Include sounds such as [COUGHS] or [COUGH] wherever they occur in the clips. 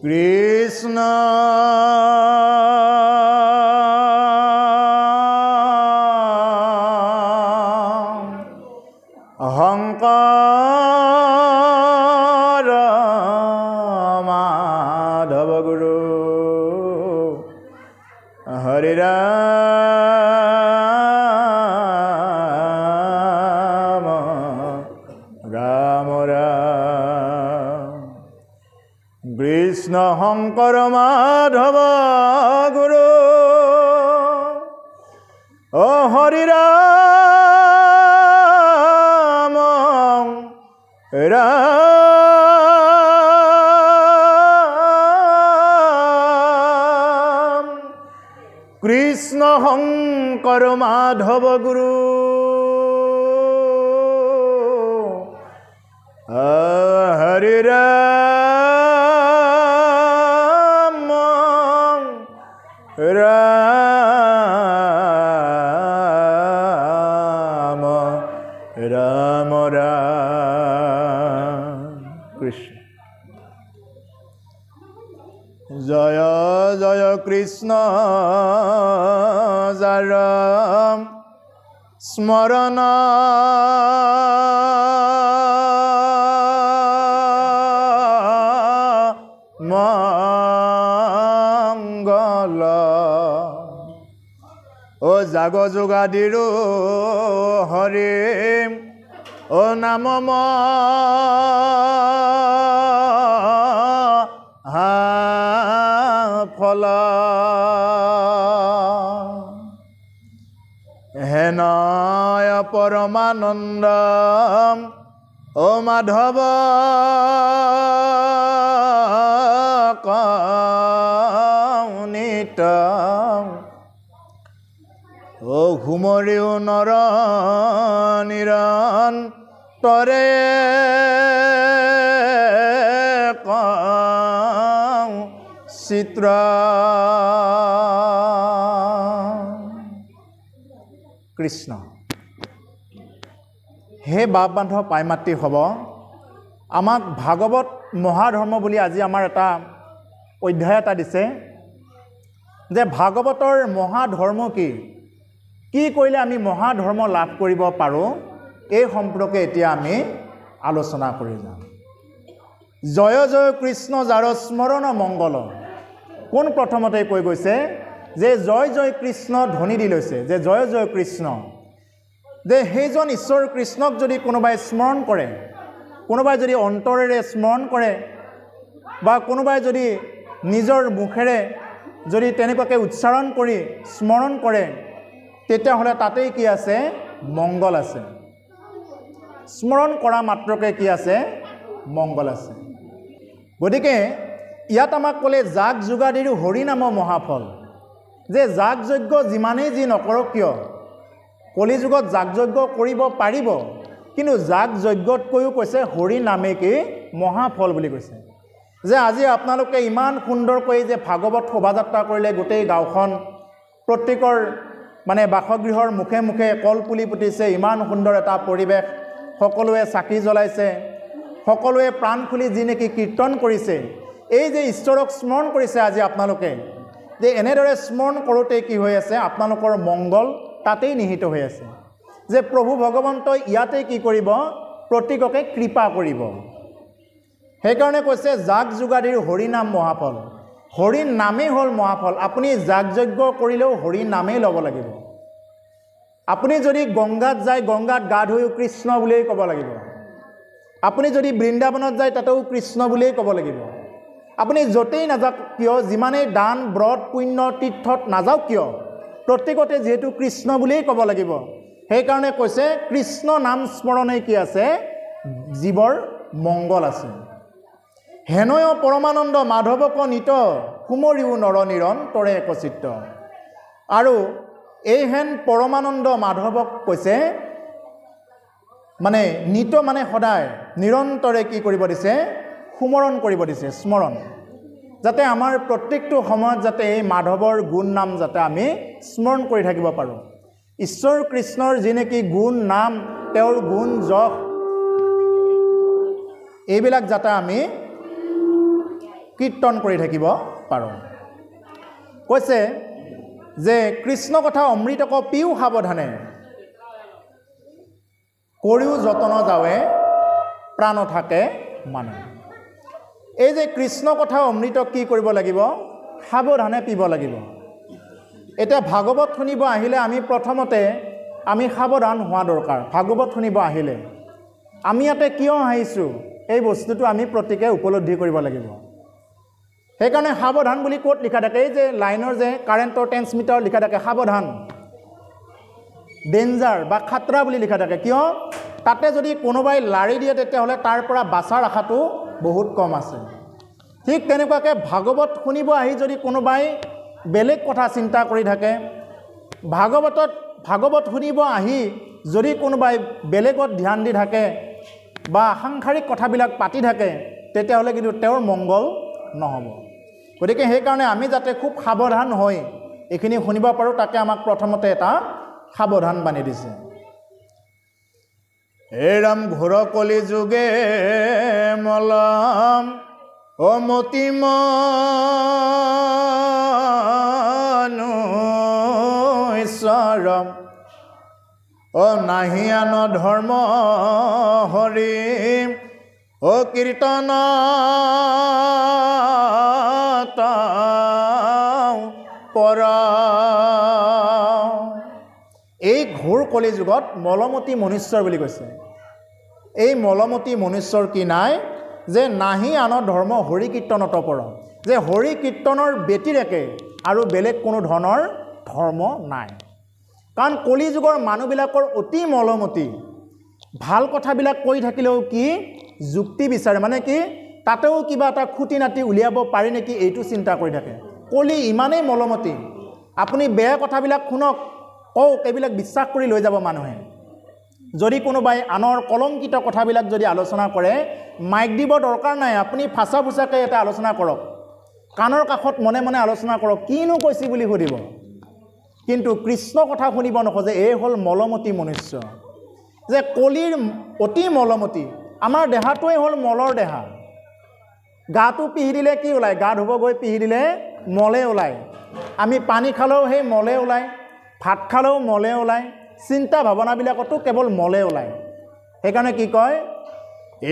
Krishna. Kadir হরে ও নাম হা ফলা হেনয় পরমানন্দ ও মাধৱ কণিত ঘুমৰিও নৰণিৰণ তৰে কিত্ৰ কৃষ্ণ হে বাপ বান্ধ পাই মাতৃ হ'ব আমাক ভাগৱত মহাধৰ্ম বুলি আজি আমাৰ এটা অধ্যায় এটা দিছে যে ভাগৱতৰ মহাধৰ্ম কি কি কৰিলে আমি মহাধৰ্ম লাভ কৰিব পাৰোঁ এই সম্পৰ্কে এতিয়া আমি আলোচনা কৰি যাম জয় জয় কৃষ্ণ যাৰ স্মৰণ মংগল কোন প্ৰথমতে কৈ গৈছে যে জয় জয় কৃষ্ণ ধ্বনি দি লৈছে যে জয় জয় কৃষ্ণ যে সেইজন ঈশ্বৰ কৃষ্ণক যদি কোনোবাই স্মৰণ কৰে কোনোবাই যদি অন্তৰেৰে স্মৰণ কৰে বা কোনোবাই যদি নিজৰ মুখেৰে যদি তেনেকুৱাকৈ উচ্চাৰণ কৰি স্মৰণ কৰে তেতিয়াহ'লে তাতেই কি আছে মংগল আছে স্মৰণ কৰা মাত্ৰকে কি আছে মংগল আছে গতিকে ইয়াত আমাক ক'লে যাগ যোগাদিৰ হৰিনাম মহাফল যে যাগ যজ্ঞ যিমানেই যি নকৰক কিয় কলি যুগত জাক যজ্ঞ কৰিব পাৰিব কিন্তু যাগ যজ্ঞতকৈও কৈছে হৰি হৰিনামেকেই মহাফল বুলি কৈছে যে আজি আপোনালোকে ইমান সুন্দৰকৈ যে ভাগৱত শোভাযাত্ৰা কৰিলে গোটেই গাঁওখন প্ৰত্যেকৰ মানে বাসগৃহৰ মুখে মুখে কলপুলি পুতিছে ইমান সুন্দৰ এটা পৰিৱেশ সকলোৱে চাকি জ্বলাইছে সকলোৱে প্ৰাণ খুলি যি নেকি কীৰ্তন কৰিছে এই যে ঈশ্বৰক স্মৰণ কৰিছে আজি আপোনালোকে যে এনেদৰে স্মৰণ কৰোঁতে কি হৈ আছে আপোনালোকৰ মংগল তাতেই নিহিত হৈ আছে যে প্ৰভু ভগৱন্তই ইয়াতে কি কৰিব প্ৰতীককে কৃপা কৰিব সেইকাৰণে কৈছে জাক যোগাদিৰ হৰিনাম মহাফল হৰি নামেই হ'ল মহাফল আপুনি যাগ যজ্ঞ কৰিলেও হৰি নামেই ল'ব লাগিব আপুনি যদি গংগাত যায় গংগাত গা ধুইও কৃষ্ণ বুলিয়েই ক'ব লাগিব আপুনি যদি বৃন্দাবনত যায় তাতেও কৃষ্ণ বুলিয়েই ক'ব লাগিব আপুনি য'তেই নাযাওক কিয় যিমানেই দান ব্ৰত পুণ্য তীৰ্থত নাযাওক কিয় প্ৰত্যেকতে যিহেতু কৃষ্ণ বুলিয়েই ক'ব লাগিব সেইকাৰণে কৈছে কৃষ্ণ নাম স্মৰণেই কি আছে জীৱৰ মংগল আছে হেনয় পৰমানন্দ মাধৱক নিত কুমৰীও নৰনিৰণ তৰে একচিত্ৰ আৰু এইহেন পৰমানন্দ মাধৱক কৈছে মানে নিত মানে সদায় নিৰন্তৰে কি কৰিব দিছে সোমৰণ কৰিব দিছে স্মৰণ যাতে আমাৰ প্ৰত্যেকটো সময়ত যাতে এই মাধৱৰ গুণ নাম যাতে আমি স্মৰণ কৰি থাকিব পাৰোঁ ঈশ্বৰ কৃষ্ণৰ যি নেকি গুণ নাম তেওঁৰ গুণ যশ এইবিলাক যাতে আমি কীৰ্তন কৰি থাকিব পাৰোঁ কৈছে যে কৃষ্ণ কথা অমৃতক পিও সাৱধানে কৰিও যতন যাৱে প্ৰাণ থাকে মানে এই যে কৃষ্ণ কথা অমৃতক কি কৰিব লাগিব সাৱধানে পিব লাগিব এতিয়া ভাগৱত শুনিব আহিলে আমি প্ৰথমতে আমি সাৱধান হোৱা দৰকাৰ ভাগৱত শুনিব আহিলে আমি ইয়াতে কিয় আহিছোঁ এই বস্তুটো আমি প্ৰতিকে উপলব্ধি কৰিব লাগিব সেইকাৰণে সাৱধান বুলি ক'ত লিখা থাকে এই যে লাইনৰ যে কাৰেণ্টৰ ট্ৰেঞ্চমিটাৰ লিখা থাকে সাৱধান ডেঞ্জাৰ বা খাতৰা বুলি লিখা থাকে কিয় তাতে যদি কোনোবাই লাৰি দিয়ে তেতিয়াহ'লে তাৰ পৰা বাচাৰ আশাটো বহুত কম আছে ঠিক তেনেকুৱাকৈ ভাগৱত শুনিব আহি যদি কোনোবাই বেলেগ কথা চিন্তা কৰি থাকে ভাগৱতত ভাগৱত শুনিব আহি যদি কোনোবাই বেলেগত ধ্যান দি থাকে বা সাংসাৰিক কথাবিলাক পাতি থাকে তেতিয়াহ'লে কিন্তু তেওঁৰ মংগল নহ'ব গতিকে সেইকাৰণে আমি যাতে খুব সাৱধান হৈ এইখিনি শুনিব পাৰোঁ তাকে আমাক প্ৰথমতে এটা সাৱধান বান্ধি দিছে এৰাম ঘোৰকলি যোগে মলাম অমতিম ঈশ্বৰম অ নাহি আন ধৰ্ম হৰি ओ कीर्तन এই ঘোৰ কলি যুগত মলমতী মনুষ্যৰ বুলি কৈছে এই মলমতী মনুষ্যৰ কি নাই যে নাহি আন ধৰ্ম হৰি কীৰ্তনত পৰ যে হৰি কীৰ্তনৰ ব্যতিৰেকে আৰু বেলেগ কোনো ধৰণৰ ধৰ্ম নাই কাৰণ কলি যুগৰ মানুহবিলাকৰ অতি মলমতী ভাল কথাবিলাক কৈ থাকিলেও কি যুক্তি বিচাৰে মানে কি তাতেও কিবা এটা খুটি নাতি উলিয়াব পাৰি নেকি এইটো চিন্তা কৰি থাকে কলি ইমানেই মলমতি আপুনি বেয়া কথাবিলাক শুনক কওক এইবিলাক বিশ্বাস কৰি লৈ যাব মানুহে যদি কোনোবাই আনৰ কলংকিত কথাবিলাক যদি আলোচনা কৰে মাইক দিব দৰকাৰ নাই আপুনি ফাঁচা ফুচাকৈ এটা আলোচনা কৰক কাণৰ কাষত মনে মনে আলোচনা কৰক কিনো কৈছে বুলি সুধিব কিন্তু কৃষ্ণ কথা শুনিব নোখোজে এই হ'ল মলমতি মনুষ্য যে কলিৰ অতি মলমতি আমাৰ দেহাটোৱেই হ'ল মলৰ দেহা গাটো পিহি দিলে কি ওলায় গা ধুব গৈ পিহি দিলে মলে ওলায় আমি পানী খালেও সেই মলে ওলায় ভাত খালেও মলে ওলায় চিন্তা ভাৱনাবিলাকতো কেৱল মলে ওলায় সেইকাৰণে কি কয়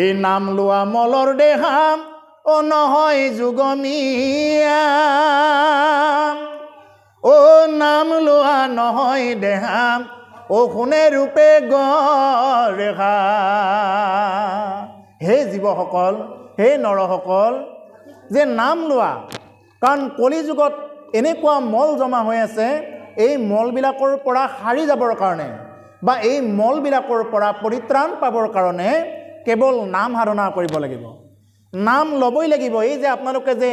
এই নাম লোৱা মলৰ দেহা অ নহয় যুগমীয়া অ নাম লোৱা নহয় দেহা ও শুনে ৰূপে গেহা হে জীৱসকল হে নৰসকল যে নাম লোৱা কাৰণ কলিযুগত এনেকুৱা মল জমা হৈ আছে এই মলবিলাকৰ পৰা সাৰি যাবৰ কাৰণে বা এই মলবিলাকৰ পৰা পৰিত্ৰাণ পাবৰ কাৰণে কেৱল নাম সাধনা কৰিব লাগিব নাম ল'বই লাগিব এই যে আপোনালোকে যে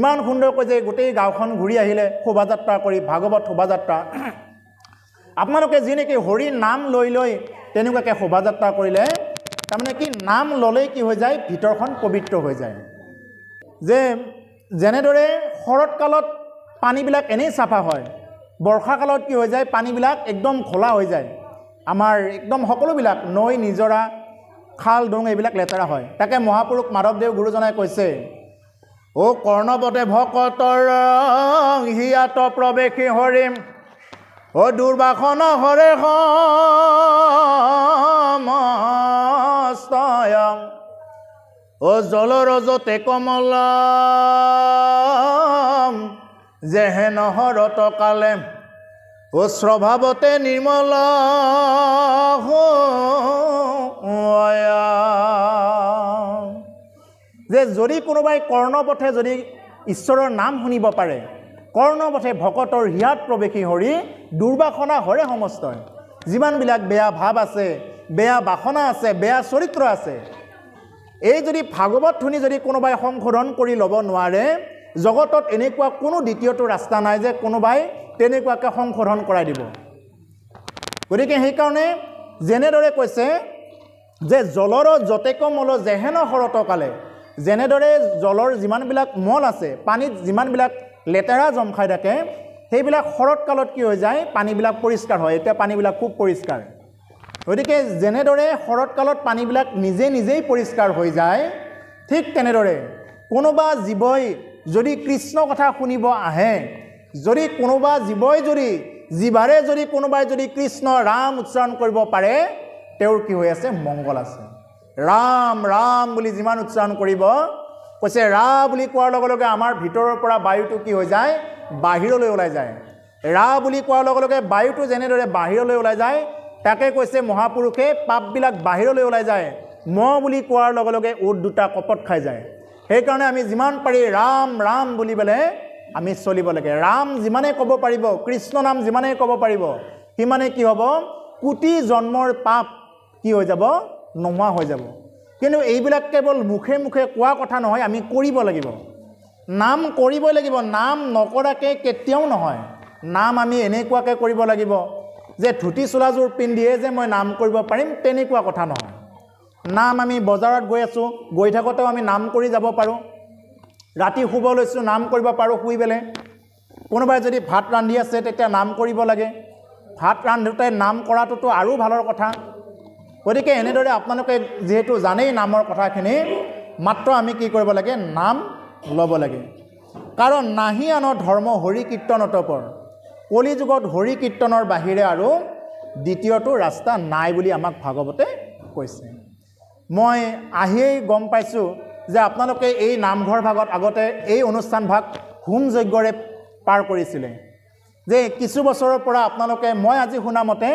ইমান সুন্দৰকৈ যে গোটেই গাঁওখন ঘূৰি আহিলে শোভাযাত্ৰা কৰি ভাগৱত শোভাযাত্ৰা আপোনালোকে যি নেকি হৰি নাম লৈ লৈ তেনেকুৱাকৈ শোভাযাত্ৰা কৰিলে তাৰমানে কি নাম ল'লেই কি হৈ যায় ভিতৰখন পবিত্ৰ হৈ যায় যে যেনেদৰে শৰৎকালত পানীবিলাক এনেই চাফা হয় বৰ্ষাকালত কি হৈ যায় পানীবিলাক একদম খোলা হৈ যায় আমাৰ একদম সকলোবিলাক নৈ নিজৰা খাল দং এইবিলাক লেতেৰা হয় তাকে মহাপুৰুষ মাধৱদেৱ গুৰুজনাই কৈছে অ' কৰ্ণৱতে ভকতৰ হিয়াত প্ৰৱেশী হৰিম অ দুৰ্বাসন হৰে হস্তয়ম অ জল ৰজতে কমল যেহে নহৰত কালে অ স্বভাৱতে নিৰ্মল যে যদি কোনোবাই কৰ্ণপথে যদি ঈশ্বৰৰ নাম শুনিব পাৰে কৰ্ণপথে ভকতৰ হিয়াত প্ৰৱেশী হৰি দুৰ্বাসনা হৰে সমস্তই যিমানবিলাক বেয়া ভাৱ আছে বেয়া বাসনা আছে বেয়া চৰিত্ৰ আছে এই যদি ভাগৱত শুনি যদি কোনোবাই সংশোধন কৰি ল'ব নোৱাৰে জগতত এনেকুৱা কোনো দ্বিতীয়টো ৰাস্তা নাই যে কোনোবাই তেনেকুৱাকৈ সংশোধন কৰাই দিব গতিকে সেইকাৰণে যেনেদৰে কৈছে যে জলৰ যতেক মল যেহেন শৰতকালে যেনেদৰে জলৰ যিমানবিলাক মল আছে পানীত যিমানবিলাক লেতেৰা জম খাই থাকে সেইবিলাক শৰৎকালত কি হৈ যায় পানীবিলাক পৰিষ্কাৰ হয় এতিয়া পানীবিলাক খুব পৰিষ্কাৰ গতিকে যেনেদৰে শৰৎকালত পানীবিলাক নিজে নিজেই পৰিষ্কাৰ হৈ যায় ঠিক তেনেদৰে কোনোবা জীৱই যদি কৃষ্ণ কথা শুনিব আহে যদি কোনোবা জীৱই যদি জীৱাৰে যদি কোনোবাই যদি কৃষ্ণ ৰাম উচ্চাৰণ কৰিব পাৰে তেওঁৰ কি হৈ আছে মংগল আছে ৰাম ৰাম বুলি যিমান উচ্চাৰণ কৰিব কৈছে ৰা বুলি কোৱাৰ লগে লগে আমাৰ ভিতৰৰ পৰা বায়ুটো কি হৈ যায় বাহিৰলৈ ওলাই যায় ৰা বুলি কোৱাৰ লগে লগে বায়ুটো যেনেদৰে বাহিৰলৈ ওলাই যায় তাকে কৈছে মহাপুৰুষে পাপবিলাক বাহিৰলৈ ওলাই যায় ম বুলি কোৱাৰ লগে লগে উট দুটা কপট খাই যায় সেইকাৰণে আমি যিমান পাৰি ৰাম ৰাম বুলি পেলাই আমি চলিব লাগে ৰাম যিমানেই ক'ব পাৰিব কৃষ্ণ নাম যিমানেই ক'ব পাৰিব সিমানে কি হ'ব কোটি জন্মৰ পাপ কি হৈ যাব নোহোৱা হৈ যাব কিন্তু এইবিলাক কেৱল মুখে মুখে কোৱা কথা নহয় আমি কৰিব লাগিব নাম কৰিবই লাগিব নাম নকৰাকৈ কেতিয়াও নহয় নাম আমি এনেকুৱাকৈ কৰিব লাগিব যে ধুতি চোলাযোৰ পিন্ধিয়ে যে মই নাম কৰিব পাৰিম তেনেকুৱা কথা নহয় নাম আমি বজাৰত গৈ আছোঁ গৈ থাকোঁতেও আমি নাম কৰি যাব পাৰোঁ ৰাতি শুব লৈছোঁ নাম কৰিব পাৰোঁ শুই পেলাই কোনোবাই যদি ভাত ৰান্ধি আছে তেতিয়া নাম কৰিব লাগে ভাত ৰান্ধোতে নাম কৰাটোতো আৰু ভালৰ কথা গতিকে এনেদৰে আপোনালোকে যিহেতু জানেই নামৰ কথাখিনি মাত্ৰ আমি কি কৰিব লাগে নাম ল'ব লাগে কাৰণ নাহি আনৰ ধৰ্ম হৰি পৰ কীৰ্তনতপৰ যুগত হৰি কীৰ্তনৰ বাহিৰে আৰু দ্বিতীয়টো ৰাস্তা নাই বুলি আমাক ভাগৱতে কৈছে মই আহিয়েই গম পাইছোঁ যে আপোনালোকে এই নামঘৰ ভাগত আগতে এই অনুষ্ঠান ভাগ হোম যজ্ঞৰে পাৰ কৰিছিলে যে কিছু বছৰৰ পৰা আপোনালোকে মই আজি শুনামতে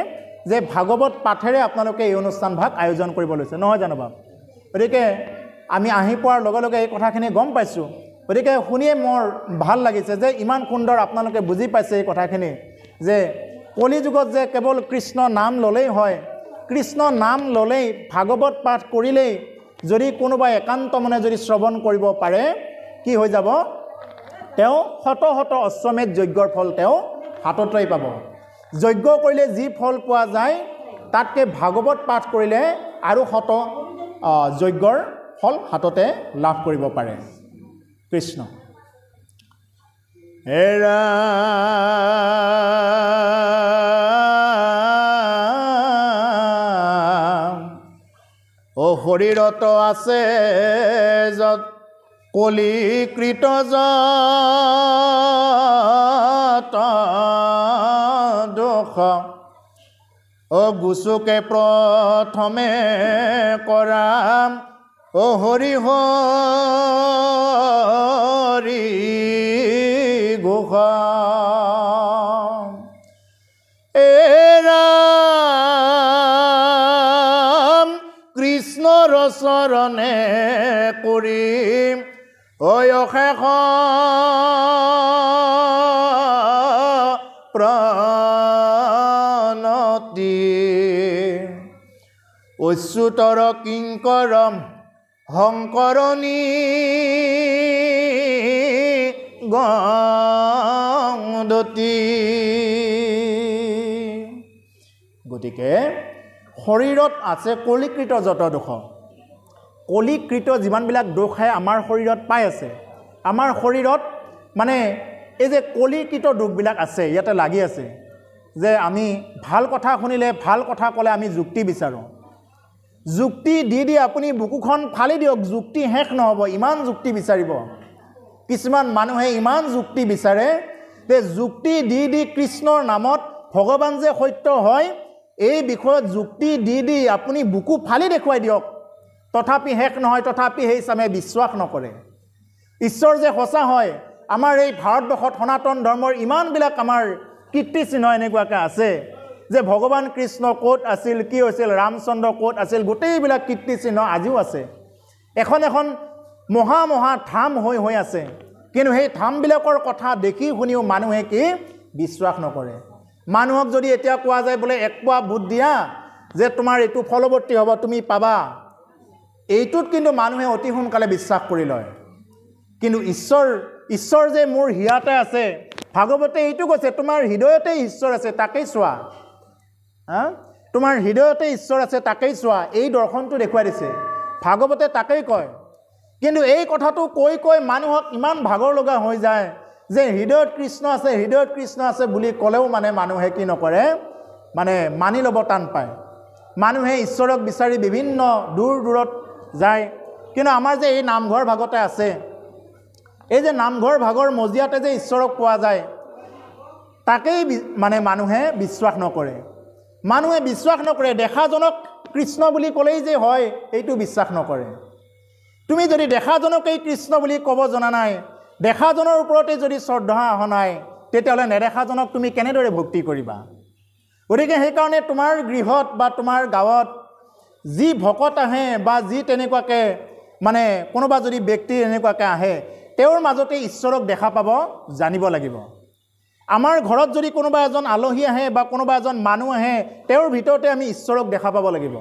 যে ভাগৱত পাঠেৰে আপোনালোকে এই অনুষ্ঠানভাগ আয়োজন কৰিব লৈছে নহয় জানো বা গতিকে আমি আহি পোৱাৰ লগে লগে এই কথাখিনি গম পাইছোঁ গতিকে শুনিয়ে মোৰ ভাল লাগিছে যে ইমান সুন্দৰ আপোনালোকে বুজি পাইছে এই কথাখিনি যে কলিযুগত যে কেৱল কৃষ্ণ নাম ল'লেই হয় কৃষ্ণ নাম ল'লেই ভাগৱত পাঠ কৰিলেই যদি কোনোবাই একান্ত মনে যদি শ্ৰৱণ কৰিব পাৰে কি হৈ যাব তেওঁ শত শত অশ্বমেধ যজ্ঞৰ ফল তেওঁ হাততেই পাব যজ্ঞ কৰিলে যি ফল পোৱা যায় তাতকৈ ভাগৱত পাঠ কৰিলে আৰু শত যজ্ঞৰ ফল হাততে লাভ কৰিব পাৰে কৃষ্ণ এৰা অ' শৰীৰত আছে যত কলিকৃত যত অ গুচুকে প্ৰথমে কৰাম অ হৰি হৰি ঘোষ এৰা কৃষ্ণৰ চৰণে কৰিম অয়শেষ অচ্যুতৰ কিংকৰম শঙ্কৰণী গতি গতিকে শৰীৰত আছে কলিকৃত দোষ কলিকৃত যিমানবিলাক দোষে আমাৰ শৰীৰত পাই আছে আমাৰ শৰীৰত মানে এই যে কলিকৃত দোষবিলাক আছে ইয়াতে লাগি আছে যে আমি ভাল কথা শুনিলে ভাল কথা ক'লে আমি যুক্তি বিচাৰোঁ যুক্তি দি দি আপুনি বুকুখন ফালি দিয়ক যুক্তি শেষ নহ'ব ইমান যুক্তি বিচাৰিব কিছুমান মানুহে ইমান যুক্তি বিচাৰে যে যুক্তি দি দি কৃষ্ণৰ নামত ভগৱান যে সত্য হয় এই বিষয়ত যুক্তি দি দি আপুনি বুকু ফালি দেখুৱাই দিয়ক তথাপি শেষ নহয় তথাপি সেই চামে বিশ্বাস নকৰে ঈশ্বৰ যে সঁচা হয় আমাৰ এই ভাৰতবৰ্ষত সনাতন ধৰ্মৰ ইমানবিলাক আমাৰ কীৰ্তিচিহ্ন এনেকুৱাকৈ আছে যে ভগৱান কৃষ্ণ ক'ত আছিল কি হৈছিল ৰামচন্দ্ৰ ক'ত আছিল গোটেইবিলাক কীৰ্তিচিহ্ন আজিও আছে এখন এখন মহা মহা থাম হৈ হৈ আছে কিন্তু সেই থামবিলাকৰ কথা দেখি শুনিও মানুহে কি বিশ্বাস নকৰে মানুহক যদি এতিয়া কোৱা যায় বোলে এক পোৱা ভোট দিয়া যে তোমাৰ এইটো ফলৱৰ্তী হ'ব তুমি পাবা এইটোত কিন্তু মানুহে অতি সোনকালে বিশ্বাস কৰি লয় কিন্তু ঈশ্বৰ ঈশ্বৰ যে মোৰ হিয়াতে আছে ভাগৱতে এইটো কৈছে তোমাৰ হৃদয়তে ঈশ্বৰ আছে তাকেই চোৱা হা তোমাৰ হৃদয়তে ঈশ্বৰ আছে তাকেই চোৱা এই দৰ্শনটো দেখুৱাই দিছে ভাগৱতে তাকেই কয় কিন্তু এই কথাটো কৈ কৈ মানুহক ইমান ভাগৰ লগা হৈ যায় যে হৃদয়ত কৃষ্ণ আছে হৃদয়ত কৃষ্ণ আছে বুলি ক'লেও মানে মানুহে কি নকৰে মানে মানি ল'ব টান পায় মানুহে ঈশ্বৰক বিচাৰি বিভিন্ন দূৰ দূৰত যায় কিন্তু আমাৰ যে এই নামঘৰ ভাগতে আছে এই যে নামঘৰ ভাগৰ মজিয়াতে যে ঈশ্বৰক পোৱা যায় তাকেই মানে মানুহে বিশ্বাস নকৰে মানুহে বিশ্বাস নকৰে দেখাজনক কৃষ্ণ বুলি ক'লেই যে হয় এইটো বিশ্বাস নকৰে তুমি যদি দেখাজনকেই কৃষ্ণ বুলি ক'ব জনা নাই দেখাজনৰ ওপৰতে যদি শ্ৰদ্ধা অহা নাই তেতিয়াহ'লে নেদেখাজনক তুমি কেনেদৰে ভক্তি কৰিবা গতিকে সেইকাৰণে তোমাৰ গৃহত বা তোমাৰ গাঁৱত যি ভকত আহে বা যি তেনেকুৱাকৈ মানে কোনোবা যদি ব্যক্তি এনেকুৱাকৈ আহে তেওঁৰ মাজতে ঈশ্বৰক দেখা পাব জানিব লাগিব আমাৰ ঘৰত যদি কোনোবা এজন আলহী আহে বা কোনোবা এজন মানুহ আহে তেওঁৰ ভিতৰতে আমি ঈশ্বৰক দেখা পাব লাগিব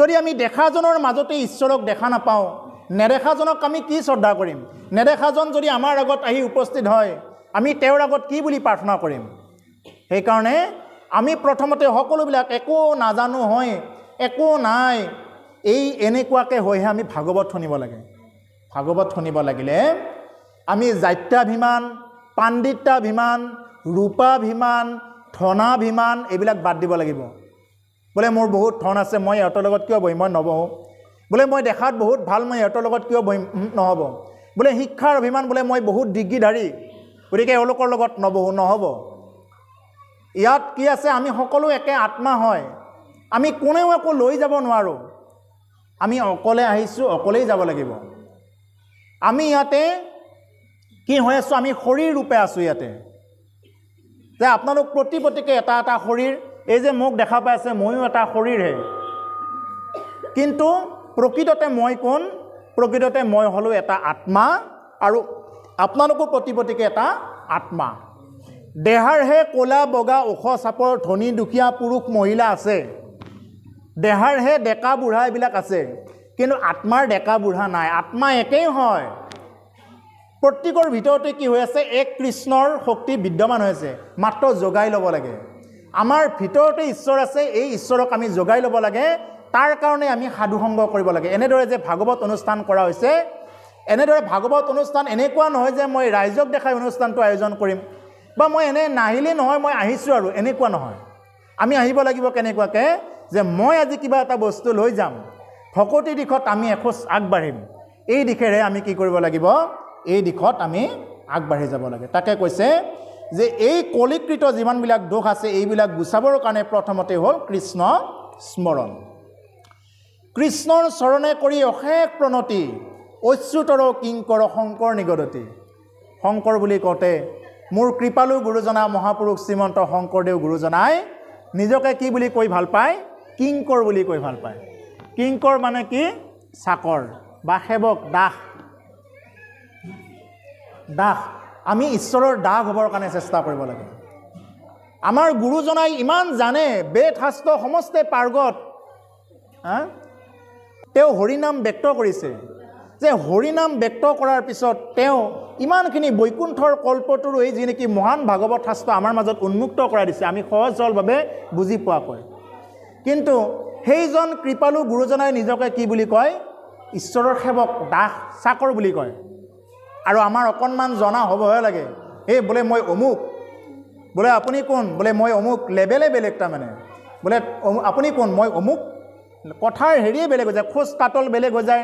যদি আমি দেখাজনৰ মাজতে ঈশ্বৰক দেখা নাপাওঁ নেদেখাজনক আমি কি শ্ৰদ্ধা কৰিম নেদেখাজন যদি আমাৰ আগত আহি উপস্থিত হয় আমি তেওঁৰ আগত কি বুলি প্ৰাৰ্থনা কৰিম সেইকাৰণে আমি প্ৰথমতে সকলোবিলাক একো নাজানো হয় একো নাই এই এনেকুৱাকৈ হৈহে আমি ভাগৱত শুনিব লাগে ভাগৱত শুনিব লাগিলে আমি জাত্যাভিমান পাণ্ডিতাভিমান ৰূপাভিমান থনাভিমান এইবিলাক বাদ দিব লাগিব বোলে মোৰ বহুত থন আছে মই ইহঁতৰ লগত কিয় বহিম মই নবহোঁ বোলে মই দেখাত বহুত ভাল মই ইহঁতৰ লগত কিয় বহিম নহ'ব বোলে শিক্ষাৰ অভিমান বোলে মই বহুত ডিগ্ৰীধাৰী গতিকে এওঁলোকৰ লগত নবহোঁ নহ'ব ইয়াত কি আছে আমি সকলো একে আত্মা হয় আমি কোনেও একো লৈ যাব নোৱাৰোঁ আমি অকলে আহিছোঁ অকলেই যাব লাগিব আমি ইয়াতে কি হৈ আছোঁ আমি শৰীৰ ৰূপে আছোঁ ইয়াতে যে আপোনালোক প্ৰতি প্ৰতিকে এটা এটা শৰীৰ এই যে মোক দেখা পাই আছে ময়ো এটা শৰীৰহে কিন্তু প্ৰকৃততে মই কোন প্ৰকৃততে মই হ'লোঁ এটা আত্মা আৰু আপোনালোকো প্ৰতি প্ৰতিকে এটা আত্মা দেহাৰহে ক'লা বগা ওখ চাপৰ ধনী দুখীয়া পুৰুষ মহিলা আছে দেহাৰহে ডেকা বুঢ়া এইবিলাক আছে কিন্তু আত্মাৰ ডেকা বুঢ়া নাই আত্মা একেই হয় প্ৰত্যেকৰ ভিতৰতে কি হৈ আছে এক কৃষ্ণৰ শক্তি বিদ্যমান হৈ আছে মাত্ৰ জগাই ল'ব লাগে আমাৰ ভিতৰতে ঈশ্বৰ আছে এই ঈশ্বৰক আমি জগাই ল'ব লাগে তাৰ কাৰণে আমি সাধুসংগ কৰিব লাগে এনেদৰে যে ভাগৱত অনুষ্ঠান কৰা হৈছে এনেদৰে ভাগৱত অনুষ্ঠান এনেকুৱা নহয় যে মই ৰাইজক দেখাই অনুষ্ঠানটো আয়োজন কৰিম বা মই এনে নাহিলেই নহয় মই আহিছোঁ আৰু এনেকুৱা নহয় আমি আহিব লাগিব কেনেকুৱাকৈ যে মই আজি কিবা এটা বস্তু লৈ যাম ভকতিৰ দিশত আমি এখোজ আগবাঢ়িম এই দিশেৰে আমি কি কৰিব লাগিব এই দিশত আমি আগবাঢ়ি যাব লাগে তাকে কৈছে যে এই কলিকৃত যিমানবিলাক দোষ আছে এইবিলাক গুচাবৰ কাৰণে প্ৰথমতে হ'ল কৃষ্ণ স্মৰণ কৃষ্ণৰ চৰণে কৰি অশেষ প্ৰণতি অচ্যুতৰ কিংকৰ শংকৰ নিগদতি শংকৰ বুলি কওঁতে মোৰ কৃপালু গুৰুজনা মহাপুৰুষ শ্ৰীমন্ত শংকৰদেৱ গুৰুজনাই নিজকে কি বুলি কৈ ভাল পায় কিংকৰ বুলি কৈ ভাল পায় কিংকৰ মানে কি চাকৰ বা সেৱক দাস দাস আমি ঈশ্বৰৰ দাস হ'বৰ কাৰণে চেষ্টা কৰিব লাগে আমাৰ গুৰুজনাই ইমান জানে বেদ শাস্ত্ৰ সমস্তে পাৰ্গত হা তেওঁ হৰিনাম ব্যক্ত কৰিছে যে হৰিনাম ব্যক্ত কৰাৰ পিছত তেওঁ ইমানখিনি বৈকুণ্ঠৰ কল্পটোৰ এই যি নেকি মহান ভাগৱত শাস্ত্ৰ আমাৰ মাজত উন্মুক্ত কৰাই দিছে আমি সহজ সৰলভাৱে বুজি পোৱাকৈ কিন্তু সেইজন কৃপালু গুৰুজনাই নিজকে কি বুলি কয় ঈশ্বৰৰ সেৱক দাস চাকৰ বুলি কয় আৰু আমাৰ অকণমান জনা হ'বহে লাগে এই বোলে মই অমুক বোলে আপুনি কোন বোলে মই অমুক লেবেলে বেলেগ তাৰমানে বোলে আপুনি কোন মই অমুক কথাৰ হেৰিয়ে বেলেগ হৈ যায় খোজ কাটল বেলেগ হৈ যায়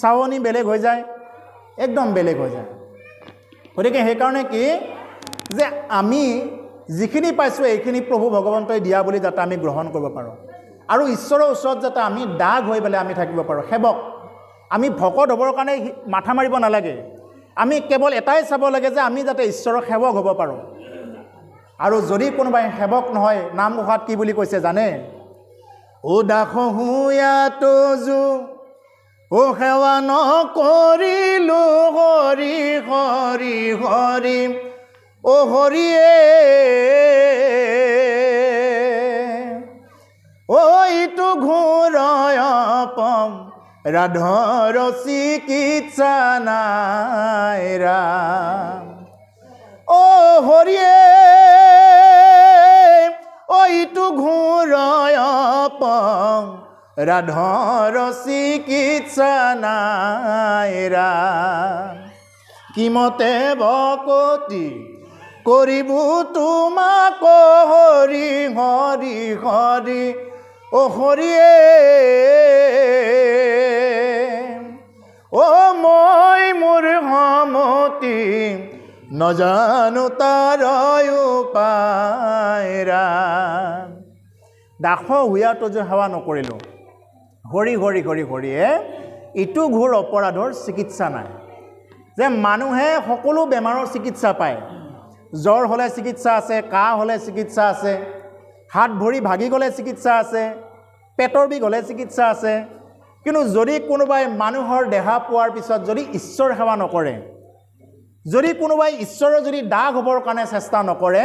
চাৱনি বেলেগ হৈ যায় একদম বেলেগ হৈ যায় গতিকে সেইকাৰণে কি যে আমি যিখিনি পাইছোঁ এইখিনি প্ৰভু ভগৱন্তই দিয়া বুলি যাতে আমি গ্ৰহণ কৰিব পাৰোঁ আৰু ঈশ্বৰৰ ওচৰত যাতে আমি দাগ হৈ পেলাই আমি থাকিব পাৰোঁ সেৱক আমি ভকত হ'বৰ কাৰণে মাথা মাৰিব নালাগে আমি কেৱল এটাই চাব লাগে যে আমি যাতে ঈশ্বৰৰ সেৱক হ'ব পাৰোঁ আৰু যদি কোনোবাই সেৱক নহয় নামঘোষাত কি বুলি কৈছে জানে উদাসু ও সেৱা নকৰিলো হৰি হৰি হৰি অ হৰিয়ে ঐটো ঘূৰয় পম ৰাধৰ চিকিৎসা নাই ৰাম অ হৰিয়ে ঐটো ঘূৰয়প ৰাধৰ চিকিৎসা নাই ৰাম কিমতে ভকতি কৰিব তোমাক হৰি হৰি হৰি ও হৰিয়ে অ মই মোৰ সমতি নজানো তাৰ পাইৰা দাস হুয়াটো যে সেৱা নকৰিলোঁ ঘৰি ঘৰি ঘৰি ঘৰিয়ে ইটো ঘোৰ অপৰাধৰ চিকিৎসা নাই যে মানুহে সকলো বেমাৰৰ চিকিৎসা পায় জ্বৰ হ'লে চিকিৎসা আছে কাহ হ'লে চিকিৎসা আছে হাত ভৰি ভাগি গ'লে চিকিৎসা আছে পেটৰ বিষ হ'লে চিকিৎসা আছে কিন্তু যদি কোনোবাই মানুহৰ দেহা পোৱাৰ পিছত যদি ঈশ্বৰ সেৱা নকৰে যদি কোনোবাই ঈশ্বৰৰ যদি দাগ হ'বৰ কাৰণে চেষ্টা নকৰে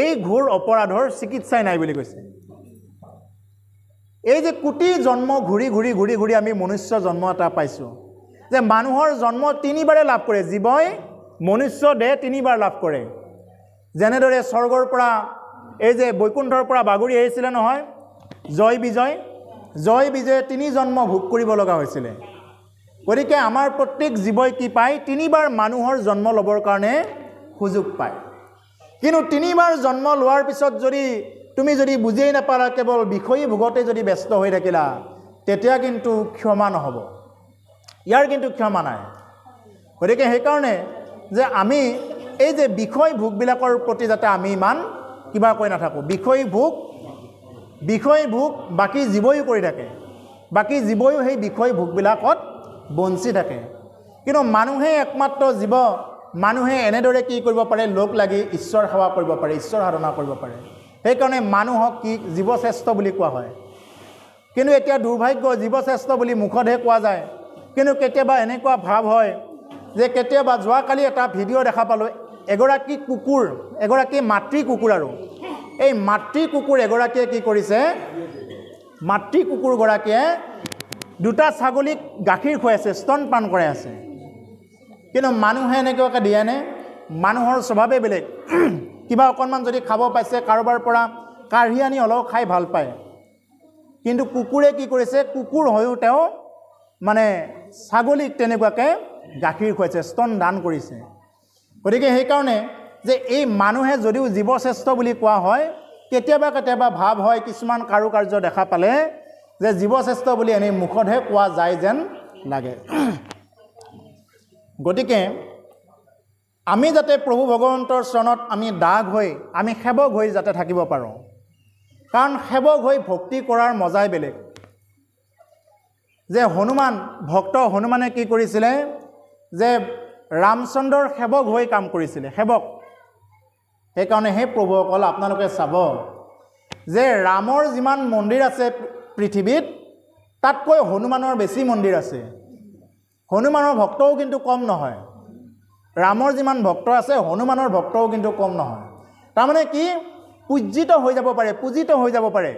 এই ঘোৰ অপৰাধৰ চিকিৎসাই নাই বুলি কৈছে এই যে কোটি জন্ম ঘূৰি ঘূৰি ঘূৰি ঘূৰি আমি মনুষ্য জন্ম এটা পাইছোঁ যে মানুহৰ জন্ম তিনিবাৰে লাভ কৰে জীৱই মনুষ্য দেহ তিনিবাৰ লাভ কৰে যেনেদৰে স্বৰ্গৰ পৰা এই যে বৈকুণ্ঠৰ পৰা বাগৰি আহিছিলে নহয় জয় বিজয় জয় বিজয়ে তিনি জন্ম ভোগ কৰিব লগা হৈছিলে গতিকে আমাৰ প্ৰত্যেক জীৱই কি পায় তিনিবাৰ মানুহৰ জন্ম ল'বৰ কাৰণে সুযোগ পায় কিন্তু তিনিবাৰ জন্ম লোৱাৰ পিছত যদি তুমি যদি বুজিয়েই নাপালা কেৱল বিষয়ী ভোগতে যদি ব্যস্ত হৈ থাকিলা তেতিয়া কিন্তু ক্ষমা নহ'ব ইয়াৰ কিন্তু ক্ষমা নাই গতিকে সেইকাৰণে যে আমি এই যে বিষয় ভোগবিলাকৰ প্ৰতি যাতে আমি ইমান কিবা কৈ নাথাকোঁ বিষয় ভোগ বিষয় ভোগ বাকী জীৱয়ো কৰি থাকে বাকী জীৱয়ো সেই বিষয় ভোগবিলাকত বঞ্চি থাকে কিন্তু মানুহে একমাত্ৰ জীৱ মানুহে এনেদৰে কি কৰিব পাৰে লগ লাগি ঈশ্বৰ সেৱা কৰিব পাৰে ঈশ্বৰ সাধনা কৰিব পাৰে সেইকাৰণে মানুহক কি জীৱশ্ৰেষ্ঠ বুলি কোৱা হয় কিন্তু এতিয়া দুৰ্ভাগ্য জীৱশ্ৰেষ্ঠ বুলি মুখতহে কোৱা যায় কিন্তু কেতিয়াবা এনেকুৱা ভাৱ হয় যে কেতিয়াবা যোৱাকালি এটা ভিডিঅ' দেখা পালোঁ এগৰাকী কুকুৰ এগৰাকী মাতৃ কুকুৰ আৰু এই মাতৃ কুকুৰ এগৰাকীয়ে কি কৰিছে মাতৃ কুকুৰগৰাকীয়ে দুটা ছাগলীক গাখীৰ খুৱাইছে পান কৰাই আছে কিন্তু মানুহে এনেকুৱাকৈ দিয়েনে মানুহৰ স্বভাৱেই বেলেগ [CLEARS THROAT] কিবা অকণমান যদি খাব পাইছে কাৰোবাৰ পৰা কাঢ়ি আনি অলপ খাই ভাল পায় কিন্তু কুকুৰে কি কৰিছে কুকুৰ হৈও তেওঁ মানে ছাগলীক তেনেকুৱাকৈ গাখীৰ খুৱাইছে স্তন দান কৰিছে গতিকে সেইকাৰণে যে এই মানুহে যদিও জীৱশ্ৰেষ্ঠ বুলি কোৱা হয় কেতিয়াবা কেতিয়াবা ভাৱ হয় কিছুমান কাৰুকাৰ্য দেখা পালে যে জীৱশ্ৰেষ্ঠ বুলি এনেই মুখতহে কোৱা যায় যেন লাগে [CLEARS THROAT] গতিকে আমি যাতে প্ৰভু ভগৱন্তৰ চৰণত আমি দাগ হৈ আমি সেৱক হৈ যাতে থাকিব পাৰোঁ কাৰণ সেৱক হৈ ভক্তি কৰাৰ মজাই বেলেগ যে হনুমান ভক্ত হনুমানে কি কৰিছিলে যে ৰামচন্দ্ৰৰ সেৱক হৈ কাম কৰিছিলে সেৱক সেইকাৰণে সেই প্ৰভুসকল আপোনালোকে চাব যে ৰামৰ যিমান মন্দিৰ আছে পৃথিৱীত তাতকৈ হনুমানৰ বেছি মন্দিৰ আছে হনুমানৰ ভক্তও কিন্তু কম নহয় ৰামৰ যিমান ভক্ত আছে হনুমানৰ ভক্তও কিন্তু কম নহয় তাৰমানে কি পূজিত হৈ যাব পাৰে পূজিত হৈ যাব পাৰে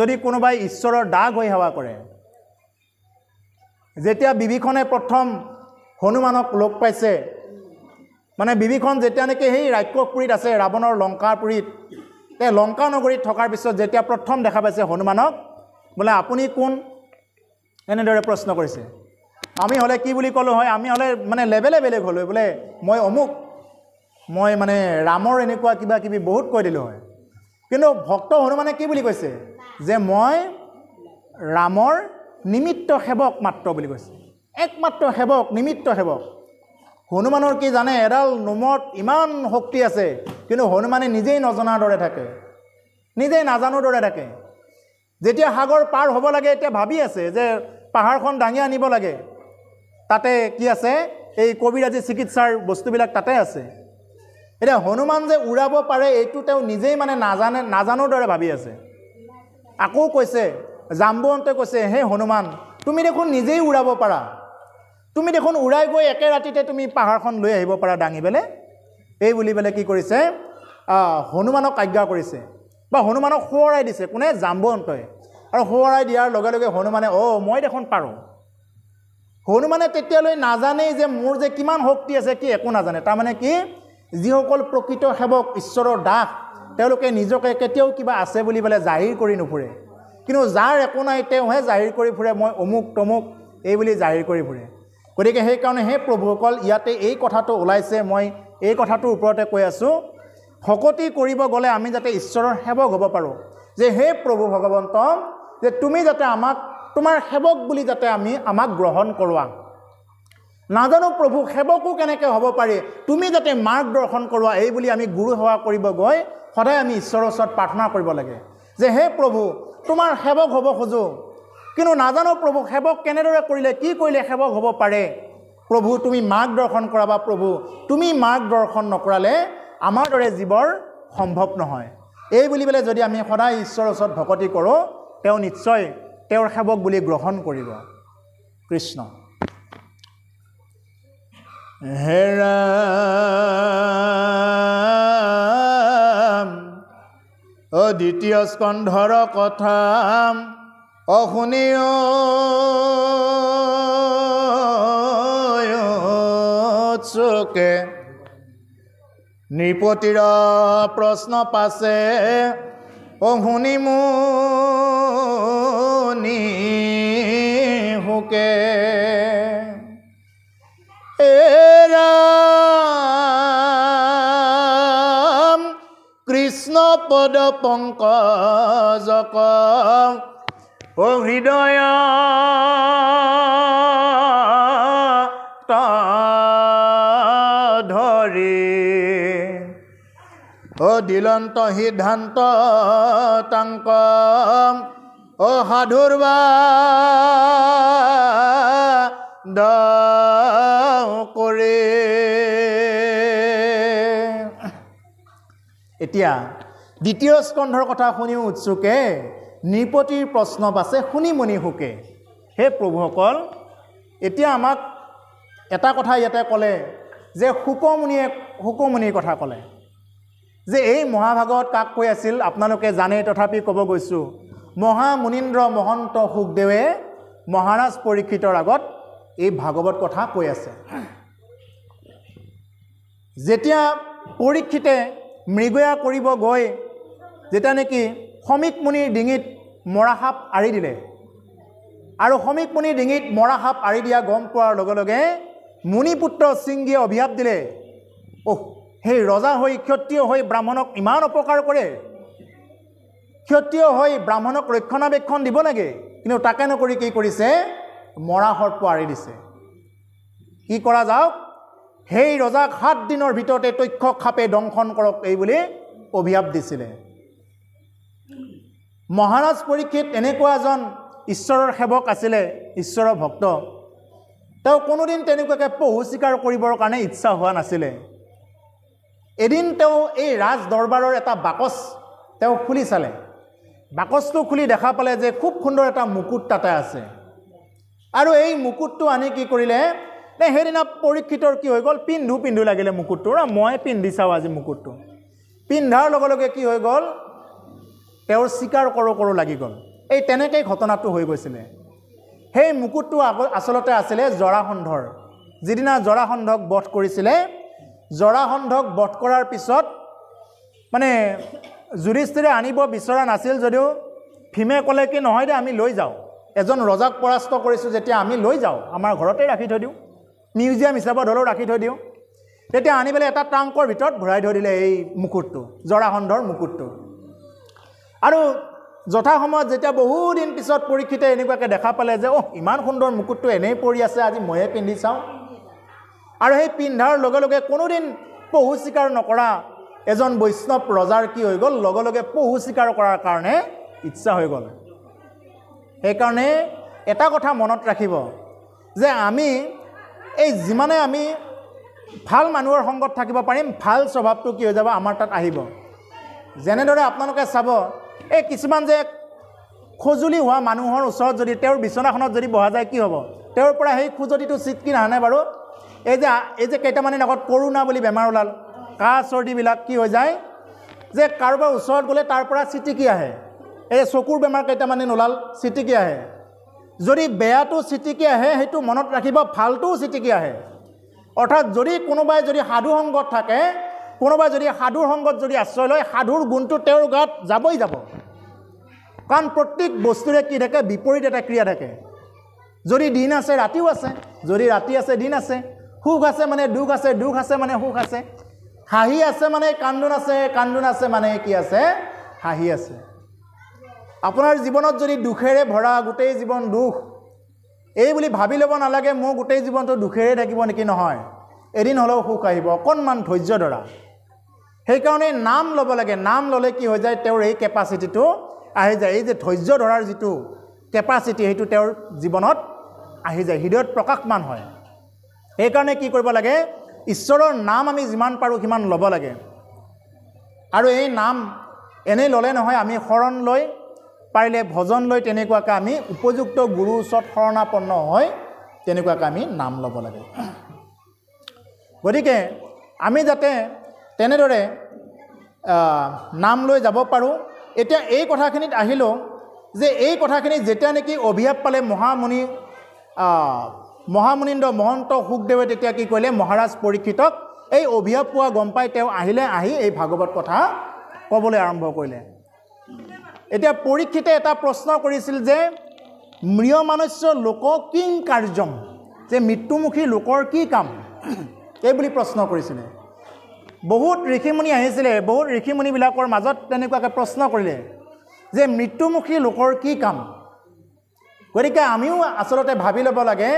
যদি কোনোবাই ঈশ্বৰৰ দাগ হৈ সেৱা কৰে যেতিয়া বিবিখনে প্ৰথম হনুমানক লগ পাইছে মানে বিবিখন যেতিয়া নেকি সেই ৰাক্ষসপুৰীত আছে ৰাৱণৰ লংকাৰপুৰীত তেওঁ লংকা নগৰীত থকাৰ পিছত যেতিয়া প্ৰথম দেখা পাইছে হনুমানক বোলে আপুনি কোন এনেদৰে প্ৰশ্ন কৰিছে আমি হ'লে কি বুলি ক'লোঁ হয় আমি হ'লে মানে লেবেলে বেলেগ হ'লোঁ বোলে মই অমুক মই মানে ৰামৰ এনেকুৱা কিবা কিবি বহুত কৈ দিলোঁ হয় কিন্তু ভক্ত হনুমানে কি বুলি কৈছে যে মই ৰামৰ নিমিত্ত সেৱক মাত্ৰ বুলি কৈছে একমাত্ৰ সেৱক নিমিত্ত সেৱক হনুমানৰ কি জানে এডাল নোমত ইমান শক্তি আছে কিন্তু হনুমানে নিজেই নজনাৰ দৰে থাকে নিজেই নাজানো দৰে থাকে যেতিয়া সাগৰ পাৰ হ'ব লাগে এতিয়া ভাবি আছে যে পাহাৰখন দাঙি আনিব লাগে তাতে কি আছে এই কবিৰাজী চিকিৎসাৰ বস্তুবিলাক তাতে আছে এতিয়া হনুমান যে উৰাব পাৰে এইটো তেওঁ নিজেই মানে নাজানে নাজানো দৰে ভাবি আছে আকৌ কৈছে জাম্বুৱন্তে কৈছে হে হনুমান তুমি দেখোন নিজেই উৰাব পাৰা তুমি দেখোন উৰাই গৈ একে ৰাতিতে তুমি পাহাৰখন লৈ আহিব পাৰা দাঙি পেলাই এই বুলি পেলাই কি কৰিছে হনুমানক আজ্ঞা কৰিছে বা হনুমানক সোঁৱৰাই দিছে কোনে যাম্ব অন্তই আৰু সোঁৱৰাই দিয়াৰ লগে লগে হনুমানে অ' মই দেখোন পাৰোঁ হনুমানে তেতিয়ালৈ নাজানেই যে মোৰ যে কিমান শক্তি আছে কি একো নাজানে তাৰমানে কি যিসকল প্ৰকৃত সেৱক ঈশ্বৰৰ দাস তেওঁলোকে নিজকে কেতিয়াও কিবা আছে বুলি পেলাই জাহিৰ কৰি নুফুৰে কিন্তু যাৰ একো নাই তেওঁহে জাহিৰ কৰি ফুৰে মই অমুক তমুক এইবুলি জাহিৰ কৰি ফুৰে গতিকে সেইকাৰণে সেই প্ৰভুসকল ইয়াতে এই কথাটো ওলাইছে মই এই কথাটোৰ ওপৰতে কৈ আছোঁ শকতি কৰিব গ'লে আমি যাতে ঈশ্বৰৰ সেৱক হ'ব পাৰোঁ যে হে প্ৰভু ভগৱন্ত যে তুমি যাতে আমাক তোমাৰ সেৱক বুলি যাতে আমি আমাক গ্ৰহণ কৰোৱা নাজানো প্ৰভু সেৱকো কেনেকৈ হ'ব পাৰি তুমি যাতে মাৰ্গদৰ্শন কৰোৱা এইবুলি আমি গুৰু সেৱা কৰিব গৈ সদায় আমি ঈশ্বৰৰ ওচৰত প্ৰাৰ্থনা কৰিব লাগে যে হে প্ৰভু তোমাৰ সেৱক হ'ব খোজোঁ কিন্তু নাজানো প্ৰভু সেৱক কেনেদৰে কৰিলে কি কৰিলে সেৱক হ'ব পাৰে প্ৰভু তুমি মাক দৰ্শন কৰা বা প্ৰভু তুমি মাক দৰ্শন নকৰালে আমাৰ দৰে জীৱৰ সম্ভৱ নহয় এই বুলি পেলাই যদি আমি সদায় ঈশ্বৰৰ ওচৰত ভকতি কৰোঁ তেওঁ নিশ্চয় তেওঁৰ সেৱক বুলি গ্ৰহণ কৰিব কৃষ্ণ হেৰা অ দ্বিতীয় স্কন্ধৰ কথা অশুনি চোকে নৃপতিৰ প্ৰশ্ন পাছে অশুনি মুনি এৰা কৃষ্ণ পদ পংকজক ও হৃদয় ধৰি অ দিলন্ত সিদ্ধান্ত তাংক অ সাধুৰ্বা দৰে এতিয়া দ্বিতীয় স্কন্ধৰ কথা শুনিও উৎসুকে নৃপতিৰ প্ৰশ্ন বাছে শুনিমণি শুকে হে প্ৰভুসকল এতিয়া আমাক এটা কথা ইয়াতে ক'লে যে শুকমণিয়ে শুকমণিৰ কথা ক'লে যে এই মহাভাগত কাক কৈ আছিল আপোনালোকে জানেই তথাপি ক'ব গৈছোঁ মহামুনীন্দ্ৰ মহন্ত শুকদেৱে মহাৰাজ পৰীক্ষিতৰ আগত এই ভাগৱত কথা কৈ আছে যেতিয়া পৰীক্ষিতে মৃগয়া কৰিব গৈ যেতিয়া নেকি সমিতমণিৰ ডিঙিত মৰা সাপ আঁৰি দিলে আৰু সমীপ মুনিৰ ডিঙিত মৰা সাপ আঁৰি দিয়া গম পোৱাৰ লগে লগে মুনিপুত্ৰ সিংগীয়ে অভিশাপ দিলে অহ সেই ৰজা হৈ ক্ষত্ৰিয় হৈ ব্ৰাহ্মণক ইমান অপকাৰ কৰে ক্ষত্ৰিয় হৈ ব্ৰাহ্মণক ৰক্ষণাবেক্ষণ দিব লাগে কিন্তু তাকে নকৰি কি কৰিছে মৰা সৰ্প আঁৰি দিছে কি কৰা যাওক সেই ৰজাক সাত দিনৰ ভিতৰতে তক্ষ খাপে দংশন কৰক এই বুলি অভিশাপ দিছিলে মহাৰাজ পৰীক্ষিত এনেকুৱা এজন ঈশ্বৰৰ সেৱক আছিলে ঈশ্বৰৰ ভক্ত তেওঁ কোনোদিন তেনেকুৱাকৈ পহু চিকাৰ কৰিবৰ কাৰণে ইচ্ছা হোৱা নাছিলে এদিন তেওঁ এই ৰাজ দৰবাৰৰ এটা বাকচ তেওঁ খুলি চালে বাকচটো খুলি দেখা পালে যে খুব সুন্দৰ এটা মুকুট তাতে আছে আৰু এই মুকুটটো আনি কি কৰিলে সেইদিনা পৰীক্ষিতৰ কি হৈ গ'ল পিন্ধো পিন্ধো লাগিলে মুকুটটো মই পিন্ধি চাওঁ আজি মুকুটটো পিন্ধাৰ লগে লগে কি হৈ গ'ল তেওঁৰ চিকাৰ কৰোঁ কৰোঁ লাগি গ'ল এই তেনেকৈয়ে ঘটনাটো হৈ গৈছিলে সেই মুকুটটো আগ আচলতে আছিলে জৰাসন্ধৰ যিদিনা জৰাসন্ধক বধ কৰিছিলে জৰাসন্ধক বধ কৰাৰ পিছত মানে যুধিষ্ঠিৰে আনিব বিচৰা নাছিল যদিও ভীমে ক'লে কি নহয় দে আমি লৈ যাওঁ এজন ৰজাক পৰাস্ত কৰিছোঁ যেতিয়া আমি লৈ যাওঁ আমাৰ ঘৰতে ৰাখি থৈ দিওঁ মিউজিয়াম হিচাপত হ'লেও ৰাখি থৈ দিওঁ তেতিয়া আনি পেলাই এটা টাংকৰ ভিতৰত ভৰাই থৈ দিলে এই মুকুটটো জৰাসন্ধৰ মুকুটটো আৰু যথা সময়ত যেতিয়া বহুদিন পিছত পৰীক্ষিতে এনেকুৱাকৈ দেখা পালে যে অহ ইমান সুন্দৰ মুকুটটো এনেই পৰি আছে আজি ময়ে পিন্ধি চাওঁ আৰু সেই পিন্ধাৰ লগে লগে কোনোদিন পহু চিকাৰ নকৰা এজন বৈষ্ণৱ ৰজাৰ কি হৈ গ'ল লগে লগে পহু চিকাৰ কৰাৰ কাৰণে ইচ্ছা হৈ গ'ল সেইকাৰণে এটা কথা মনত ৰাখিব যে আমি এই যিমানে আমি ভাল মানুহৰ সংগত থাকিব পাৰিম ভাল স্বভাৱটো কি হৈ যাব আমাৰ তাত আহিব যেনেদৰে আপোনালোকে চাব এই কিছুমান যে খজুলি হোৱা মানুহৰ ওচৰত যদি তেওঁৰ বিচনাখনত যদি বহা যায় কি হ'ব তেওঁৰ পৰা সেই খুজতিটো চিটকি নাহানে বাৰু এই যে এই যে কেইটামানদিন আগত কৰোণা বুলি বেমাৰ ওলাল কাহ চৰ্দিবিলাক কি হৈ যায় যে কাৰোবাৰ ওচৰত গ'লে তাৰ পৰা চিটিকি আহে এই চকুৰ বেমাৰ কেইটামানদিন ওলাল চিটিকি আহে যদি বেয়াটো চিটিকি আহে সেইটো মনত ৰাখিব ফালটোও চিটিকি আহে অৰ্থাৎ যদি কোনোবাই যদি সাধুসংগত থাকে কোনোবাই যদি সাধুৰ সংগত যদি আশ্ৰয় লয় সাধুৰ গুণটো তেওঁৰ গাত যাবই যাব কাৰণ প্ৰত্যেক বস্তুৰে কি থাকে বিপৰীত এটা ক্ৰিয়া থাকে যদি দিন আছে ৰাতিও আছে যদি ৰাতি আছে দিন আছে সুখ আছে মানে দুখ আছে দুখ আছে মানে সুখ আছে হাঁহি আছে মানে কান্দোন আছে কান্দোন আছে মানে কি আছে হাঁহি আছে আপোনাৰ জীৱনত যদি দুখেৰে ভৰা গোটেই জীৱন দুখ এই বুলি ভাবি ল'ব নালাগে মোৰ গোটেই জীৱনটো দুখেৰে থাকিব নেকি নহয় এদিন হ'লেও সুখ আহিব অকণমান ধৈৰ্য ধৰা সেইকাৰণে নাম ল'ব লাগে নাম ল'লে কি হৈ যায় তেওঁৰ এই কেপাচিটিটো আহি যায় এই যে ধৈৰ্য ধৰাৰ যিটো কেপাচিটি সেইটো তেওঁৰ জীৱনত আহি যায় হৃদয়ত প্ৰকাশমান হয় সেইকাৰণে কি কৰিব লাগে ঈশ্বৰৰ নাম আমি যিমান পাৰোঁ সিমান ল'ব লাগে আৰু এই নাম এনেই ল'লে নহয় আমি শৰণ লৈ পাৰিলে ভজন লৈ তেনেকুৱাকৈ আমি উপযুক্ত গুৰুৰ ওচৰত শৰণাপন্ন হয় তেনেকুৱাকৈ আমি নাম ল'ব লাগে গতিকে আমি যাতে তেনেদৰে নাম লৈ যাব পাৰোঁ এতিয়া এই কথাখিনিত আহিলোঁ যে এই কথাখিনি যেতিয়া নেকি অভিশাপ পালে মহামুনি মহামুনিন্দ্ৰ মহন্ত শুকদেৱে তেতিয়া কি কৰিলে মহাৰাজ পৰীক্ষিতক এই অভিশাপ পোৱা গম পাই তেওঁ আহিলে আহি এই ভাগৱত কথা ক'বলৈ আৰম্ভ কৰিলে এতিয়া পৰীক্ষিতে এটা প্ৰশ্ন কৰিছিল যে মৃয়মানুষ্য লোক কিং কাৰ্যম যে মৃত্যুমুখী লোকৰ কি কাম এই বুলি প্ৰশ্ন কৰিছিলে বহুত ঋষিমুনি আহিছিলে বহুত ঋষিমুনিবিলাকৰ মাজত তেনেকুৱাকৈ প্ৰশ্ন কৰিলে যে মৃত্যুমুখী লোকৰ কি কাম গতিকে আমিও আচলতে ভাবি ল'ব লাগে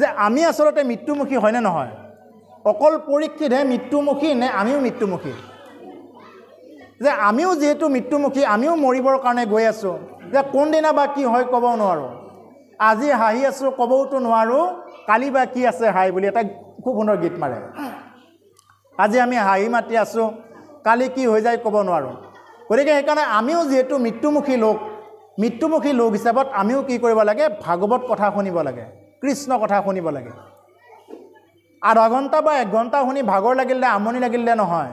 যে আমি আচলতে মৃত্যুমুখী হয়নে নহয় অকল পৰীক্ষিতহে মৃত্যুমুখী নে আমিও মৃত্যুমুখী যে আমিও যিহেতু মৃত্যুমুখী আমিও মৰিবৰ কাৰণে গৈ আছোঁ যে কোনদিনা বা কি হয় ক'ব নোৱাৰোঁ আজি হাঁহি আছোঁ ক'বওতো নোৱাৰোঁ কালি বা কি আছে হাই বুলি এটা খুব সুন্দৰ গীত মাৰে আজি আমি হাঁহি মাতি আছোঁ কালি কি হৈ যায় ক'ব নোৱাৰোঁ গতিকে সেইকাৰণে আমিও যিহেতু মৃত্যুমুখী লোক মৃত্যুমুখী লোক হিচাপত আমিও কি কৰিব লাগে ভাগৱত কথা শুনিব লাগে কৃষ্ণ কথা শুনিব লাগে আধা ঘণ্টা বা এক ঘণ্টা শুনি ভাগৰ লাগিলে আমনি লাগিলে নহয়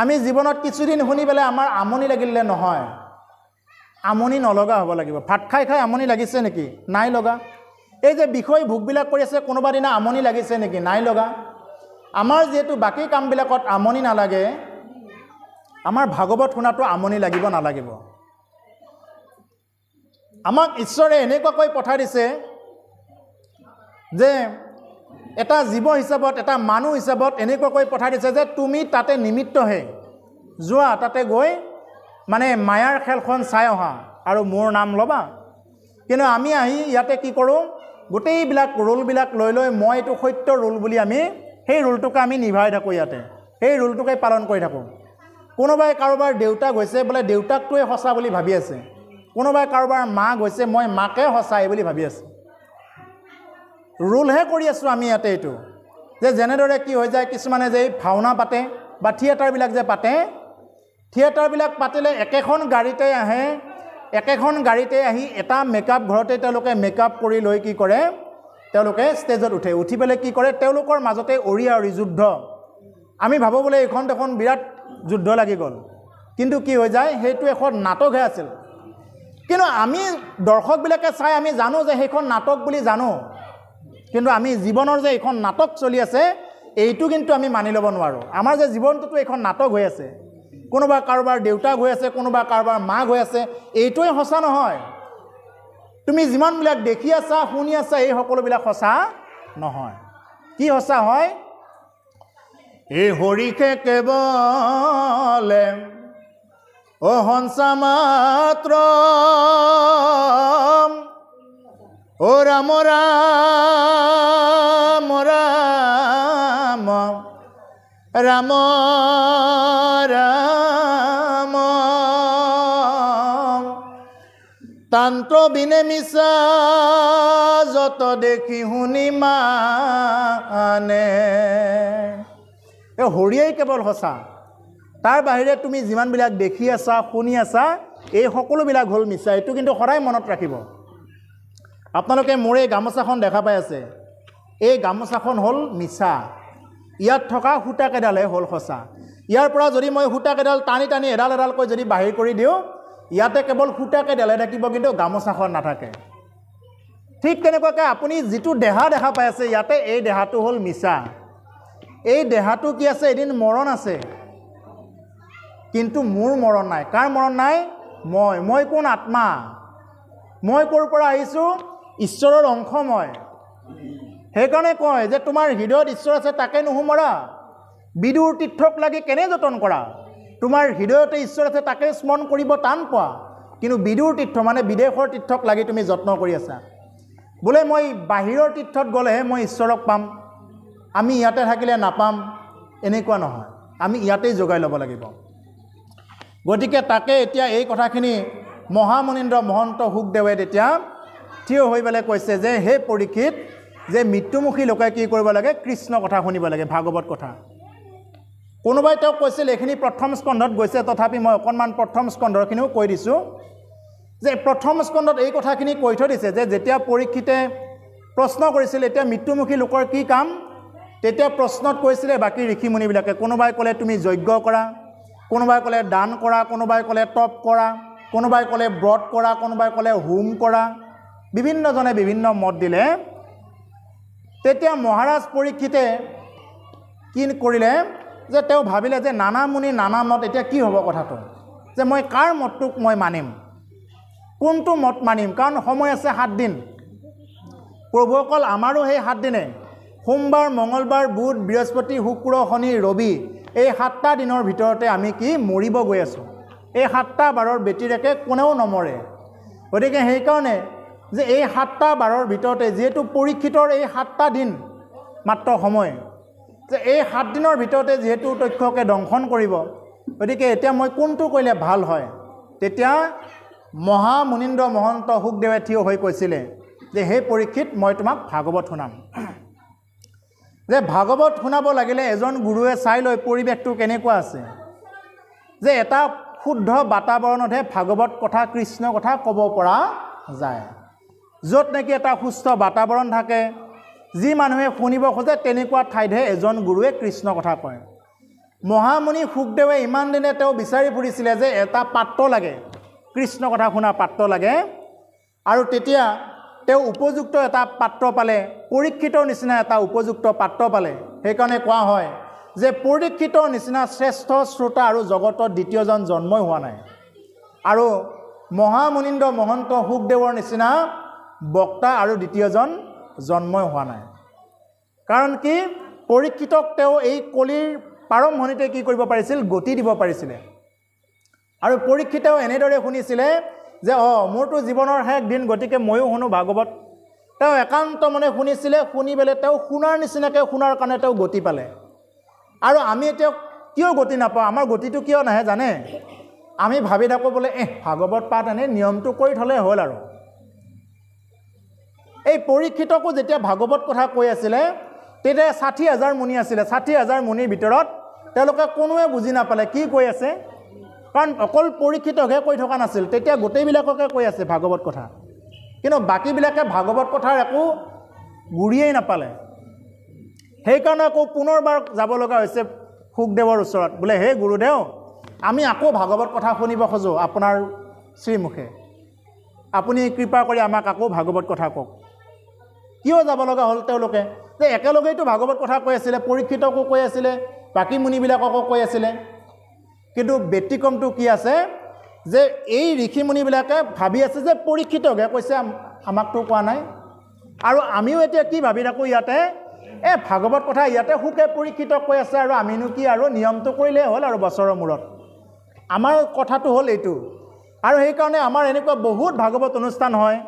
আমি জীৱনত কিছুদিন শুনি পেলাই আমাৰ আমনি লাগিলে নহয় আমনি নলগা হ'ব লাগিব ভাত খাই খাই আমনি লাগিছে নেকি নাই লগা এই যে বিষয় ভোগবিলাক কৰি আছে কোনোবা দিনা আমনি লাগিছে নেকি নাই লগা আমাৰ যিহেতু বাকী কামবিলাকত আমনি নালাগে আমাৰ ভাগৱত শুনাটো আমনি লাগিব নালাগিব আমাক ঈশ্বৰে এনেকুৱাকৈ পঠাই দিছে যে এটা জীৱ হিচাপত এটা মানুহ হিচাপত এনেকুৱাকৈ পঠাই দিছে যে তুমি তাতে নিমিত্তহে যোৱা তাতে গৈ মানে মায়াৰ খেলখন চাই অহা আৰু মোৰ নাম ল'বা কিন্তু আমি আহি ইয়াতে কি কৰোঁ গোটেইবিলাক ৰোলবিলাক লৈ লৈ মই এইটো সত্য ৰোল বুলি আমি সেই ৰোলটোকে আমি নিভাই থাকোঁ ইয়াতে সেই ৰোলটোকে পালন কৰি থাকোঁ কোনোবাই কাৰোবাৰ দেউতাক হৈছে বোলে দেউতাকটোৱে সঁচা বুলি ভাবি আছে কোনোবাই কাৰোবাৰ মা গৈছে মই মাকে সঁচাই বুলি ভাবি আছে ৰোলহে কৰি আছোঁ আমি ইয়াতে এইটো যে যেনেদৰে কি হৈ যায় কিছুমানে যে এই ভাওনা পাতে বা থিয়েটাৰবিলাক যে পাতে থিয়েটাৰবিলাক পাতিলে একেখন গাড়ীতে আহে একেখন গাড়ীতে আহি এটা মেকআপ ঘৰতে তেওঁলোকে মেকআপ কৰি লৈ কি কৰে তেওঁলোকে ষ্টেজত উঠে উঠি পেলাই কি কৰে তেওঁলোকৰ মাজতে অৰি আৰি যুদ্ধ আমি ভাবোঁ বোলে এইখন দেখোন বিৰাট যুদ্ধ লাগি গ'ল কিন্তু কি হৈ যায় সেইটো এখন নাটকহে আছিল কিন্তু আমি দৰ্শকবিলাকে চাই আমি জানো যে সেইখন নাটক বুলি জানো কিন্তু আমি জীৱনৰ যে এইখন নাটক চলি আছে এইটো কিন্তু আমি মানি ল'ব নোৱাৰোঁ আমাৰ যে জীৱনটোতো এইখন নাটক হৈ আছে কোনোবা কাৰোবাৰ দেউতাক হৈ আছে কোনোবা কাৰোবাৰ মাক হৈ আছে এইটোৱে সঁচা নহয় তুমি যিমানবিলাক দেখি আছা শুনি আছা এই সকলোবিলাক সঁচা নহয় কি সঁচা হয় এই হৰিকে কেৱল অহংসা মাত্ৰ অ ৰাম ৰাম ৰাম ৰাম ৰাম তন্ত্ৰ বিনে মিছা যত দেখি শুনি মানে এই হৰিয়েই কেৱল সঁচা তাৰ বাহিৰে তুমি যিমানবিলাক দেখি আছা শুনি আছা এই সকলোবিলাক হ'ল মিছা এইটো কিন্তু সদায় মনত ৰাখিব আপোনালোকে মোৰ এই গামোচাখন দেখা পাই আছে এই গামোচাখন হ'ল মিছা ইয়াত থকা সূতাকেইডালে হ'ল সঁচা ইয়াৰ পৰা যদি মই সূতাকেইডাল টানি টানি এডাল এডালকৈ যদি বাহিৰ কৰি দিওঁ ইয়াতে কেৱল সূতাকে দেলে থাকিব কিন্তু গামোচাখন নাথাকে ঠিক তেনেকুৱাকৈ আপুনি যিটো দেহা দেখা পাই আছে ইয়াতে এই দেহাটো হ'ল মিছা এই দেহাটো কি আছে এদিন মৰণ আছে কিন্তু মোৰ মৰণ নাই কাৰ মৰণ নাই মই মই কোন আত্মা মই ক'ৰ পৰা আহিছোঁ ঈশ্বৰৰ অংশ মই সেইকাৰণে কয় যে তোমাৰ হৃদয়ত ঈশ্বৰ আছে তাকে নুসুমৰা বিদুৰ তীৰ্থক লাগি কেনে যতন কৰা তোমাৰ হৃদয়তে ঈশ্বৰ আছে তাকে স্মৰণ কৰিব টান পোৱা কিন্তু বিদুৰ তীৰ্থ মানে বিদেশৰ তীৰ্থক লাগি তুমি যত্ন কৰি আছা বোলে মই বাহিৰৰ তীৰ্থত গ'লেহে মই ঈশ্বৰক পাম আমি ইয়াতে থাকিলে নাপাম এনেকুৱা নহয় আমি ইয়াতেই যোগাই ল'ব লাগিব গতিকে তাকে এতিয়া এই কথাখিনি মহামনীন্দ্ৰ মহন্ত সুখদেৱে তেতিয়া থিয় হৈ পেলাই কৈছে যে সেই পৰীক্ষিত যে মৃত্যুমুখী লোকে কি কৰিব লাগে কৃষ্ণ কথা শুনিব লাগে ভাগৱত কথা কোনোবাই তেওঁক কৈছিল এইখিনি প্ৰথম স্কন্ধত গৈছে তথাপি মই অকণমান প্ৰথম স্কন্ধৰখিনিও কৈ দিছোঁ যে প্ৰথম স্কন্ধত এই কথাখিনি কৈ থৈ দিছে যে যেতিয়া পৰীক্ষিতে প্ৰশ্ন কৰিছিল এতিয়া মৃত্যুমুখী লোকৰ কি কাম তেতিয়া প্ৰশ্নত কৈছিলে বাকী ঋষিমুনিবিলাকে কোনোবাই ক'লে তুমি যজ্ঞ কৰা কোনোবাই ক'লে দান কৰা কোনোবাই ক'লে তপ কৰা কোনোবাই ক'লে ব্ৰত কৰা কোনোবাই ক'লে হোম কৰা বিভিন্নজনে বিভিন্ন মত দিলে তেতিয়া মহাৰাজ পৰীক্ষিতে কি কৰিলে যে তেওঁ ভাবিলে যে নানা মুনি নানা মত এতিয়া কি হ'ব কথাটো যে মই কাৰ মতটোক মই মানিম কোনটো মত মানিম কাৰণ সময় আছে সাতদিন প্ৰভুসকল আমাৰো সেই সাতদিনে সোমবাৰ মঙলবাৰ বুধ বৃহস্পতি শুক্ৰ শনি ৰবি এই সাতটা দিনৰ ভিতৰতে আমি কি মৰিব গৈ আছোঁ এই সাতটা বাৰৰ বেটিৰেকে কোনেও নমৰে গতিকে সেইকাৰণে যে এই সাতটা বাৰৰ ভিতৰতে যিহেতু পৰীক্ষিতৰ এই সাতটা দিন মাত্ৰ সময় যে এই সাত দিনৰ ভিতৰতে যিহেতু তক্ষকে দংশন কৰিব গতিকে এতিয়া মই কোনটো কৰিলে ভাল হয় তেতিয়া মহামুনিন্দ্ৰ মহন্ত সুখদেৱে থিয় হৈ কৈছিলে যে সেই পৰীক্ষিত মই তোমাক ভাগৱত শুনাম যে ভাগৱত শুনাব লাগিলে এজন গুৰুৱে চাই লৈ পৰিৱেশটো কেনেকুৱা আছে যে এটা শুদ্ধ বাতাৱৰণতহে ভাগৱত কথা কৃষ্ণ কথা ক'ব পৰা যায় য'ত নেকি এটা সুস্থ বাতাৱৰণ থাকে যি মানুহে শুনিব খোজে তেনেকুৱা ঠাইতহে এজন গুৰুৱে কৃষ্ণ কথা কয় মহামণি সুখদেৱে ইমান দিনে তেওঁ বিচাৰি ফুৰিছিলে যে এটা পাত্ৰ লাগে কৃষ্ণ কথা শুনা পাত্ৰ লাগে আৰু তেতিয়া তেওঁ উপযুক্ত এটা পাত্ৰ পালে পৰীক্ষিতৰ নিচিনা এটা উপযুক্ত পাত্ৰ পালে সেইকাৰণে কোৱা হয় যে পৰীক্ষিতৰ নিচিনা শ্ৰেষ্ঠ শ্ৰোতা আৰু জগতত দ্বিতীয়জন জন্মই হোৱা নাই আৰু মহামুনিন্দ্ৰ মহন্ত সুখদেৱৰ নিচিনা বক্তা আৰু দ্বিতীয়জন জন্মই হোৱা নাই কাৰণ কি পৰীক্ষিতক তেওঁ এই কলিৰ প্ৰাৰম্ভণিতে কি কৰিব পাৰিছিল গতি দিব পাৰিছিলে আৰু পৰীক্ষিতেও এনেদৰে শুনিছিলে যে অঁ মোৰতো জীৱনৰ শেষ দিন গতিকে ময়ো শুনো ভাগৱত তেওঁ একান্ত মনে শুনিছিলে শুনি পেলাই তেওঁ শুনাৰ নিচিনাকৈ শুনাৰ কাৰণে তেওঁ গতি পালে আৰু আমি তেওঁক কিয় গতি নাপাওঁ আমাৰ গতিটো কিয় নাহে জানে আমি ভাবি থাকোঁ বোলে এহ ভাগৱত পাঠ এনেই নিয়মটো কৰি থ'লে হ'ল আৰু এই পৰীক্ষিতকো যেতিয়া ভাগৱত কথা কৈ আছিলে তেতিয়া ষাঠি হাজাৰ মুনি আছিলে ষাঠি হাজাৰ মুনিৰ ভিতৰত তেওঁলোকে কোনোৱে বুজি নাপালে কি কৈ আছে কাৰণ অকল পৰীক্ষিতকহে কৈ থকা নাছিল তেতিয়া গোটেইবিলাককে কৈ আছে ভাগৱত কথা কিন্তু বাকীবিলাকে ভাগৱত কথাৰ একো গুৰিয়েই নাপালে সেইকাৰণে আকৌ পুনৰবাৰ যাব লগা হৈছে সুখদেৱৰ ওচৰত বোলে হে গুৰুদেৱ আমি আকৌ ভাগৱত কথা শুনিব খোজোঁ আপোনাৰ শ্ৰীমুখে আপুনি কৃপা কৰি আমাক আকৌ ভাগৱত কথা কওক কিয় যাব লগা হ'ল তেওঁলোকে যে একেলগেইতো ভাগৱত কথা কৈ আছিলে পৰীক্ষিতকো কৈ আছিলে বাকী মুনিবিলাককো কৈ আছিলে কিন্তু ব্যতিক্ৰমটো কি আছে যে এই ঋষি মুনিবিলাকে ভাবি আছে যে পৰীক্ষিতকহে কৈছে আমাকতো কোৱা নাই আৰু আমিও এতিয়া কি ভাবি থাকোঁ ইয়াতে এই ভাগৱত কথা ইয়াতে সুখে পৰীক্ষিতক কৈ আছে আৰু আমিনো কি আৰু নিয়মটো কৰিলেই হ'ল আৰু বছৰৰ মূৰত আমাৰ কথাটো হ'ল এইটো আৰু সেইকাৰণে আমাৰ এনেকুৱা বহুত ভাগৱত অনুষ্ঠান হয়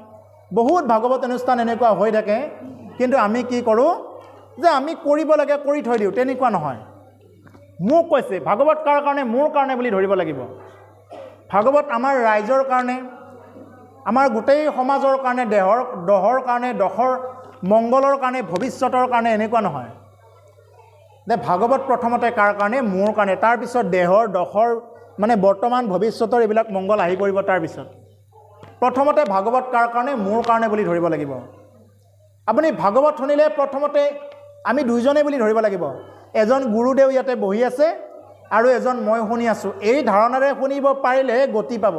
বহুত ভাগৱত অনুষ্ঠান এনেকুৱা হৈ থাকে কিন্তু আমি কি কৰোঁ যে আমি কৰিব লাগে কৰি থৈ দিওঁ তেনেকুৱা নহয় মোক কৈছে ভাগৱত কাৰ কাৰণে মোৰ কাৰণে বুলি ধৰিব লাগিব ভাগৱত আমাৰ ৰাইজৰ কাৰণে আমাৰ গোটেই সমাজৰ কাৰণে দেহৰ দহৰ কাৰণে দহৰ মংগলৰ কাৰণে ভৱিষ্যতৰ কাৰণে এনেকুৱা নহয় যে ভাগৱত প্ৰথমতে কাৰ কাৰণে মোৰ কাৰণে তাৰপিছত দেহৰ দহৰ মানে বৰ্তমান ভৱিষ্যতৰ এইবিলাক মংগল আহি পৰিব তাৰপিছত প্ৰথমতে ভাগৱত কাৰ কাৰণে মোৰ কাৰণে বুলি ধৰিব লাগিব আপুনি ভাগৱত শুনিলে প্ৰথমতে আমি দুইজনে বুলি ধৰিব লাগিব এজন গুৰুদেউ ইয়াতে বহি আছে আৰু এজন মই শুনি আছোঁ এই ধাৰণাৰে শুনিব পাৰিলে গতি পাব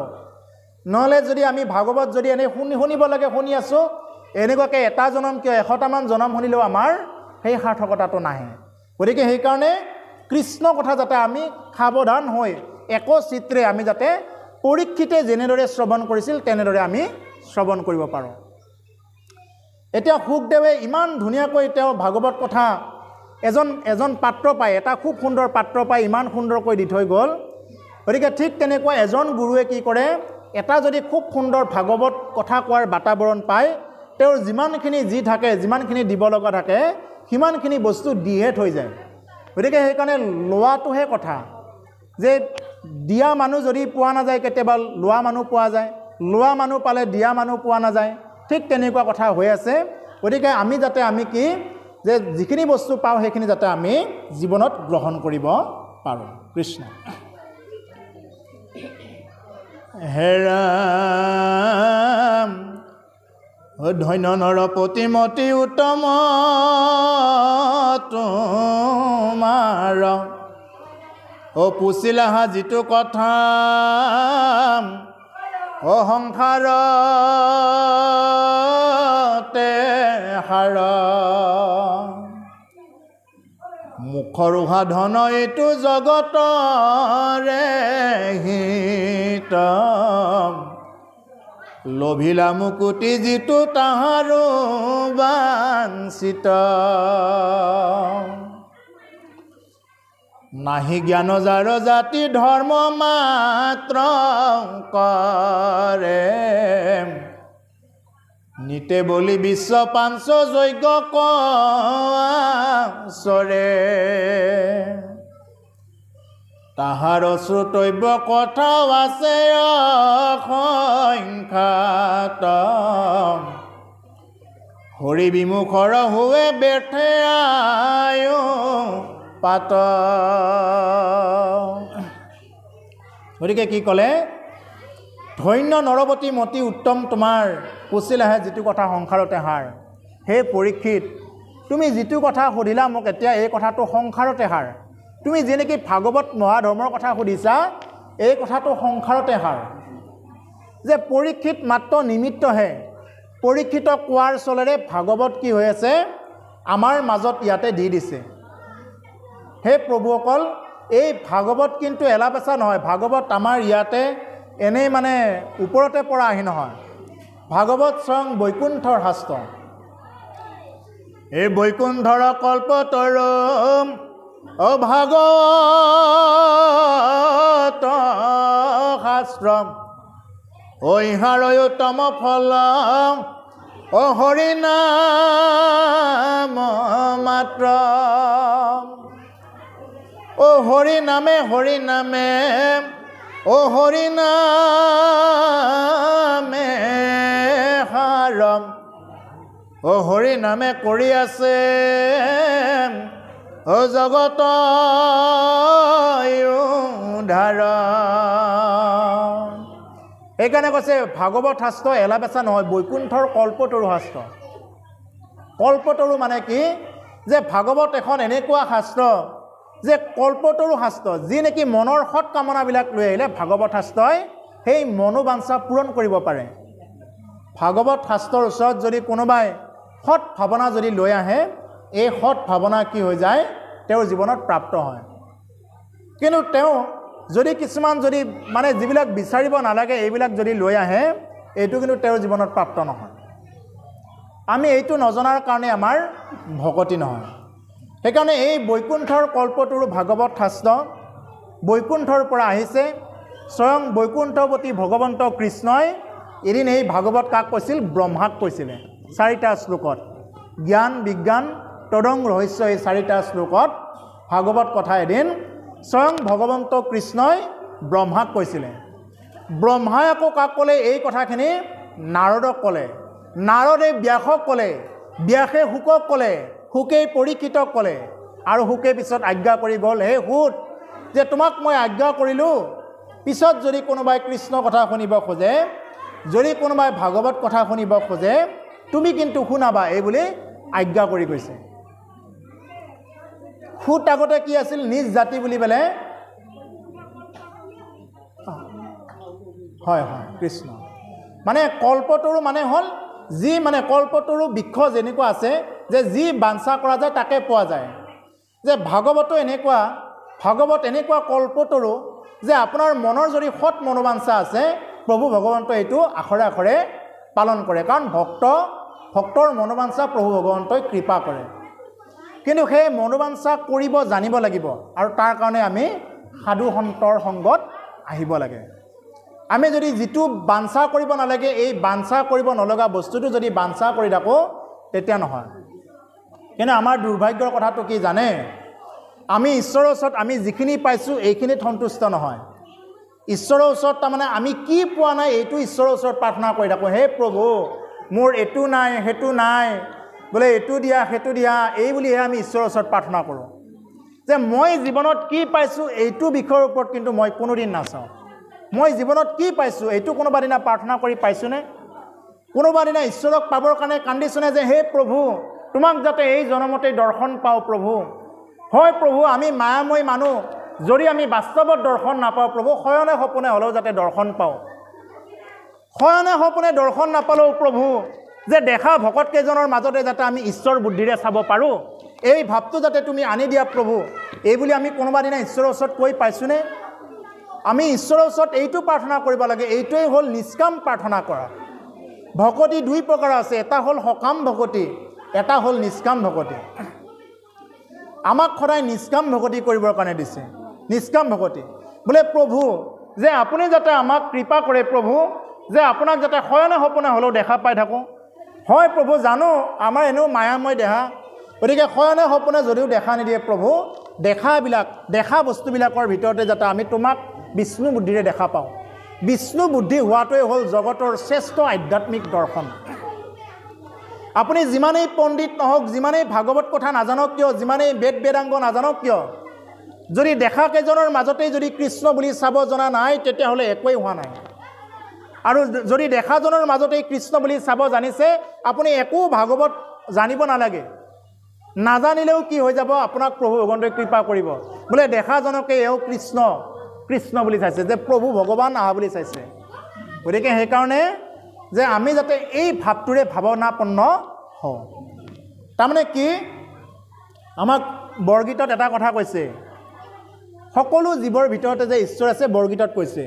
নহ'লে যদি আমি ভাগৱত যদি এনে শুনি শুনিব লাগে শুনি আছোঁ এনেকুৱাকৈ এটা জনম কিয় এশটামান জনম শুনিলেও আমাৰ সেই সাৰ্থকতাটো নাহে গতিকে সেইকাৰণে কৃষ্ণ কথা যাতে আমি সাৱধান হৈ একো চিত্ৰে আমি যাতে পৰীক্ষিতে যেনেদৰে শ্ৰৱণ কৰিছিল তেনেদৰে আমি শ্ৰৱণ কৰিব পাৰোঁ এতিয়া সুখদেৱে ইমান ধুনীয়াকৈ তেওঁ ভাগৱত কথা এজন এজন পাত্ৰ পায় এটা খুব সুন্দৰ পাত্ৰ পায় ইমান সুন্দৰকৈ দি থৈ গ'ল গতিকে ঠিক তেনেকুৱা এজন গুৰুৱে কি কৰে এটা যদি খুব সুন্দৰ ভাগৱত কথা কোৱাৰ বাতাৱৰণ পায় তেওঁৰ যিমানখিনি যি থাকে যিমানখিনি দিব লগা থাকে সিমানখিনি বস্তু দিহে থৈ যায় গতিকে সেইকাৰণে লোৱাটোহে কথা যে দিয়া মানুহ যদি পোৱা নাযায় কেতিয়াবা লোৱা মানুহ পোৱা যায় লোৱা মানুহ পালে দিয়া মানুহ পোৱা নাযায় ঠিক তেনেকুৱা কথা হৈ আছে গতিকে আমি যাতে আমি কি যে যিখিনি বস্তু পাওঁ সেইখিনি যাতে আমি জীৱনত গ্ৰহণ কৰিব পাৰোঁ কৃষ্ণ হেৰা ধন্য নৰপতিমতি উত্তম তোমাৰ অ পুচিলাহা যিটো কথা অ সংসাৰতে হাৰ মুখৰ সাধন এইটো জগতৰে হিত লভিলা মুকুতি যিটো তাহাৰো বাঞ্চিত নাহি জ্ঞান যাৰ জাতি ধৰ্ম মাত্ৰ কৰে নিতে বলি বিশ্ব পাঞ্চ যজ্ঞ কৰে তাহাৰ অশ্ৰুতব্য কথাও আছে অসংখ্যাত হৰি বিমুখৰ হুৱে বেঠে আয়ো পাত গতিকে কি ক'লে ধন্য নৰৱতী মতি উত্তম তোমাৰ কৈছিলাহে যিটো কথা সংসাৰতে হাৰ সেই পৰীক্ষিত তুমি যিটো কথা সুধিলা মোক এতিয়া এই কথাটো সংসাৰতে হাৰ তুমি যি নেকি ভাগৱত ধৰ্মৰ কথা সুধিছা এই কথাটো সংসাৰতে হাৰ যে পৰীক্ষিত মাত্ৰ নিমিত্তহে পৰীক্ষিত কোৱাৰ চলেৰে ভাগৱত কি হৈ আছে আমাৰ মাজত ইয়াতে দি দিছে সেই প্ৰভুসকল এই ভাগৱত কিন্তু এলাপেচা নহয় ভাগৱত আমাৰ ইয়াতে এনেই মানে ওপৰতে পৰা আহি নহয় ভাগৱত চং বৈকুণ্ঠৰ শাস্ত্ৰ এই বৈকুণ্ঠৰ কল্প তৰম অভাগ শাস্ত্ৰম ঐহাৰয়োতম ফলম অহৰিণ মাত্ৰ ও হৰি নামে হৰি নামে ও হৰি নামে সাৰম অ হৰি নামে কৰি আছে অ জগত ধাৰ সেইকাৰণে কৈছে ভাগৱত শাস্ত্ৰ এলাবেচা নহয় বৈকুণ্ঠৰ কল্পতৰু শাস্ত্ৰ কল্পতৰু মানে কি যে ভাগৱত এখন এনেকুৱা শাস্ত্ৰ যে কল্পতৰু শাস্ত্ৰ যি নেকি মনৰ সৎ কামনাবিলাক লৈ আহিলে ভাগৱত শাস্ত্ৰই সেই মনোবাঞ্ছা পূৰণ কৰিব পাৰে ভাগৱত শাস্ত্ৰৰ ওচৰত যদি কোনোবাই সৎ ভাৱনা যদি লৈ আহে এই সৎ ভাৱনা কি হৈ যায় তেওঁৰ জীৱনত প্ৰাপ্ত হয় কিন্তু তেওঁ যদি কিছুমান যদি মানে যিবিলাক বিচাৰিব নালাগে এইবিলাক যদি লৈ আহে এইটো কিন্তু তেওঁৰ জীৱনত প্ৰাপ্ত নহয় আমি এইটো নজনাৰ কাৰণে আমাৰ ভকতি নহয় সেইকাৰণে এই বৈকুণ্ঠৰ কল্পটোৰ ভাগৱত শাস্ত্ৰ বৈকুণ্ঠৰ পৰা আহিছে স্বয়ং বৈকুণ্ঠৱতী ভগৱন্ত কৃষ্ণই এদিন এই ভাগৱত কাক কৈছিল ব্ৰহ্মাক কৈছিলে চাৰিটা শ্লোকত জ্ঞান বিজ্ঞান তদং ৰহস্য এই চাৰিটা শ্লোকত ভাগৱত কথা এদিন স্বয়ং ভগৱন্ত কৃষ্ণই ব্ৰহ্মাক কৈছিলে ব্ৰহ্মাই আকৌ কাক ক'লে এই কথাখিনি নাৰদক ক'লে নাৰদে ব্যাসক ক'লে ব্যাসে শোকক ক'লে সুকেই পৰীক্ষিতক ক'লে আৰু সুকে পিছত আজ্ঞা কৰি গ'ল হে সুত যে তোমাক মই আজ্ঞা কৰিলোঁ পিছত যদি কোনোবাই কৃষ্ণ কথা শুনিব খোজে যদি কোনোবাই ভাগৱত কথা শুনিব খোজে তুমি কিন্তু শুনাবা এই বুলি আজ্ঞা কৰি গৈছে সুত আগতে কি আছিল নিজ জাতি বুলি পেলাই হয় হয় কৃষ্ণ মানে কল্পতৰু মানে হ'ল যি মানে কল্পতৰু বৃক্ষ যেনেকুৱা আছে যে যি বাঞ্ছা কৰা যায় তাকে পোৱা যায় যে ভাগৱতো এনেকুৱা ভাগৱত এনেকুৱা কল্পতৰু যে আপোনাৰ মনৰ যদি সৎ মনোবাঞ্ছা আছে প্ৰভু ভগৱন্তই এইটো আখৰে আখৰে পালন কৰে কাৰণ ভক্ত ভক্তৰ মনোবাঞ্ছা প্ৰভু ভগৱন্তই কৃপা কৰে কিন্তু সেই মনোবাঞ্ছা কৰিব জানিব লাগিব আৰু তাৰ কাৰণে আমি সাধু সন্তৰ সংগত আহিব লাগে আমি যদি যিটো বাঞ্ছা কৰিব নালাগে এই বাঞ্ছা কৰিব নলগা বস্তুটো যদি বাঞ্ছা কৰি থাকোঁ তেতিয়া নহয় কিন্তু আমাৰ দুৰ্ভাগ্যৰ কথাটো কি জানে আমি ঈশ্বৰৰ ওচৰত আমি যিখিনি পাইছোঁ এইখিনিত সন্তুষ্ট নহয় ঈশ্বৰৰ ওচৰত তাৰমানে আমি কি পোৱা নাই এইটো ঈশ্বৰৰ ওচৰত প্ৰাৰ্থনা কৰি থাকোঁ হে প্ৰভু মোৰ এইটো নাই সেইটো নাই বোলে এইটো দিয়া সেইটো দিয়া এই বুলিহে আমি ঈশ্বৰৰ ওচৰত প্ৰাৰ্থনা কৰোঁ যে মই জীৱনত কি পাইছোঁ এইটো বিষয়ৰ ওপৰত কিন্তু মই কোনোদিন নাচাওঁ মই জীৱনত কি পাইছোঁ এইটো কোনোবা দিনা প্ৰাৰ্থনা কৰি পাইছোঁনে কোনোবা দিনা ঈশ্বৰক পাবৰ কাৰণে কান্দিছোঁনে যে হে প্ৰভু তোমাক যাতে এই জনমতে দৰ্শন পাওঁ প্ৰভু হয় প্ৰভু আমি মায়াময় মানুহ যদি আমি বাস্তৱত দৰ্শন নাপাওঁ প্ৰভু শয়নে সপোনে হ'লেও যাতে দৰ্শন পাওঁ শয়নে সপোনে দৰ্শন নাপালেও প্ৰভু যে দেখা ভকতকেইজনৰ মাজতে যাতে আমি ঈশ্বৰ বুদ্ধিৰে চাব পাৰোঁ এই ভাৱটো যাতে তুমি আনি দিয়া প্ৰভু এই বুলি আমি কোনোবা দিনা ঈশ্বৰৰ ওচৰত কৈ পাইছোঁনে আমি ঈশ্বৰৰ ওচৰত এইটো প্ৰাৰ্থনা কৰিব লাগে এইটোৱেই হ'ল নিষ্কাম প্ৰাৰ্থনা কৰা ভকতি দুই প্ৰকাৰৰ আছে এটা হ'ল সকাম ভকতি এটা হ'ল নিষ্কাম ভকতি আমাক সদায় নিষ্কাম ভকতি কৰিবৰ কাৰণে দিছে নিষ্কাম ভকতি বোলে প্ৰভু যে আপুনি যাতে আমাক কৃপা কৰে প্ৰভু যে আপোনাক যাতে শয়নে সপোনে হ'লেও দেখা পাই থাকোঁ হয় প্ৰভু জানো আমাৰ এনেও মায়াময় দেহা গতিকে শয়নে সপোনে যদিও দেখা নিদিয়ে প্ৰভু দেখাবিলাক দেখা বস্তুবিলাকৰ ভিতৰতে যাতে আমি তোমাক বিষ্ণু বুদ্ধিৰে দেখা পাওঁ বিষ্ণু বুদ্ধি হোৱাটোৱেই হ'ল জগতৰ শ্ৰেষ্ঠ আধ্যাত্মিক দৰ্শন আপুনি যিমানেই পণ্ডিত নহওক যিমানেই ভাগৱত কথা নাজানক কিয় যিমানেই বেদ বেদাংগ নাজানক কিয় যদি দেখা কেইজনৰ মাজতেই যদি কৃষ্ণ বুলি চাব জনা নাই তেতিয়াহ'লে একোৱেই হোৱা নাই আৰু যদি দেখাজনৰ মাজতেই কৃষ্ণ বুলি চাব জানিছে আপুনি একো ভাগৱত জানিব নালাগে নাজানিলেও কি হৈ যাব আপোনাক প্ৰভু ভগৱন্তই কৃপা কৰিব বোলে দেখাজনকে এওঁ কৃষ্ণ কৃষ্ণ বুলি চাইছে যে প্ৰভু ভগৱান আহা বুলি চাইছে গতিকে সেইকাৰণে যে আমি যাতে এই ভাৱটোৰে ভাৱনাপন্ন হওঁ তাৰমানে কি আমাক বৰগীতত এটা কথা কৈছে সকলো জীৱৰ ভিতৰতে যে ঈশ্বৰ আছে বৰগীতত কৈছে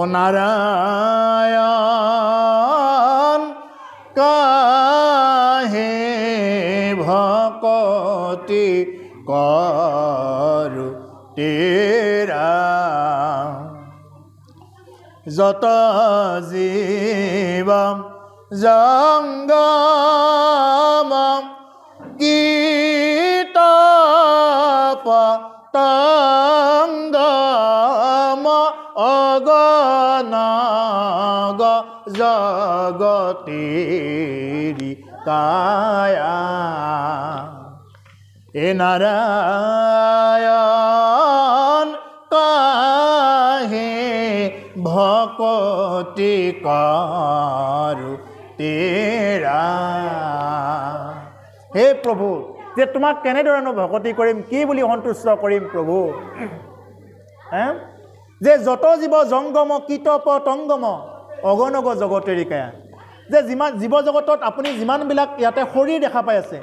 অনাৰায় কাহে ভকতি কৰো তেৰা যত জীৱ জংগ গীত পংগম অগনগ জগতী কায়া এ নাৰায় কৰো তেৰা হে প্ৰভু যে তোমাক কেনেধৰণৰ ভকতি কৰিম কি বুলি সন্তুষ্ট কৰিম প্ৰভু হে যে যত জীৱ জংগম কীট পতংগম অগণগ জগতেৰিকায়া যে যিমান জীৱ জগতত আপুনি যিমানবিলাক ইয়াতে শৰীৰ দেখা পাই আছে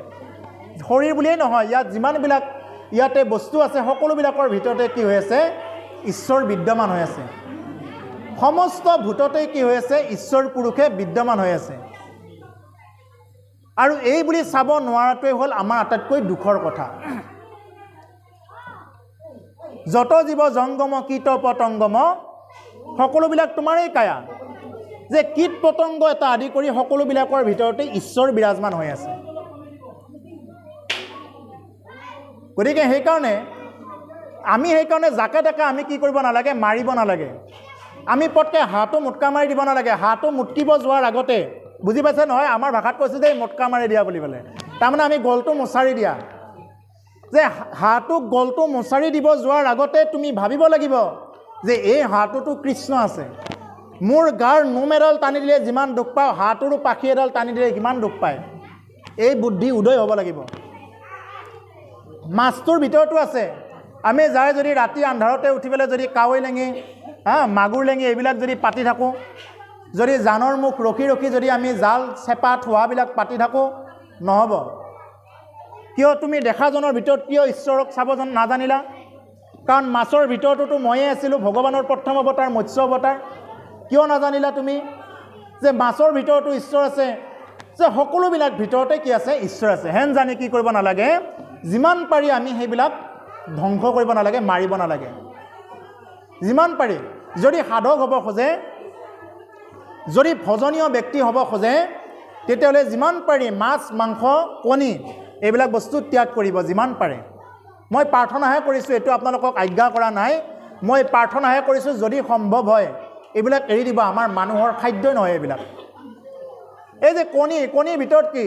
শৰীৰ বুলিয়েই নহয় ইয়াত যিমানবিলাক ইয়াতে বস্তু আছে সকলোবিলাকৰ ভিতৰতে কি হৈ আছে ঈশ্বৰ বিদ্যমান হৈ আছে সমস্ত ভূততেই কি হৈ আছে ঈশ্বৰ পুৰুষে বিদ্যমান হৈ আছে আৰু এই বুলি চাব নোৱাৰাটোৱেই হ'ল আমাৰ আটাইতকৈ দুখৰ কথা যত জীৱ জংগম কীট পতংগম সকলোবিলাক তোমাৰেই কায়া যে কীট পতংগ এটা আদি কৰি সকলোবিলাকৰ ভিতৰতে ঈশ্বৰ বিৰাজমান হৈ আছে গতিকে সেইকাৰণে আমি সেইকাৰণে জাকে তাকে আমি কি কৰিব নালাগে মাৰিব নালাগে আমি পটকৈ হাঁহটো মুটকা মাৰি দিব নালাগে হাঁহটো মুটকিব যোৱাৰ আগতে বুজি পাইছে নহয় আমাৰ ভাষাত কৈছে যে মুটকা মাৰি দিয়া বুলি ক'লে তাৰমানে আমি গলটো মোচাৰি দিয়া যে হাঁহটোক গলটো মোচাৰি দিব যোৱাৰ আগতে তুমি ভাবিব লাগিব যে এই হাঁহটোতো কৃষ্ণ আছে মোৰ গাৰ নোম এডাল টানি দিলে যিমান দুখ পাওঁ হাঁহটোৰো পাখি এডাল টানি দিলে সিমান দুখ পায় এই বুদ্ধি উদয় হ'ব লাগিব মাছটোৰ ভিতৰতো আছে আমি যাৰ যদি ৰাতি আন্ধাৰতে উঠি পেলাই যদি কাৱৈ লাঙি হা মাগুৰ লেঙি এইবিলাক যদি পাতি থাকোঁ যদি জানৰ মুখ ৰখি ৰখি যদি আমি জাল চেপা থোৱাবিলাক পাতি থাকোঁ নহ'ব কিয় তুমি দেখাজনৰ ভিতৰত কিয় ঈশ্বৰক চাব জন নাজানিলা কাৰণ মাছৰ ভিতৰতোতো ময়ে আছিলোঁ ভগৱানৰ প্ৰথম অৱতাৰ মৎস্য অৱতাৰ কিয় নাজানিলা তুমি যে মাছৰ ভিতৰতো ঈশ্বৰ আছে যে সকলোবিলাক ভিতৰতে কি আছে ঈশ্বৰ আছে হেন জানি কি কৰিব নালাগে যিমান পাৰি আমি সেইবিলাক ধ্বংস কৰিব নালাগে মাৰিব নালাগে যিমান পাৰি যদি সাধক হ'ব খোজে যদি ভজনীয় ব্যক্তি হ'ব খোজে তেতিয়াহ'লে যিমান পাৰি মাছ মাংস কণী এইবিলাক বস্তু ত্যাগ কৰিব যিমান পাৰে মই প্ৰাৰ্থনাহে কৰিছোঁ এইটো আপোনালোকক আজ্ঞা কৰা নাই মই প্ৰাৰ্থনাহে কৰিছোঁ যদি সম্ভৱ হয় এইবিলাক এৰি দিব আমাৰ মানুহৰ খাদ্যই নহয় এইবিলাক এই যে কণী কণীৰ ভিতৰত কি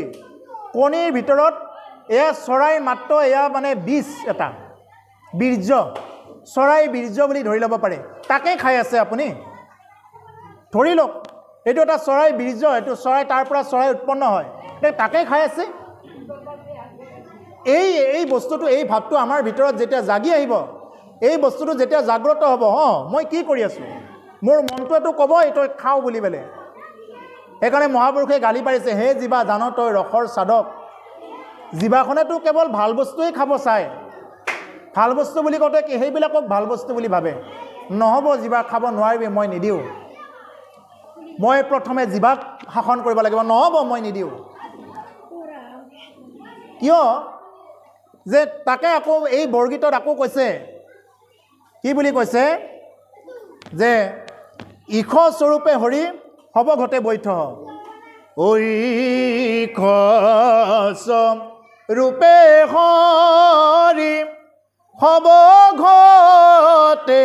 কণীৰ ভিতৰত এয়া চৰাই মাত্ৰ এয়া মানে বীজ এটা বীৰ্য চৰাই বীৰ্য বুলি ধৰি ল'ব পাৰে তাকে খাই আছে আপুনি ধৰি লওক এইটো এটা চৰাই বীৰ্য এইটো চৰাই তাৰ পৰা চৰাই উৎপন্ন হয় তাকে খাই আছে এই এই বস্তুটো এই ভাৱটো আমাৰ ভিতৰত যেতিয়া জাগি আহিব এই বস্তুটো যেতিয়া জাগ্ৰত হ'ব অঁ মই কি কৰি আছোঁ মোৰ মনটোৱেতো ক'ব এই তই খাওঁ বুলি পেলাই সেইকাৰণে মহাপুৰুষে গালি পাৰিছে হে যিবা জান তই ৰসৰ চাদক জীৱাখনেতো কেৱল ভাল বস্তুৱেই খাব চায় ভাল বস্তু বুলি কওঁতে সেইবিলাকক ভাল বস্তু বুলি ভাবে নহ'ব জীৱা খাব নোৱাৰিবি মই নিদিওঁ মই প্ৰথমে জীৱাক শাসন কৰিব লাগিব নহ'ব মই নিদিওঁ কিয় যে তাকে আকৌ এই বৰগীতত আকৌ কৈছে কি বুলি কৈছে যে ইষ স্বৰূপে হৰি হ'ব ঘটে বৈঠ ঐ ৰূপে হৰিম সবঘতে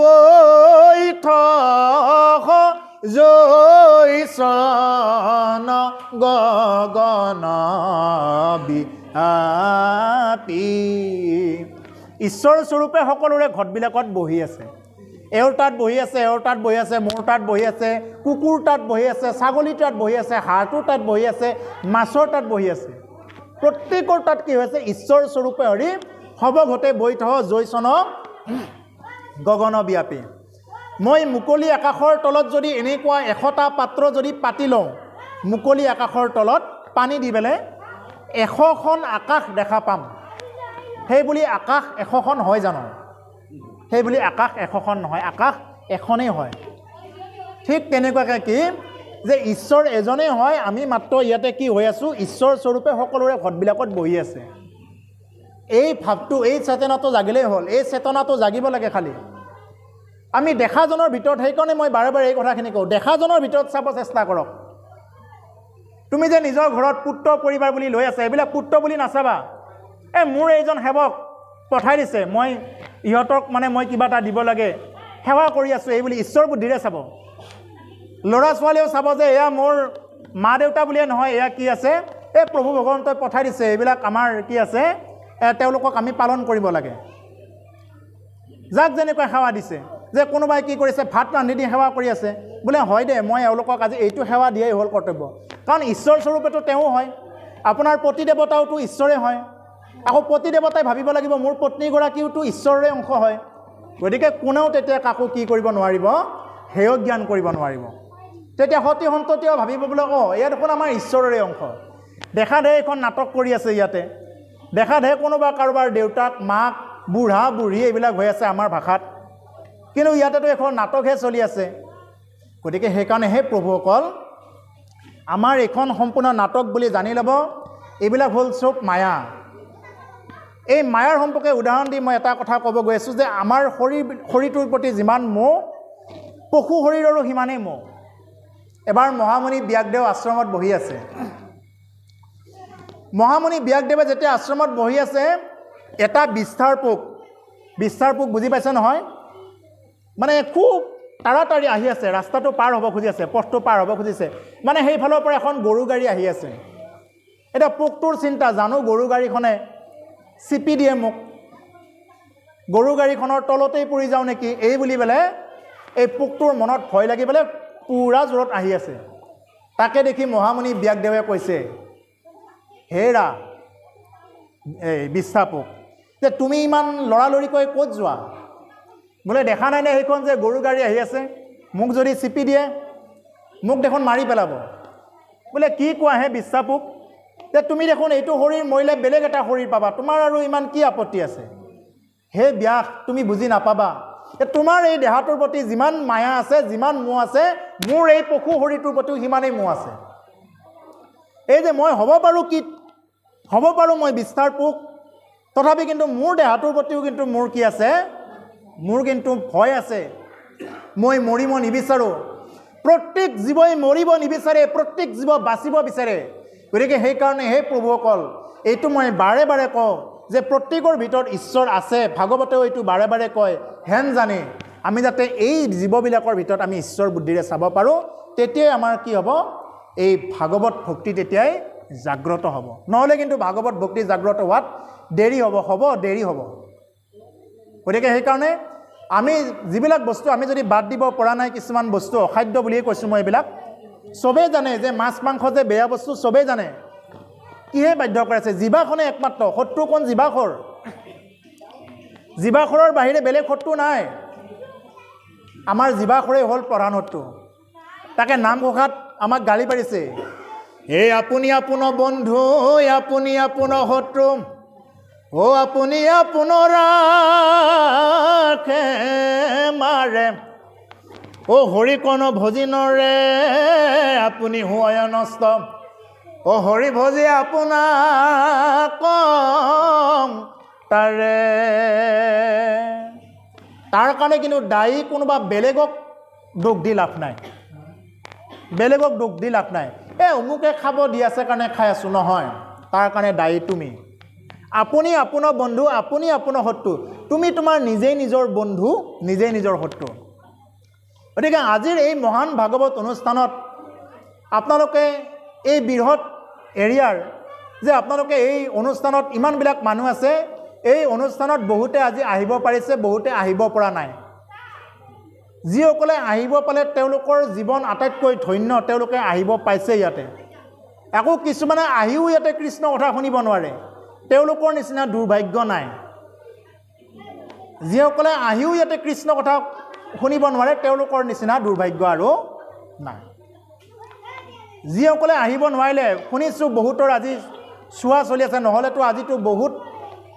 বৈ থ জৈ চন ঈশ্বৰ স্বৰূপে সকলোৰে ঘটবিলাকত বহি আছে এওঁৰ তাত বহি আছে এওঁৰ তাত বহি আছে মোৰ তাত বহি আছে কুকুৰ তাত বহি আছে ছাগলীৰ তাত বহি আছে হাঁহটোৰ তাত বহি আছে মাছৰ তাত বহি আছে প্ৰত্যেকৰ তাত কি হৈছে ঈশ্বৰ স্বৰূপে হৰি সৱঘতে বৈঠ জৈচন গগন ব্যাপী মই মুকলি আকাশৰ তলত যদি এনেকুৱা এশটা পাত্ৰ যদি পাতি লওঁ মুকলি আকাশৰ তলত পানী দি পেলাই এশখন আকাশ দেখা পাম সেই বুলি আকাশ এশখন হয় জানো সেইবুলি আকাশ এশখন নহয় আকাশ এখনেই হয় ঠিক তেনেকুৱাকৈ কি যে ঈশ্বৰ এজনেই হয় আমি মাত্ৰ ইয়াতে কি হৈ আছোঁ ঈশ্বৰস্বৰূপে সকলোৰে ঘটবিলাকত বহি আছে এই ভাৱটো এই চেতনাটো জাগিলেই হ'ল এই চেতনাটো জাগিব লাগে খালী আমি দেখাজনৰ ভিতৰত সেইকাৰণে মই বাৰে বাৰে এই কথাখিনি কওঁ দেখাজনৰ ভিতৰত চাব চেষ্টা কৰক তুমি যে নিজৰ ঘৰত পুত্ৰ পৰিবাৰ বুলি লৈ আছা এইবিলাক পুত্ৰ বুলি নাচাবা এই মোৰ এইজন সেৱক পঠাই দিছে মই ইহঁতক মানে মই কিবা এটা দিব লাগে সেৱা কৰি আছোঁ এই বুলি ঈশ্বৰ বুদ্ধিৰে চাব ল'ৰা ছোৱালীয়েও চাব যে এয়া মোৰ মা দেউতা বুলিয়ে নহয় এয়া কি আছে এই প্ৰভু ভগৱন্তই পঠাই দিছে এইবিলাক আমাৰ কি আছে তেওঁলোকক আমি পালন কৰিব লাগে যাক যেনেকুৱা সেৱা দিছে যে কোনোবাই কি কৰিছে ভাত ৰান্ধি দি সেৱা কৰি আছে বোলে হয় দে মই এওঁলোকক আজি এইটো সেৱা দিয়াই হ'ল কৰ্তব্য কাৰণ ঈশ্বৰ স্বৰূপেতো তেওঁ হয় আপোনাৰ পতি দেৱতাওতো ঈশ্বৰে হয় আকৌ পতি দেৱতাই ভাবিব লাগিব মোৰ পত্নীগৰাকীওতো ঈশ্বৰৰে অংশ হয় গতিকে কোনেও তেতিয়া কাকো কি কৰিব নোৱাৰিব সেয়ো জ্ঞান কৰিব নোৱাৰিব তেতিয়া সতি সন্ততিয়াও ভাবিব বোলে অঁ ইয়াত হ'ল আমাৰ ঈশ্বৰৰে অংশ দেখা দে এইখন নাটক কৰি আছে ইয়াতে দেখাত হে কোনোবা কাৰোবাৰ দেউতাক মাক বুঢ়া বুঢ়ী এইবিলাক হৈ আছে আমাৰ ভাষাত কিন্তু ইয়াতেতো এখন নাটকহে চলি আছে গতিকে সেইকাৰণেহে অকল আমাৰ এইখন সম্পূৰ্ণ নাটক বুলি জানি ল'ব এইবিলাক হ'ল চব মায়া এই মায়াৰ সম্পৰ্কে উদাহৰণ দি মই এটা কথা ক'ব গৈ আছোঁ যে আমাৰ শৰীৰ শৰীৰটোৰ প্ৰতি যিমান মোহ পশু শৰীৰৰো সিমানেই মোহ এবাৰ মহামণি ব্যাগদেউ আশ্ৰমত বহি আছে মহামণি ব্যাসদেৱে যেতিয়া আশ্ৰমত বহি আছে এটা বিস্তাৰ পোক বিস্তাৰ পোক বুজি পাইছে নহয় মানে খুব তাৰাতাৰি আহি আছে ৰাস্তাটো পাৰ হ'ব খুজি আছে পথটো পাৰ হ'ব খুজিছে মানে সেইফালৰ পৰা এখন গৰু গাড়ী আহি আছে এতিয়া পোকটোৰ চিন্তা জানো গৰু গাড়ীখনে চিপি দিয়ে মোক গৰু গাড়ীখনৰ তলতেই পৰি যাওঁ নেকি এই বুলি পেলাই এই পোকটোৰ মনত ভয় লাগি পেলাই পূৰা জোৰত আহি আছে তাকে দেখি মহামণি ব্যাসদেৱে কৈছে হেৰা এই বিস্থাপক যে তুমি ইমান লৰালৰিকৈ ক'ত যোৱা বোলে দেখা নাই নে সেইখন যে গৰু গাড়ী আহি আছে মোক যদি চিপি দিয়ে মোক দেখোন মাৰি পেলাব বোলে কি কোৱা হে বিশ্বাপুক যে তুমি দেখোন এইটো শৰীৰ মৰিলে বেলেগ এটা শৰীৰ পাবা তোমাৰ আৰু ইমান কি আপত্তি আছে হে ব্যাস তুমি বুজি নাপাবা যে তোমাৰ এই দেহাটোৰ প্ৰতি যিমান মায়া আছে যিমান মোহ আছে মোৰ এই পশু শৰীৰটোৰ প্ৰতিও সিমানেই মোহ আছে এই যে মই হ'ব পাৰোঁ কি হ'ব পাৰোঁ মই বিস্তাৰ পোক তথাপি কিন্তু মোৰ দেহাটোৰ প্ৰতিও কিন্তু মোৰ কি আছে মোৰ কিন্তু ভয় আছে মই মৰিব নিবিচাৰোঁ প্ৰত্যেক জীৱই মৰিব নিবিচাৰে প্ৰত্যেক জীৱ বাচিব বিচাৰে গতিকে সেইকাৰণে সেই প্ৰভুসকল এইটো মই বাৰে বাৰে কওঁ যে প্ৰত্যেকৰ ভিতৰত ঈশ্বৰ আছে ভাগৱতেও এইটো বাৰে বাৰে কয় হেন জানে আমি যাতে এই জীৱবিলাকৰ ভিতৰত আমি ঈশ্বৰ বুদ্ধিৰে চাব পাৰোঁ তেতিয়াই আমাৰ কি হ'ব এই ভাগৱত ভক্তি তেতিয়াই জাগ্ৰত হ'ব নহ'লে কিন্তু ভাগৱত ভক্তি জাগ্ৰত হোৱাত দেৰি হ'ব হ'ব দেৰি হ'ব গতিকে সেইকাৰণে আমি যিবিলাক বস্তু আমি যদি বাদ দিব পৰা নাই কিছুমান বস্তু অসাধ্য বুলিয়ে কৈছোঁ মই এইবিলাক চবেই জানে যে মাছ মাংস যে বেয়া বস্তু চবেই জানে কিহে বাধ্য কৰাইছে জীৱাখনে একমাত্ৰ শত্ৰু কোন জীৱাখৰ জীৱাখৰৰ বাহিৰে বেলেগ শত্ৰু নাই আমাৰ জীৱাখৰেই হ'ল প্ৰধান শত্ৰু তাকে নামঘোষাত আমাক গালি পাৰিছে হে আপুনি আপোনাৰ বন্ধু হে আপুনি আপোনাৰ শত্ৰু অ আপুনি আপোনাৰ মাৰে অ হৰি হৰিকণ ভজিনৰে আপুনি হোৱায়নষ্ট অ হৰি ভজি আপোনাক কম তাৰে তাৰ কাৰণে কিন্তু দায়ী কোনোবা বেলেগক দুখ দি লাভ নাই বেলেগক দুখ দি লাভ নাই এই অমুকে খাব দি আছে কাৰণে খাই আছোঁ নহয় তাৰ কাৰণে দায়ী তুমি আপুনি আপোনাৰ বন্ধু আপুনি আপোনাৰ শত্ৰু তুমি তোমাৰ নিজেই নিজৰ বন্ধু নিজেই নিজৰ শত্ৰু গতিকে আজিৰ এই মহান ভাগৱত অনুষ্ঠানত আপোনালোকে এই বৃহৎ এৰিয়াৰ যে আপোনালোকে এই অনুষ্ঠানত ইমানবিলাক মানুহ আছে এই অনুষ্ঠানত বহুতে আজি আহিব পাৰিছে বহুতে আহিব পৰা নাই যিসকলে আহিব পালে তেওঁলোকৰ জীৱন আটাইতকৈ ধন্য তেওঁলোকে আহিব পাইছে ইয়াতে আকৌ কিছুমানে আহিও ইয়াতে কৃষ্ণ কথা শুনিব নোৱাৰে তেওঁলোকৰ নিচিনা দুৰ্ভাগ্য নাই যিসকলে আহিও ইয়াতে কৃষ্ণ কথা শুনিব নোৱাৰে তেওঁলোকৰ নিচিনা দুৰ্ভাগ্য আৰু নাই যিসকলে আহিব নোৱাৰিলে শুনিছোঁ বহুতৰ আজি চোৱা চলি আছে নহ'লেতো আজিতো বহুত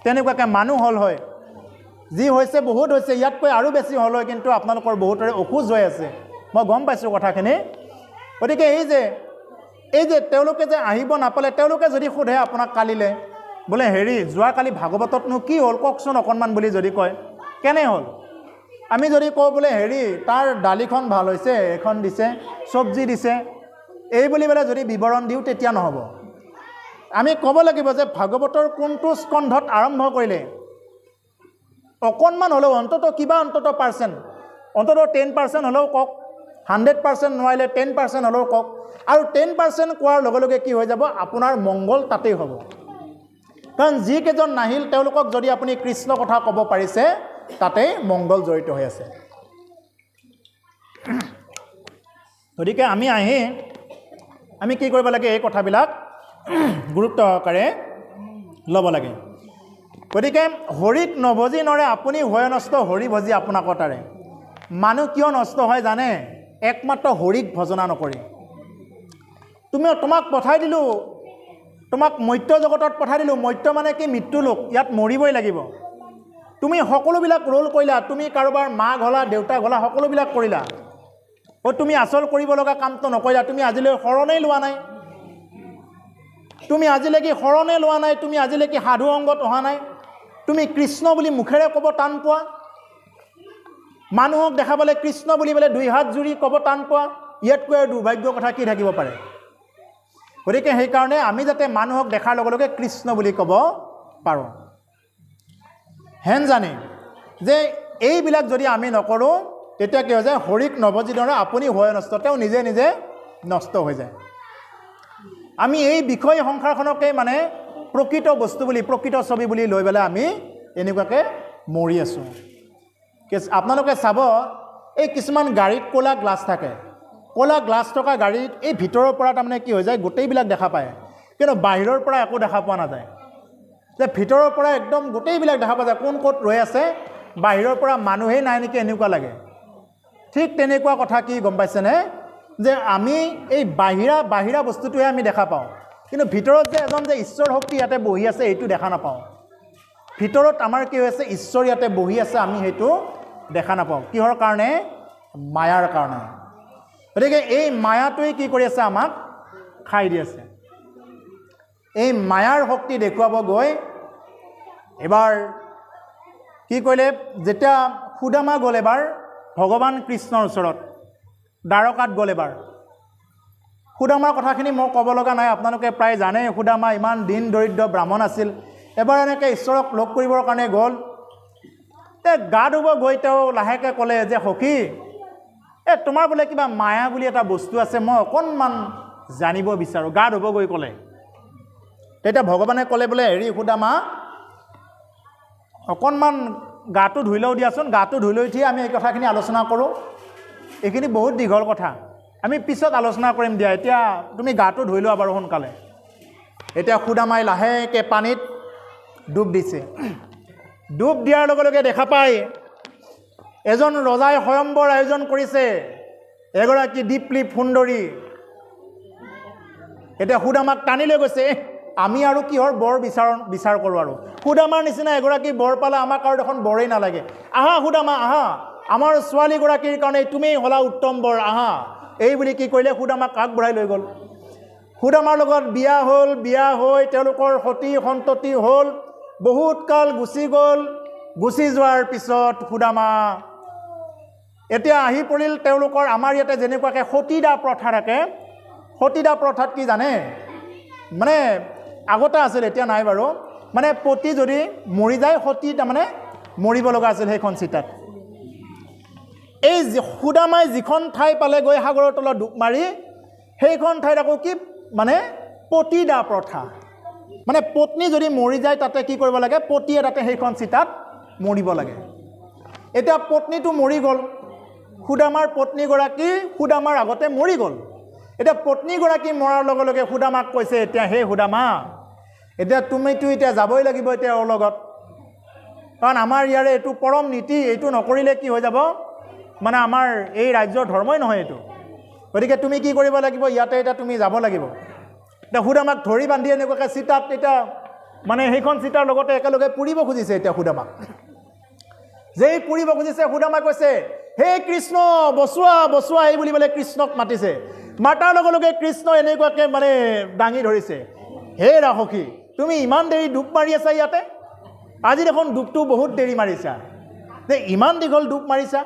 তেনেকুৱাকৈ মানুহ হ'ল হয় যি হৈছে বহুত হৈছে ইয়াতকৈ আৰু বেছি হ'লেও কিন্তু আপোনালোকৰ বহুতৰে অসুজ হৈ আছে মই গম পাইছোঁ কথাখিনি গতিকে এই যে এই যে তেওঁলোকে যে আহিব নাপালে তেওঁলোকে যদি সোধে আপোনাক কালিলৈ বোলে হেৰি যোৱাকালি ভাগৱততনো কি হ'ল কওকচোন অকণমান বুলি যদি কয় কেনে হ'ল আমি যদি কওঁ বোলে হেৰি তাৰ দালিখন ভাল হৈছে এখন দিছে চব্জি দিছে এই বুলি পেলাই যদি বিৱৰণ দিওঁ তেতিয়া নহ'ব আমি ক'ব লাগিব যে ভাগৱতৰ কোনটো স্কন্ধত আৰম্ভ কৰিলে অকণমান হ'লেও অন্তত কিবা অন্তত পাৰ্চেণ্ট অন্তত টেন পাৰ্চেণ্ট হ'লেও কওক হাণ্ড্ৰেড পাৰ্চেণ্ট নোৱাৰিলে টেন পাৰ্চেণ্ট হ'লেও কওক আৰু টেন পাৰ্চেণ্ট কোৱাৰ লগে লগে কি হৈ যাব আপোনাৰ মংগল তাতেই হ'ব কাৰণ যিকেইজন নাহিল তেওঁলোকক যদি আপুনি কৃষ্ণ কথা ক'ব পাৰিছে তাতেই মংগল জড়িত হৈ আছে গতিকে আমি আহি আমি কি কৰিব লাগে এই কথাবিলাক গুৰুত্ব সহকাৰে ল'ব লাগে গতিকে হৰিক নভজি নৰে আপুনি ভয় নষ্ট হৰি ভজি আপোনাৰ কটাৰে মানুহ কিয় নষ্ট হয় জানে একমাত্ৰ হৰিক ভজনা নকৰে তুমি তোমাক পঠাই দিলোঁ তোমাক মৈত্য জগতত পঠাই দিলোঁ মৈত্য মানে কি মৃত্যু লোক ইয়াত মৰিবই লাগিব তুমি সকলোবিলাক ৰোল কৰিলা তুমি কাৰোবাৰ মা ঘলা দেউতা ঘলা সকলোবিলাক কৰিলা অ' তুমি আচল কৰিব লগা কামটো নকৰিলা তুমি আজিলৈ শৰণেই লোৱা নাই তুমি আজিলৈকে শৰণেই লোৱা নাই তুমি আজিলৈকে সাধু অংগত অহা নাই তুমি কৃষ্ণ বুলি মুখেৰে ক'ব টান পোৱা মানুহক দেখাবলৈ কৃষ্ণ বুলি বোলে দুই হাত জুৰি ক'ব টান পোৱা ইয়াতকৈ আৰু দুৰ্ভাগ্য কথা কি থাকিব পাৰে গতিকে সেইকাৰণে আমি যাতে মানুহক দেখাৰ লগে লগে কৃষ্ণ বুলি ক'ব পাৰোঁ হেন জানে যে এইবিলাক যদি আমি নকৰোঁ তেতিয়া কি হয় যে হৰিক নৱজিদৰে আপুনি হয় নষ্ট তেওঁ নিজে নিজে নষ্ট হৈ যায় আমি এই বিষয় সংসাৰখনকে মানে প্ৰকৃত বস্তু বুলি প্ৰকৃত ছবি বুলি লৈ পেলাই আমি এনেকুৱাকৈ মৰি আছোঁ আপোনালোকে চাব এই কিছুমান গাড়ীত ক'লা গ্লাছ থাকে ক'লা গ্লাছ থকা গাড়ীত এই ভিতৰৰ পৰা তাৰমানে কি হৈ যায় গোটেইবিলাক দেখা পায় কিন্তু বাহিৰৰ পৰা একো দেখা পোৱা নাযায় যে ভিতৰৰ পৰা একদম গোটেইবিলাক দেখা পোৱা যায় কোন ক'ত ৰৈ আছে বাহিৰৰ পৰা মানুহেই নাই নেকি এনেকুৱা লাগে ঠিক তেনেকুৱা কথা কি গম পাইছেনে যে আমি এই বাহিৰা বাহিৰা বস্তুটোহে আমি দেখা পাওঁ কিন্তু ভিতৰত যে এজন যে ঈশ্বৰ শক্তি ইয়াতে বহি আছে এইটো দেখা নাপাওঁ ভিতৰত আমাৰ কি হৈ আছে ঈশ্বৰ ইয়াতে বহি আছে আমি সেইটো দেখা নাপাওঁ কিহৰ কাৰণে মায়াৰ কাৰণে গতিকে এই মায়াটোৱে কি কৰি আছে আমাক খাই দি আছে এই মায়াৰ শক্তি দেখুৱাব গৈ এবাৰ কি কৰিলে যেতিয়া সুদামা গ'ল এবাৰ ভগৱান কৃষ্ণৰ ওচৰত দ্বাৰকাত গ'ল এবাৰ সুদামাৰ কথাখিনি মই ক'ব লগা নাই আপোনালোকে প্ৰায় জানে সুদামা ইমান দিন দৰিদ্ৰ ব্ৰাহ্মণ আছিল এবাৰ এনেকৈ ঈশ্বৰক লগ কৰিবৰ কাৰণে গ'ল এই গা ধুব গৈ তেওঁ লাহেকৈ ক'লে যে সখী এ তোমাৰ বোলে কিবা মায়া বুলি এটা বস্তু আছে মই অকণমান জানিব বিচাৰোঁ গা ধুব গৈ ক'লে তেতিয়া ভগৱানে ক'লে বোলে হেৰি সুদামা অকণমান গাটো ধুই লওঁ দিয়াচোন গাটো ধুই লৈ উঠি আমি এই কথাখিনি আলোচনা কৰোঁ এইখিনি বহুত দীঘল কথা আমি পিছত আলোচনা কৰিম দিয়া এতিয়া তুমি গাটো ধুই লোৱা বাৰু সোনকালে এতিয়া সুদামাই লাহেকৈ পানীত ডুব দিছে ডুব দিয়াৰ লগে লগে দেখা পায় এজন ৰজাই সয়ম্বৰ আয়োজন কৰিছে এগৰাকী দীপলি সুন্দৰী এতিয়া সুদামাক টানি লৈ গৈছে আমি আৰু কিহৰ বৰ বিচাৰ বিচাৰ কৰোঁ আৰু সুদামাৰ নিচিনা এগৰাকী বৰ পালে আমাক আৰু দেখোন বৰেই নালাগে আহা সুদামা আহা আমাৰ ছোৱালীগৰাকীৰ কাৰণে তুমি হ'লা উত্তম বৰ আহা এই বুলি কি কৰিলে সুদামাক আগবঢ়াই লৈ গ'ল সুদামাৰ লগত বিয়া হ'ল বিয়া হৈ তেওঁলোকৰ সতী সন্ততি হ'ল বহুত কাল গুচি গ'ল গুচি যোৱাৰ পিছত সুদামা এতিয়া আহি পৰিল তেওঁলোকৰ আমাৰ ইয়াতে যেনেকুৱাকৈ সতীদা প্ৰথা থাকে সতীদা প্ৰথাত কি জানে মানে আগতে আছিল এতিয়া নাই বাৰু মানে পতি যদি মৰি যায় সতী তাৰমানে মৰিব লগা আছিল সেইখন চিটাত এই সুদামাই যিখন ঠাই পালে গৈ সাগৰৰ তলত ডুব মাৰি সেইখন ঠাইত আকৌ কি মানে পতিদা প্ৰথা মানে পত্নী যদি মৰি যায় তাতে কি কৰিব লাগে পতিয়ে তাতে সেইখন চিতাত মৰিব লাগে এতিয়া পত্নীটো মৰি গ'ল সুদামাৰ পত্নীগৰাকী সুদামাৰ আগতে মৰি গ'ল এতিয়া পত্নীগৰাকী মৰাৰ লগে লগে সুদামাক কৈছে এতিয়া হেই সুদামা এতিয়া তুমিতো এতিয়া যাবই লাগিব এতিয়াৰ লগত কাৰণ আমাৰ ইয়াৰে এইটো পৰম নীতি এইটো নকৰিলে কি হৈ যাব মানে আমাৰ এই ৰাজ্যৰ ধৰ্মই নহয় এইটো গতিকে তুমি কি কৰিব লাগিব ইয়াতে এতিয়া তুমি যাব লাগিব এতিয়া সুদামাক ধৰি বান্ধি এনেকুৱাকৈ চিতাত এতিয়া মানে সেইখন চিতাৰ লগতে একেলগে পুৰিব খুজিছে এতিয়া সুদামাক যে পুৰিব খুজিছে সুদামাই কৈছে হে কৃষ্ণ বচোৱা বচোৱা এই বুলি পেলাই কৃষ্ণক মাতিছে মাতাৰ লগে লগে কৃষ্ণ এনেকুৱাকৈ মানে দাঙি ধৰিছে হে ৰাসখী তুমি ইমান দেৰি ডুব মাৰি আছা ইয়াতে আজি দেখোন ডুবটো বহুত দেৰি মাৰিছা যে ইমান দীঘল ডুব মাৰিছা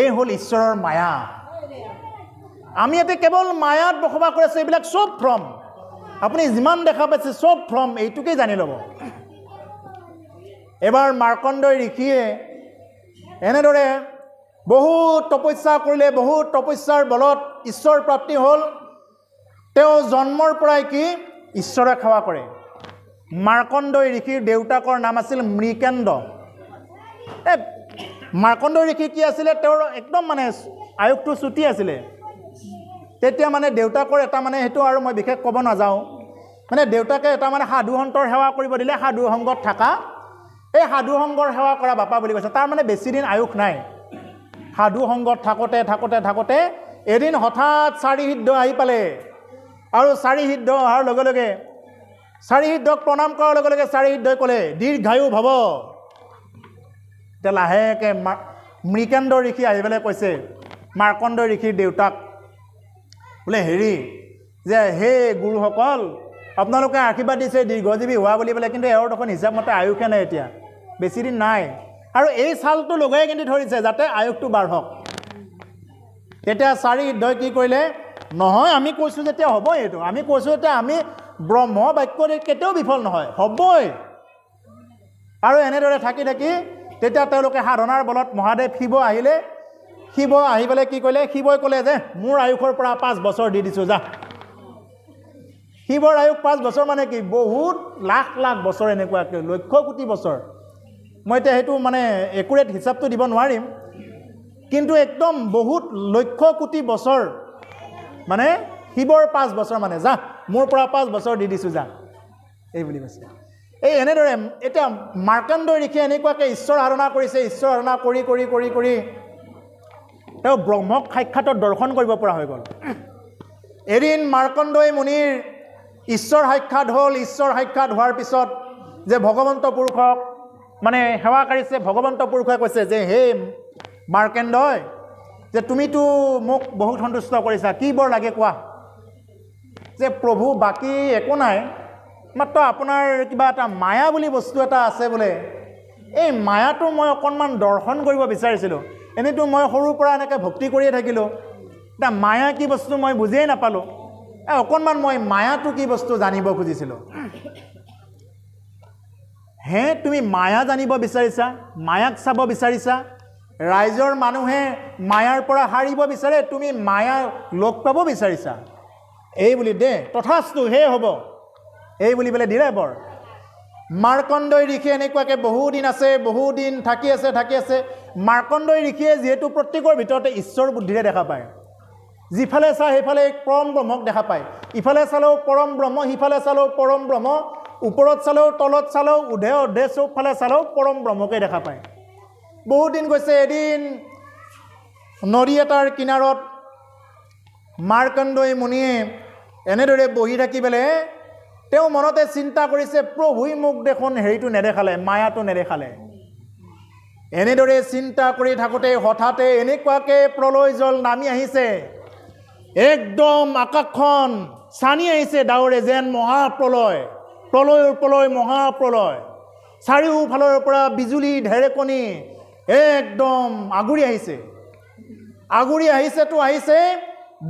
এই হ'ল ঈশ্বৰৰ মায়া আমি এতিয়া কেৱল মায়াত বসবাস কৰি আছোঁ এইবিলাক চব ফ্ৰম আপুনি যিমান দেখা পাইছে চব ফ্ৰম এইটোকেই জানি ল'ব এবাৰ মাৰ্কণ্ডই ঋষিয়ে এনেদৰে বহুত তপস্যা কৰিলে বহু তপস্যাৰ বলত ঈশ্বৰ প্ৰাপ্তি হ'ল তেওঁ জন্মৰ পৰাই কি ঈশ্বৰে সেৱা কৰে মাৰ্কণ্ডই ঋষিৰ দেউতাকৰ নাম আছিল মৃকেন্দ্ৰ মাৰ্কণ্ড ঋষি কি আছিলে তেওঁৰ একদম মানে আয়োগটো চুটি আছিলে তেতিয়া মানে দেউতাকৰ এটা মানে সেইটো আৰু মই বিশেষ ক'ব নাযাওঁ মানে দেউতাকে এটা মানে সাধুসন্তৰ সেৱা কৰিব দিলে সাধু সংগত থকা এই সাধু সংগৰ সেৱা কৰা বাপা বুলি কৈছে তাৰ মানে বেছিদিন আয়ুস নাই সাধু সংগত থাকোঁতে থাকোঁতে থাকোঁতে এদিন হঠাৎ চাৰি সিদ্ধ আহি পালে আৰু চাৰি সিদ্ধ অহাৰ লগে লগে চাৰি সিদ্ধক প্ৰণাম কৰাৰ লগে লগে চাৰি সিদ্ধই ক'লে দীৰ্ঘায়ু ভৱ তে লাহেকৈ মৃকেন্দ ঋষি আহি পেলাই কৈছে মাৰ্কণ্ড ঋষিৰ দেউতাক বোলে হেৰি যে হে গুৰুসকল আপোনালোকে আশীৰ্বাদ দিছে দীৰ্ঘজীৱী হোৱা বুলি পেলাই কিন্তু এওঁৰ দেখোন হিচাপ মতে আয়ুসে নাই এতিয়া বেছিদিন নাই আৰু এই ছালটো লগাই কিন্তু ধৰিছে যাতে আয়ুসটো বাঢ়ক তেতিয়া চাৰি দয় কি কৰিলে নহয় আমি কৈছোঁ যেতিয়া হ'ব এইটো আমি কৈছোঁ যেতিয়া আমি ব্ৰহ্ম বাক্য কেতিয়াও বিফল নহয় হ'বই আৰু এনেদৰে থাকি থাকি তেতিয়া তেওঁলোকে সাধনাৰ বলত মহাদেৱ শিৱ আহিলে শিৱ আহি পেলাই কি কৰিলে শিৱই ক'লে যে মোৰ আয়ুসৰ পৰা পাঁচ বছৰ দি দিছোঁ যা শিৱৰ আয়ুস পাঁচ বছৰ মানে কি বহুত লাখ লাখ বছৰ এনেকুৱাকৈ লক্ষ কোটি বছৰ মই এতিয়া সেইটো মানে একুৰেট হিচাপটো দিব নোৱাৰিম কিন্তু একদম বহুত লক্ষ কোটি বছৰ মানে শিৱৰ পাঁচ বছৰ মানে যা মোৰ পৰা পাঁচ বছৰ দি দিছোঁ যা বুলি কৈছে এই এনেদৰে এতিয়া মাৰ্কাণ্ডই ঋষি এনেকুৱাকৈ ঈশ্বৰ আৰাধনা কৰিছে ঈশ্বৰ আৰাধনা কৰি কৰি কৰি কৰি তেওঁ ব্ৰহ্মক সাক্ষাতত দৰ্শন কৰিব পৰা হৈ গ'ল এদিন মাৰ্কণ্ডই মুনিৰ ঈশ্বৰ সাক্ষাৎ হ'ল ঈশ্বৰ সাক্ষাৎ হোৱাৰ পিছত যে ভগৱন্ত পুৰুষক মানে সেৱা কাঢ়িছে ভগৱন্ত পুৰুষে কৈছে যে হে মাৰ্কেণ্ডই যে তুমিতো মোক বহুত সন্তুষ্ট কৰিছা কি বৰ লাগে কোৱা যে প্ৰভু বাকী একো নাই মাত্ৰ আপোনাৰ কিবা এটা মায়া বুলি বস্তু এটা আছে বোলে এই মায়াটো মই অকণমান দৰ্শন কৰিব বিচাৰিছিলোঁ এনেইতো মই সৰুৰ পৰা এনেকৈ ভক্তি কৰিয়ে থাকিলোঁ এতিয়া মায়া কি বস্তু মই বুজিয়েই নাপালোঁ এই অকণমান মই মায়াটো কি বস্তু জানিব খুজিছিলোঁ হে তুমি মায়া জানিব বিচাৰিছা মায়াক চাব বিচাৰিছা ৰাইজৰ মানুহে মায়াৰ পৰা সাৰিব বিচাৰে তুমি মায়া লগ পাব বিচাৰিছা এই বুলি দে তথাস্তু সেই হ'ব এই বুলি পেলাই দিলে বৰ মাৰ্কণ্ডৈ ঋষি এনেকুৱাকৈ বহুদিন আছে বহুদিন থাকি আছে থাকি আছে মাৰ্কণ্ডৈ ঋষিয়ে যিহেতু প্ৰত্যেকৰ ভিতৰতে ঈশ্বৰ বুদ্ধিৰে দেখা পায় যিফালে চায় সেইফালে পৰম ব্ৰহ্মক দেখা পায় ইফালে চালেও পৰম ব্ৰহ্ম সিফালে চালেও পৰম ব্ৰহ্ম ওপৰত চালেও তলত চালেও উধে অধে চবফালে চালেও পৰম ব্ৰহ্মকে দেখা পায় বহুদিন গৈছে এদিন নদী এটাৰ কিনাৰত মাৰ্কণ্ডৈ মুনিয়ে এনেদৰে বহি থাকি পেলাই তেওঁ মনতে চিন্তা কৰিছে প্ৰভুই মোক দেখোন হেৰিটো নেদেখালে মায়াটো নেদেখালে এনেদৰে চিন্তা কৰি থাকোঁতে হঠাতে এনেকুৱাকৈ প্ৰলয় জল নামি আহিছে একদম আকাশখন চানি আহিছে ডাৱৰে যেন মহাপ্ৰলয় প্ৰলয় প্ৰলয় মহাপ্ৰলয় চাৰিওফালৰ পৰা বিজুলী ঢেৰেকনি একদম আগুৰি আহিছে আগুৰি আহিছেতো আহিছে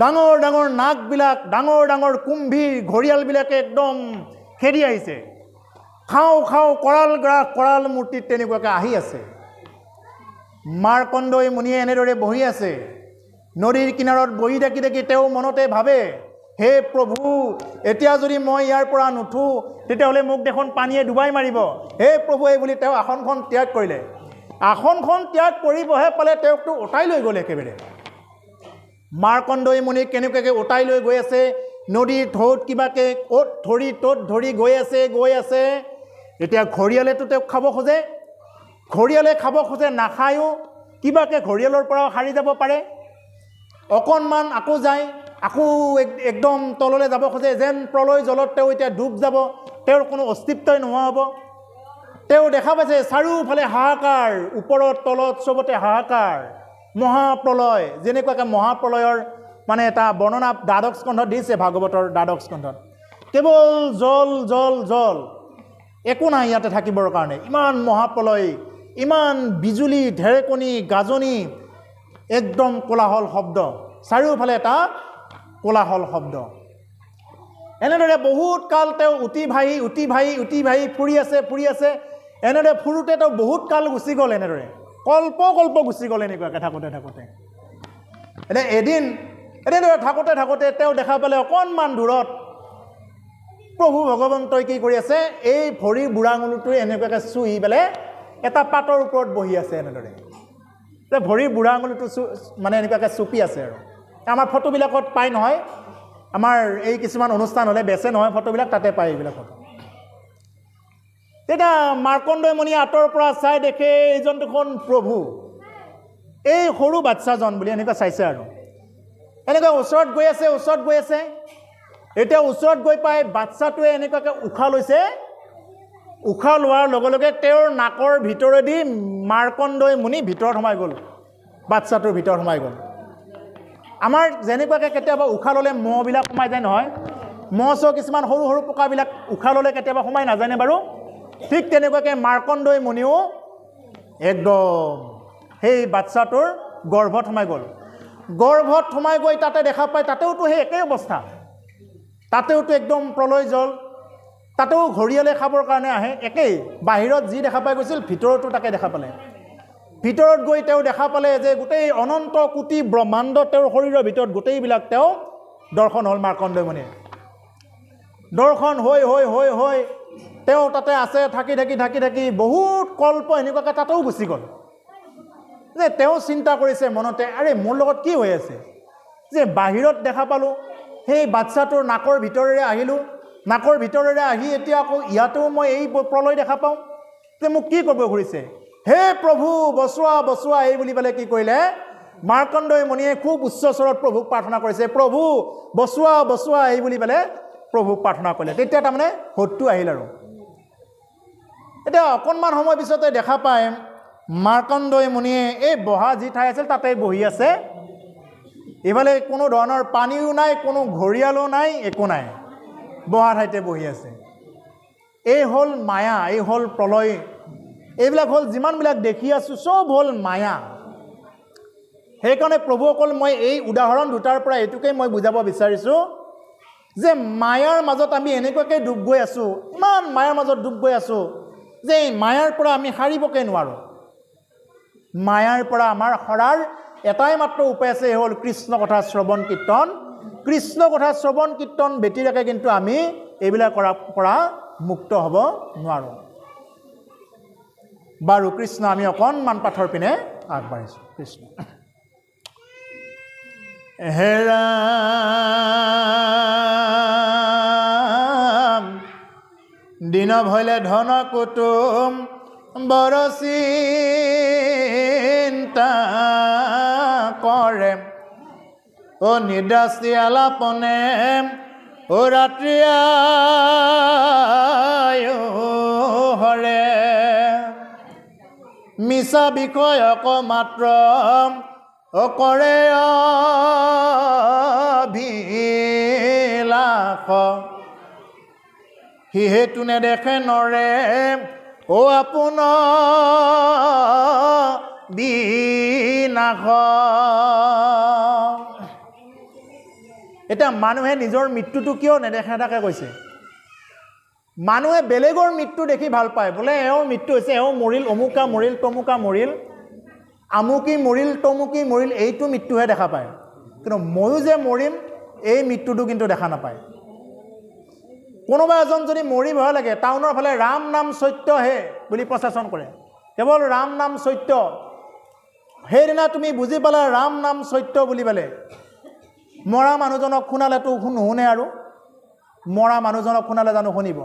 ডাঙৰ ডাঙৰ নাকবিলাক ডাঙৰ ডাঙৰ কুম্ভী ঘৰিয়ালবিলাকে একদম খেদি আহিছে খাওঁ খাওঁ কৰাল গ্ৰাস কৰাল মূৰ্তিত তেনেকুৱাকৈ আহি আছে মাৰকণ্ডই মুনিয়ে এনেদৰে বহি আছে নদীৰ কিনাৰত বহি থাকি থাকি তেওঁ মনতে ভাবে হে প্ৰভু এতিয়া যদি মই ইয়াৰ পৰা নুঠোঁ তেতিয়াহ'লে মোক দেখোন পানীয়ে ডুবাই মাৰিব হে প্ৰভু এই বুলি তেওঁ আসনখন ত্যাগ কৰিলে আসনখন ত্যাগ কৰিবহে পালে তেওঁকতো উঠাই লৈ গ'ল একেবাৰে মাৰকণ্ডৈ মুনি কেনেকুৱাকৈ উটাই লৈ গৈ আছে নদীৰ ঠৌত কিবাকে অ'ত ধৰি ত'ত ধৰি গৈ আছে গৈ আছে এতিয়া ঘৰিয়ালেতো তেওঁক খাব খোজে ঘৰিয়ালে খাব খোজে নাখায়ো কিবাকৈ ঘৰিয়ালৰ পৰাও সাৰি যাব পাৰে অকণমান আকৌ যায় আকৌ একদম তললৈ যাব খোজে যেন প্ৰলয় জলত তেওঁ এতিয়া ডুব যাব তেওঁৰ কোনো অস্তিত্বই নোহোৱা হ'ব তেওঁ দেখা পাইছে চাৰিওফালে হাহাকাৰ ওপৰত তলত চবতে হাহাকাৰ মহাপ্ৰলয় যেনেকুৱাকৈ মহাপ্ৰলয়ৰ মানে এটা বৰ্ণনা দ্বাদশ স্কন্ধত দিছে ভাগৱতৰ দ্বাদশ স্কন্ধত কেৱল জল জল জল একো নাই ইয়াতে থাকিবৰ কাৰণে ইমান মহাপ্ৰলয় ইমান বিজুলী ঢেৰেকনি গাজনি একদম কোলাহল শব্দ চাৰিওফালে এটা কোলাহল শব্দ এনেদৰে বহুত কাল তেওঁ উটি ভাহি উটি ভাহি উটি ভাহি ফুৰি আছে ফুৰি আছে এনেদৰে ফুৰোঁতে তেওঁ বহুত কাল গুচি গ'ল এনেদৰে কল্প কল্প গুচি গ'ল এনেকুৱাকৈ থাকোঁতে থাকোঁতে এতিয়া এদিন এদিন থাকোঁতে থাকোঁতে তেওঁ দেখা পালে অকণমান দূৰত প্ৰভু ভগৱন্তই কি কৰি আছে এই ভৰিৰ বুঢ়াঙুলিটোৱে এনেকুৱাকৈ চুই পেলাই এটা পাতৰ ওপৰত বহি আছে এনেদৰে যে ভৰিৰ আঙুলিটো চু মানে এনেকুৱাকৈ চুপি আছে আৰু আমাৰ ফটোবিলাকত পায় নহয় আমাৰ এই কিছুমান অনুষ্ঠান হ'লে বেচে নহয় ফটোবিলাক তাতে পায় এইবিলাক ফটো তেতিয়া মাৰ্কণ্ডমণি আঁতৰৰ পৰা চাই দেখে এইজন দেখোন প্ৰভু এই সৰু বাচ্ছাজন বুলি এনেকুৱা চাইছে আৰু এনেকৈ ওচৰত গৈ আছে ওচৰত গৈ আছে এতিয়া ওচৰত গৈ পাই বাচ্ছাটোৱে এনেকুৱাকৈ উশাহ লৈছে উশাহ লোৱাৰ লগে লগে তেওঁৰ নাকৰ ভিতৰেদি মাৰ্কণ্ডই মুনি ভিতৰত সোমাই গ'ল বাচ্ছাটোৰ ভিতৰত সোমাই গ'ল আমাৰ যেনেকুৱাকৈ কেতিয়াবা উশাহ ল'লে মহবিলাক সোমাই যায় নহয় মহ চহ কিছুমান সৰু সৰু পোকাবিলাক উশাহ ল'লে কেতিয়াবা সোমাই নাযায়নে বাৰু ঠিক তেনেকুৱাকৈ মাৰ্কণ্ডৈ মুনিও একদম সেই বাচ্ছাটোৰ গৰ্ভত সোমাই গ'ল গৰ্ভত সোমাই গৈ তাতে দেখা পায় তাতেওতো সেই একেই অৱস্থা তাতেওতো একদম প্ৰলয় জল তাতেও ঘৰিয়ালে খাবৰ কাৰণে আহে একেই বাহিৰত যি দেখা পাই গৈছিল ভিতৰতো তাকে দেখা পালে ভিতৰত গৈ তেওঁ দেখা পালে যে গোটেই অনন্ত কোটি ব্ৰহ্মাণ্ড তেওঁৰ শৰীৰৰ ভিতৰত গোটেইবিলাক তেওঁ দৰ্শন হ'ল মাৰ্কণ্ডৈ মুনিয়ে দৰ্শন হৈ হৈ হৈ হৈ তেওঁ তাতে আছে থাকি থাকি থাকি থাকি বহুত কল্প এনেকুৱাকৈ তাতেও গুচি গ'ল যে তেওঁ চিন্তা কৰিছে মনতে আৰে মোৰ লগত কি হৈ আছে যে বাহিৰত দেখা পালোঁ সেই বাচ্ছাটোৰ নাকৰ ভিতৰেৰে আহিলোঁ নাকৰ ভিতৰেৰে আহি এতিয়া আকৌ ইয়াতো মই এই প্ৰলয় দেখা পাওঁ যে মোক কি ক'ব ঘূৰিছে হে প্ৰভু বচোৱা বচোৱা এই বুলি পেলাই কি কৰিলে মাৰ্কণ্ডই মণিয়ে খুব উচ্চ স্বৰত প্ৰভুক প্ৰাৰ্থনা কৰিছে প্ৰভু বচোৱা বচোৱা এই বুলি পেলাই প্ৰভুক প্ৰাৰ্থনা কৰিলে তেতিয়া তাৰমানে সোধটো আহিল আৰু এতিয়া অকণমান সময় পিছতে দেখা পায় মাৰ্কণ্ডই মুনিয়ে এই বহা যি ঠাই আছিল তাতে বহি আছে ইফালে কোনো ধৰণৰ পানীও নাই কোনো ঘৰিয়ালো নাই একো নাই বহা ঠাইতে বহি আছে এই হ'ল মায়া এই হ'ল প্ৰলয় এইবিলাক হ'ল যিমানবিলাক দেখি আছোঁ চব হ'ল মায়া সেইকাৰণে প্ৰভু অকল মই এই উদাহৰণ দুটাৰ পৰা এইটোকে মই বুজাব বিচাৰিছোঁ যে মায়াৰ মাজত আমি এনেকুৱাকৈ ডুব গৈ আছোঁ ইমান মায়াৰ মাজত ডুব গৈ আছোঁ যে এই মায়াৰ পৰা আমি সাৰিবকে নোৱাৰোঁ মায়াৰ পৰা আমাৰ সৰাৰ এটাই মাত্ৰ উপায় আছে হ'ল কৃষ্ণ কথা শ্ৰৱণ কীৰ্তন কৃষ্ণ কথা শ্ৰৱণ কীৰ্তন বেটিৰাকে কিন্তু আমি এইবিলাক কৰা পৰা মুক্ত হ'ব নোৱাৰোঁ বাৰু কৃষ্ণ আমি অকণমান পাঠৰ পিনে আগবাঢ়িছোঁ কৃষ্ণ হেৰা দিন ভৈলে ধন কুটুম বড় চিন্তা কৰে অ নিদ্ৰাস্তি আলাপনে অ ৰাত্ৰিয়ৰে মিছা বিষয় অক মাত্ৰ কৰে অভিলাষ সিহেতু নেদেখে নৰে অ আপোন দিনাশ এতিয়া মানুহে নিজৰ মৃত্যুটো কিয় নেদেখে এটাকে কৈছে মানুহে বেলেগৰ মৃত্যু দেখি ভাল পায় বোলে এওঁ মৃত্যু হৈছে এওঁ মৰিল অমুকা মৰিল তমুকা মৰিল আমুকি মৰিল তমুকি মৰিল এইটো মৃত্যুহে দেখা পায় কিন্তু ময়ো যে মৰিম এই মৃত্যুটো কিন্তু দেখা নাপায় কোনোবা এজন যদি মৰি ভয় লাগে টাউনৰ ফালে ৰাম নাম চৈত্য হে বুলি প্ৰচেষণ কৰে কেৱল ৰাম নাম চৈত্য সেইদিনা তুমি বুজি পালা ৰাম নাম চৈত্য বুলি পালে মৰা মানুহজনক শুনালে তোক নুশুনে আৰু মৰা মানুহজনক শুনালে জানো শুনিব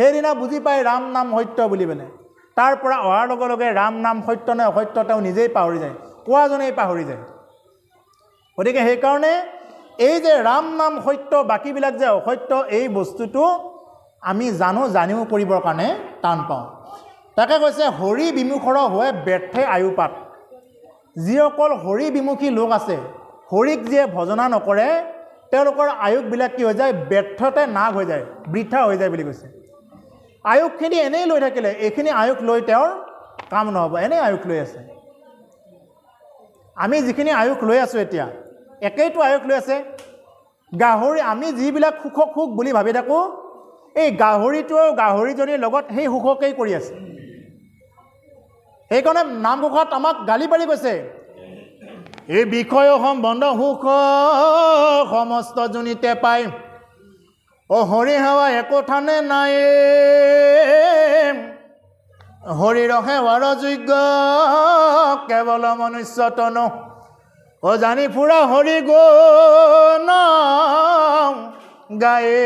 সেইদিনা বুজি পায় ৰাম নাম সত্য বুলি পেলাই তাৰ পৰা অহাৰ লগে লগে ৰাম নাম সত্য নে অসত্য তেওঁ নিজেই পাহৰি যায় কোৱাজনেই পাহৰি যায় গতিকে সেইকাৰণে এই যে ৰাম নাম সত্য বাকীবিলাক যে অসত্য এই বস্তুটো আমি জানো জানিও কৰিবৰ কাৰণে টান পাওঁ তাকে কৈছে হৰি বিমুখৰ হৈ ব্যৰ্থে আয়ুপাত যিসকল হৰি বিমুখী লোক আছে হৰিক যিয়ে ভজনা নকৰে তেওঁলোকৰ আয়ুসবিলাক কি হৈ যায় ব্যৰ্থতে নাগ হৈ যায় বৃদ্ধা হৈ যায় বুলি কৈছে আয়ুসখিনি এনেই লৈ থাকিলে এইখিনি আয়ুস লৈ তেওঁৰ কাম নহ'ব এনেই আয়ুস লৈ আছে আমি যিখিনি আয়ুস লৈ আছোঁ এতিয়া একেইটো আয়োগ লৈ আছে গাহৰি আমি যিবিলাক সুখক সুখ বুলি ভাবি থাকোঁ এই গাহৰিটোৱেও গাহৰিজনীৰ লগত সেই সুখকেই কৰি আছে সেইকাৰণে নামঘোষাত আমাক গালি পাৰি গৈছে এই বিষয় সম্বন্ধ সুখ সমস্ত জনীতে পাই অ হৰি সেৱা একোঠানে নাই হৰিৰ সেৱাৰ যোগ্য কেৱল মনুষ্যতনো অজানি ফুৰা হৰি গ গায়ে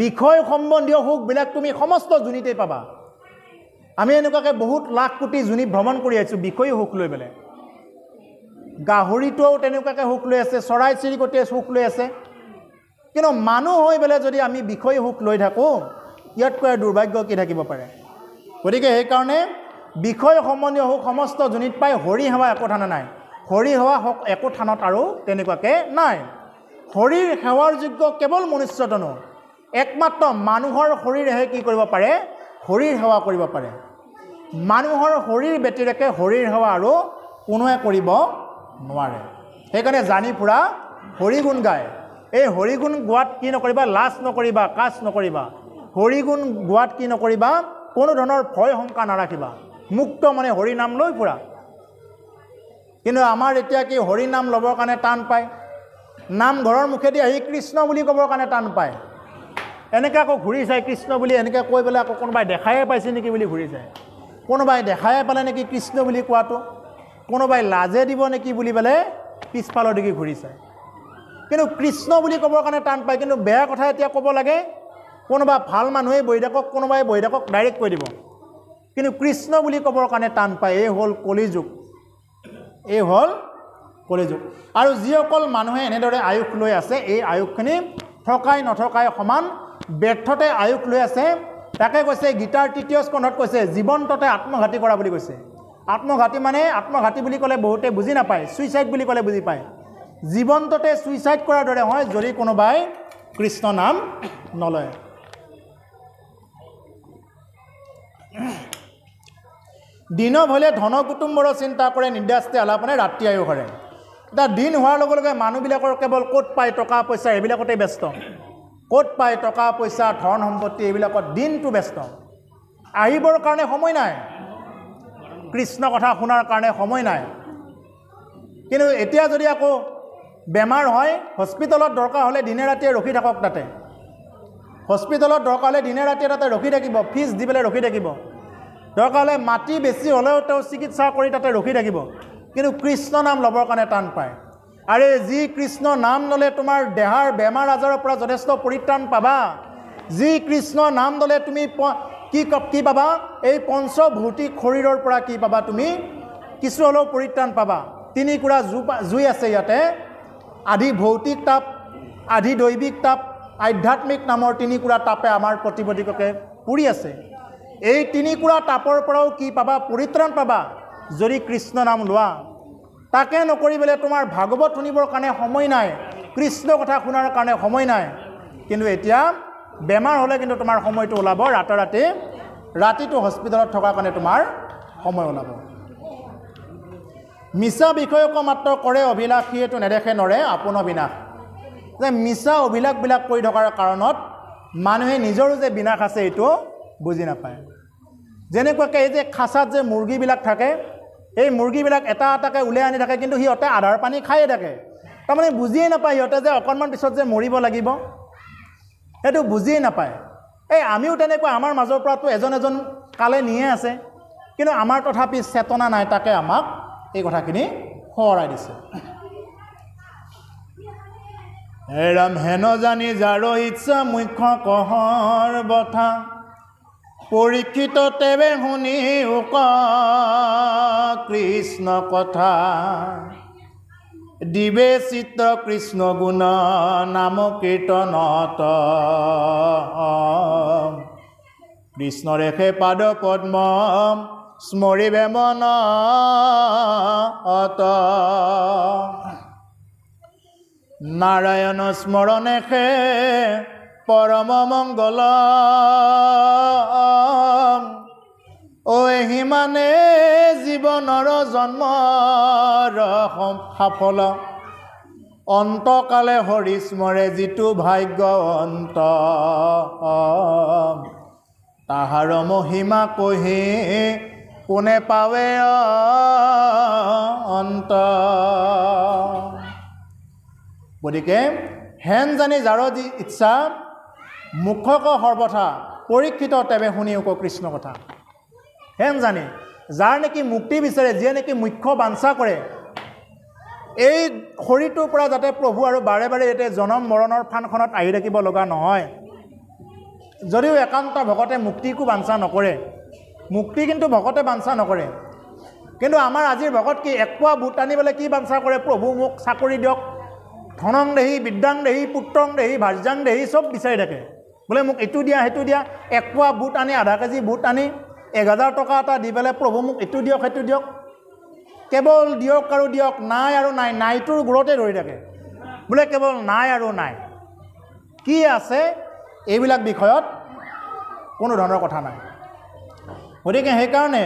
বিষয় সম্বন্ধীয় সুখবিলাক তুমি সমস্ত জুনিতেই পাবা আমি এনেকুৱাকৈ বহুত লাখ কোটি জুনি ভ্ৰমণ কৰি আহিছোঁ বিষয়ী সুখ লৈ পেলাই গাহৰিটোও তেনেকুৱাকৈ সুখ লৈ আছে চৰাই চিৰিকটিয়ে সুখ লৈ আছে কিন্তু মানুহ হৈ পেলাই যদি আমি বিষয় সুখ লৈ থাকোঁ ইয়াতকৈ দুৰ্ভাগ্য কি থাকিব পাৰে গতিকে সেইকাৰণে বিষয় সমনীয় হওক সমস্ত জুনিত পাই হৰি সেৱা একো থানে নাই হৰি সেৱা হওক একো থানত আৰু তেনেকুৱাকৈ নাই হৰিৰ সেৱাৰ যোগ্য কেৱল মনুষ্যজনো একমাত্ৰ মানুহৰ শৰীৰেহে কি কৰিব পাৰে হৰিৰ সেৱা কৰিব পাৰে মানুহৰ শৰীৰ ব্যতিৰেকে হৰিৰ সেৱা আৰু কোনোৱে কৰিব নোৱাৰে সেইকাৰণে জানি ফুৰা হৰি গুণ গাই এই হৰি গুণ গোৱাত কি নকৰিবা লাজ নকৰিবা কাজ নকৰিবা হৰি গুণ গোৱাত কি নকৰিবা কোনো ধৰণৰ ভয় শংকা নাৰাখিবা মুক্ত মানে হৰিনাম লৈ ফুৰা কিন্তু আমাৰ এতিয়া কি হৰিনাম ল'বৰ কাৰণে টান পায় নাম ঘৰৰ মুখেদি আহি কৃষ্ণ বুলি ক'বৰ কাৰণে টান পায় এনেকৈ আকৌ ঘূৰি যায় কৃষ্ণ বুলি এনেকৈ কৈ পেলাই আকৌ কোনোবাই দেখায়ে পাইছে নেকি বুলি ঘূৰি যায় কোনোবাই দেখায়ে পালে নেকি কৃষ্ণ বুলি কোৱাটো কোনোবাই লাজে দিব নেকি বুলি পেলাই পিছফালৰ দিকে ঘূৰি চায় কিন্তু কৃষ্ণ বুলি ক'বৰ কাৰণে টান পায় কিন্তু বেয়া কথা এতিয়া ক'ব লাগে কোনোবা ভাল মানুহেই বৈদেকক কোনোবাই বৈদেকক ডাইৰেক্ট কৈ দিব কিন্তু কৃষ্ণ বুলি ক'বৰ কাৰণে টান পায় এই হ'ল কলিযুগ এই হ'ল কলিযুগ আৰু যিসকল মানুহে এনেদৰে আয়ুস লৈ আছে এই আয়ুসখিনি থকাই নথকাই সমান ব্যৰ্থতে আয়ুস লৈ আছে তাকে কৈছে গীতাৰ তৃতীয় স্কন্ধত কৈছে জীৱন্ততে আত্মঘাতী কৰা বুলি কৈছে আত্মঘাতী মানে আত্মঘাতী বুলি ক'লে বহুতে বুজি নাপায় ছুইচাইড বুলি ক'লে বুজি পায় জীৱন্ততে ছুইচাইড কৰাৰ দৰে হয় যদি কোনোবাই কৃষ্ণ নাম নলয় দিন হ'লে ধন কুটুম্বৰ চিন্তা কৰে নিদ্ৰাস্তি আলাপনে ৰাতি আয়ো হৰে এতিয়া দিন হোৱাৰ লগে লগে মানুহবিলাকৰ কেৱল ক'ত পায় টকা পইচা এইবিলাকতে ব্যস্ত ক'ত পায় টকা পইচা ধন সম্পত্তি এইবিলাকত দিনটো ব্যস্ত আহিবৰ কাৰণে সময় নাই কৃষ্ণ কথা শুনাৰ কাৰণে সময় নাই কিন্তু এতিয়া যদি আকৌ বেমাৰ হয় হস্পিটেলত দৰকাৰ হ'লে দিনে ৰাতিয়ে ৰখি থাকক তাতে হস্পিটেলত দৰকাৰ হ'লে দিনে ৰাতিয়ে তাতে ৰখি থাকিব ফিজ দি পেলাই ৰখি থাকিব দৰকাৰ হ'লে মাটি বেছি হ'লেও তেওঁ চিকিৎসা কৰি তাতে ৰখি থাকিব কিন্তু কৃষ্ণ নাম ল'বৰ কাৰণে টান পায় আৰে যি কৃষ্ণ নাম ল'লে তোমাৰ দেহাৰ বেমাৰ আজাৰৰ পৰা যথেষ্ট পৰিত্ৰাণ পাবা যি কৃষ্ণ নাম ল'লে তুমি কি কি পাবা এই পঞ্চভৌতিক শৰীৰৰ পৰা কি পাবা তুমি কিছু হ'লেও পৰিত্ৰাণ পাবা তিনি তিনিকুৰা জু জুই আছে ইয়াতে আধি ভৌতিক তাপ আধি দৈৱিক তাপ আধ্যাত্মিক নামৰ তিনি তিনিকুৰা তাপে আমাৰ প্ৰতিপদিককে পুৰি আছে এই তিনিকুৰা তাপৰ পৰাও কি পাবা পৰিত্ৰাণ পাবা যদি কৃষ্ণ নাম লোৱা তাকে নকৰিবলৈ তোমাৰ ভাগৱত শুনিবৰ কাৰণে সময় নাই কৃষ্ণ কথা শুনাৰ কাৰণে সময় নাই কিন্তু এতিয়া বেমাৰ হ'লে কিন্তু তোমাৰ সময়টো ওলাব ৰাতি ৰাতিটো হস্পিটেলত থকাৰ কাৰণে তোমাৰ সময় ওলাব মিছা বিষয়ক মাত্ৰ কৰে অভিলাষ সিয়েতো নেদেখে নৰে আপোন অবিনাশ যে মিছা অভিলাষবিলাক কৰি থকাৰ কাৰণত মানুহে নিজৰো যে বিনাশ আছে এইটো বুজি নাপায় যেনেকুৱাকৈ এই যে খাচাত যে মুৰ্গীবিলাক থাকে এই মুৰ্গীবিলাক এটা এটাকৈ উলিয়াই আনি থাকে কিন্তু সিহঁতে আধাৰ পানী খায়ে থাকে তাৰমানে বুজিয়ে নাপায় সিহঁতে যে অকণমান পিছত যে মৰিব লাগিব সেইটো বুজিয়ে নাপায় এই আমিও তেনেকুৱা আমাৰ মাজৰ পৰাতো এজন এজন কালে নিয়ে আছে কিন্তু আমাৰ তথাপি চেতনা নাই তাকে আমাক এই কথাখিনি সোঁৱৰাই দিছে হেৰম হেন জানি যাৰ ইচ্ছা মুখ্য কহৰ বঠা পৰীক্ষিত তেৱে শুনি ক কৃষ্ণ কথা দিবে চিত্ৰ কৃষ্ণ গুণ নাম কীৰ্তনত কৃষ্ণৰেখে পাদ পদ্ম স্মৰিবে মন অত নাৰায়ণ স্মৰণেষে পৰম মংগল ঐ সিমানে জীৱনৰ জন্মৰ সাফল অন্তকালে হৰি স্মৰে যিটো অন্ত তাহাৰ মহিমা কহি কোনে পাৱে অন্ত গতিকে হেন জানি যাৰ যি ইচ্ছা মুখক সৰ্বথা পৰীক্ষিত তেবে শুনিও ক কৃষ্ণ কথা হেন জানি যাৰ নেকি মুক্তি বিচাৰে যিয়ে নেকি মুখ্য বাঞ্ছা কৰে এই শৰীৰটোৰ পৰা যাতে প্ৰভু আৰু বাৰে বাৰে যাতে জনম মৰণৰ ফানখনত আহি থাকিব লগা নহয় যদিও একান্ত ভকতে মুক্তিকো বাঞ্ছা নকৰে মুক্তি কিন্তু ভকতে বাঞ্ছা নকৰে কিন্তু আমাৰ আজিৰ ভকত কি একোৱা বুট পেলাই কি বাঞ্ছা কৰে প্ৰভু মোক চাকৰি দিয়ক ধনং দেহি বিদ্যাং দেহি পুত্ৰং দেহি ভাৰ্যাং দেহি চব বিচাৰি থাকে বোলে মোক এইটো দিয়া সেইটো দিয়া একোৱা বুট আনি আধা কেজি বুট আনি এহেজাৰ টকা এটা দি পেলাই প্ৰভু মোক এইটো দিয়ক সেইটো দিয়ক কেৱল দিয়ক আৰু দিয়ক নাই আৰু নাই নাইটোৰ গুৰতে ধৰি থাকে বোলে কেৱল নাই আৰু নাই কি আছে এইবিলাক বিষয়ত কোনো ধৰণৰ কথা নাই গতিকে সেইকাৰণে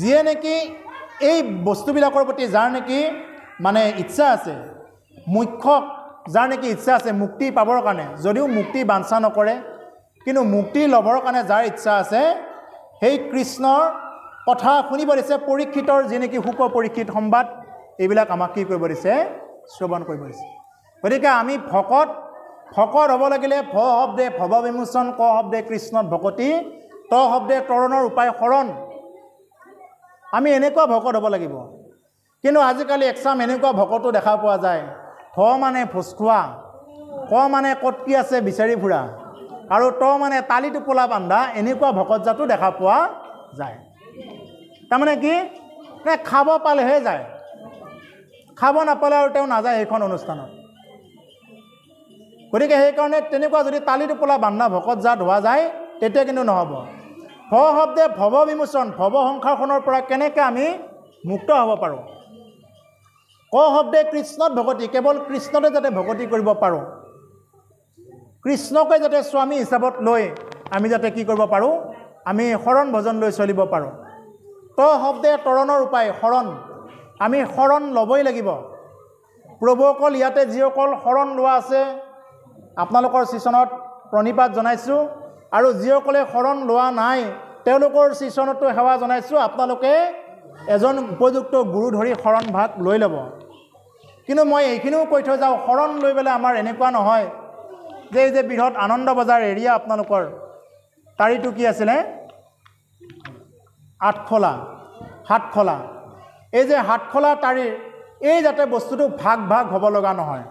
যিয়ে নেকি এই বস্তুবিলাকৰ প্ৰতি যাৰ নেকি মানে ইচ্ছা আছে মুখ্য যাৰ নেকি ইচ্ছা আছে মুক্তি পাবৰ কাৰণে যদিও মুক্তি বাঞ্ছা নকৰে কিন্তু মুক্তি ল'বৰ কাৰণে যাৰ ইচ্ছা আছে সেই কৃষ্ণৰ কথা শুনিব দিছে পৰীক্ষিতৰ যি নেকি শুক পৰীক্ষিত সম্বাদ এইবিলাক আমাক কি কৰিব দিছে শ্ৰৱণ কৰিব দিছে গতিকে আমি ভকত ভকত হ'ব লাগিলে ভ শব্দে ভৱ বিমোচন ক শব্দে কৃষ্ণত ভকতি ত শব্দে তৰণৰ উপায় শৰণ আমি এনেকুৱা ভকত হ'ব লাগিব কিন্তু আজিকালি একচাম এনেকুৱা ভকতো দেখা পোৱা যায় থ মানে ভোজখোৱা ক মানে ক'ত কি আছে বিচাৰি ফুৰা আৰু ত মানে তালি টোপোলা বান্ধা এনেকুৱা ভকত জাতো দেখা পোৱা যায় তাৰমানে কি খাব পালেহে যায় খাব নাপালে আৰু তেওঁ নাযায় সেইখন অনুষ্ঠানত গতিকে সেইকাৰণে তেনেকুৱা যদি তালি টোপোলা বান্ধা ভকত জাত হোৱা যায় তেতিয়া কিন্তু নহ'ব ভ শব্দে ভৱ বিমোচন ভৱ সংসাৰখনৰ পৰা কেনেকৈ আমি মুক্ত হ'ব পাৰোঁ ক শব্দে কৃষ্ণত ভকতি কেৱল কৃষ্ণতে যাতে ভকতি কৰিব পাৰোঁ কৃষ্ণকে যাতে স্বামী হিচাপত লৈ আমি যাতে কি কৰিব পাৰোঁ আমি শৰণ ভজন লৈ চলিব পাৰোঁ ক শব্দে তৰণৰ উপায় শৰণ আমি শৰণ ল'বই লাগিব প্ৰভু অকল ইয়াতে যিসকল শৰণ লোৱা আছে আপোনালোকৰ ছিচনত প্ৰণিপাত জনাইছোঁ আৰু যিসকলে শৰণ লোৱা নাই তেওঁলোকৰ ছিচনতো সেৱা জনাইছোঁ আপোনালোকে এজন উপযুক্ত গুৰু ধৰি শৰণ ভাগ লৈ ল'ব কিন্তু মই এইখিনিও কৈ থৈ যাওঁ শৰণ লৈ পেলাই আমাৰ এনেকুৱা নহয় যে এই যে বৃহৎ আনন্দ বজাৰ এৰিয়া আপোনালোকৰ তাৰিটো কি আছিলে আঠখলা সাতখলা এই যে সাতখলা তাৰিৰ এই যাতে বস্তুটো ভাগ ভাগ হ'ব লগা নহয়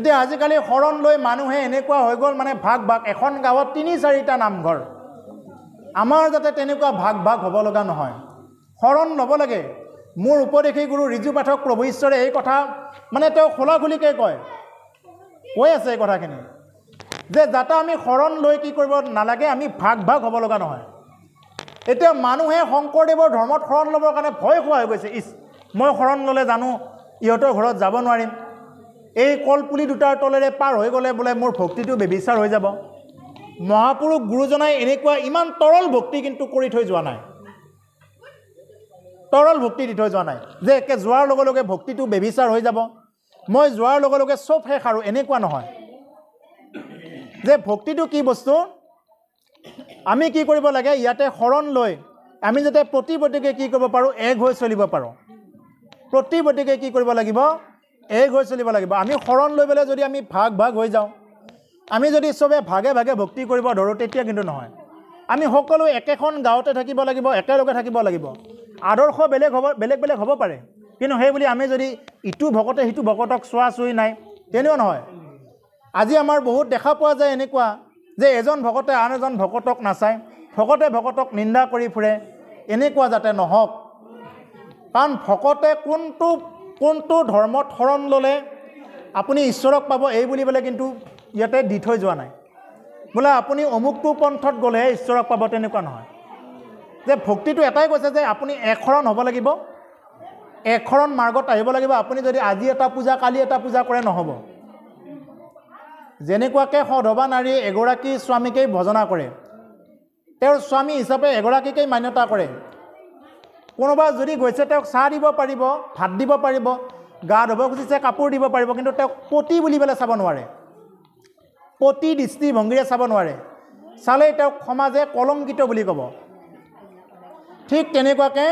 এতিয়া আজিকালি শৰণ লৈ মানুহে এনেকুৱা হৈ গ'ল মানে ভাগ ভাগ এখন গাঁৱত তিনি চাৰিটা নামঘৰ আমাৰ যাতে তেনেকুৱা ভাগ ভাগ হ'ব লগা নহয় শৰণ ল'ব লাগে মোৰ উপদেশী গুৰু ৰিজু পাঠক প্ৰভু ঈশ্বৰে এই কথা মানে তেওঁ খোলাখুলিকৈ কয় কৈ আছে এই কথাখিনি যে যাতে আমি শৰণ লৈ কি কৰিব নালাগে আমি ভাগ ভাগ হ'ব লগা নহয় এতিয়া মানুহে শংকৰদেৱৰ ধৰ্মত শৰণ ল'বৰ কাৰণে ভয় খোৱা হৈ গৈছে ইছ মই শৰণ ল'লে জানো ইহঁতৰ ঘৰত যাব নোৱাৰিম এই কলপুলি দুটাৰ তলেৰে পাৰ হৈ গ'লে বোলে মোৰ ভক্তিটো বেবিচাৰ হৈ যাব মহাপুৰুষ গুৰুজনাই এনেকুৱা ইমান তৰল ভক্তি কিন্তু কৰি থৈ যোৱা নাই তৰল ভক্তি দি থৈ যোৱা নাই যে একে যোৱাৰ লগে লগে ভক্তিটো বেবিচাৰ হৈ যাব মই যোৱাৰ লগে লগে চব শেষ আৰু এনেকুৱা নহয় যে ভক্তিটো কি বস্তু আমি কি কৰিব লাগে ইয়াতে শৰণ লৈ আমি যাতে প্ৰতিপতিকে কি কৰিব পাৰোঁ এক হৈ চলিব পাৰোঁ প্ৰতিপতিকে কি কৰিব লাগিব এক হৈ চলিব লাগিব আমি শৰণ লৈ পেলাই যদি আমি ভাগ ভাগ হৈ যাওঁ আমি যদি চবে ভাগে ভাগে ভক্তি কৰিব ধৰোঁ তেতিয়া কিন্তু নহয় আমি সকলো একেখন গাঁৱতে থাকিব লাগিব একেলগে থাকিব লাগিব আদৰ্শ বেলেগ হ'ব বেলেগ বেলেগ হ'ব পাৰে কিন্তু সেই বুলি আমি যদি ইটো ভকতে সিটো ভকতক চোৱা চুই নাই তেনেও নহয় আজি আমাৰ বহুত দেখা পোৱা যায় এনেকুৱা যে এজন ভকতে আন এজন ভকতক নাচায় ভকতে ভকতক নিন্দা কৰি ফুৰে এনেকুৱা যাতে নহওক কাৰণ ভকতে কোনটো কোনটো ধৰ্মত শৰণ ল'লে আপুনি ঈশ্বৰক পাব এই বুলিবলৈ কিন্তু ইয়াতে দি থৈ যোৱা নাই বোলে আপুনি অমুকটো পন্থত গ'লেহে ঈশ্বৰক পাব তেনেকুৱা নহয় যে ভক্তিটো এটাই কৈছে যে আপুনি একশৰণ হ'ব লাগিব এক শৰণ মাৰ্গত আহিব লাগিব আপুনি যদি আজি এটা পূজা কালি এটা পূজা কৰে নহ'ব যেনেকুৱাকৈ সধবা নাৰী এগৰাকী স্বামীকেই ভজনা কৰে তেওঁৰ স্বামী হিচাপে এগৰাকীকেই মান্যতা কৰে কোনোবা যদি গৈছে তেওঁক চাহ দিব পাৰিব ভাত দিব পাৰিব গা ধুব খুজিছে কাপোৰ দিব পাৰিব কিন্তু তেওঁক পতি বুলি পেলাই চাব নোৱাৰে অতি দৃষ্টিভংগীৰে চাব নোৱাৰে চালেই তেওঁক সমাজে কলংকিত বুলি ক'ব ঠিক তেনেকুৱাকৈ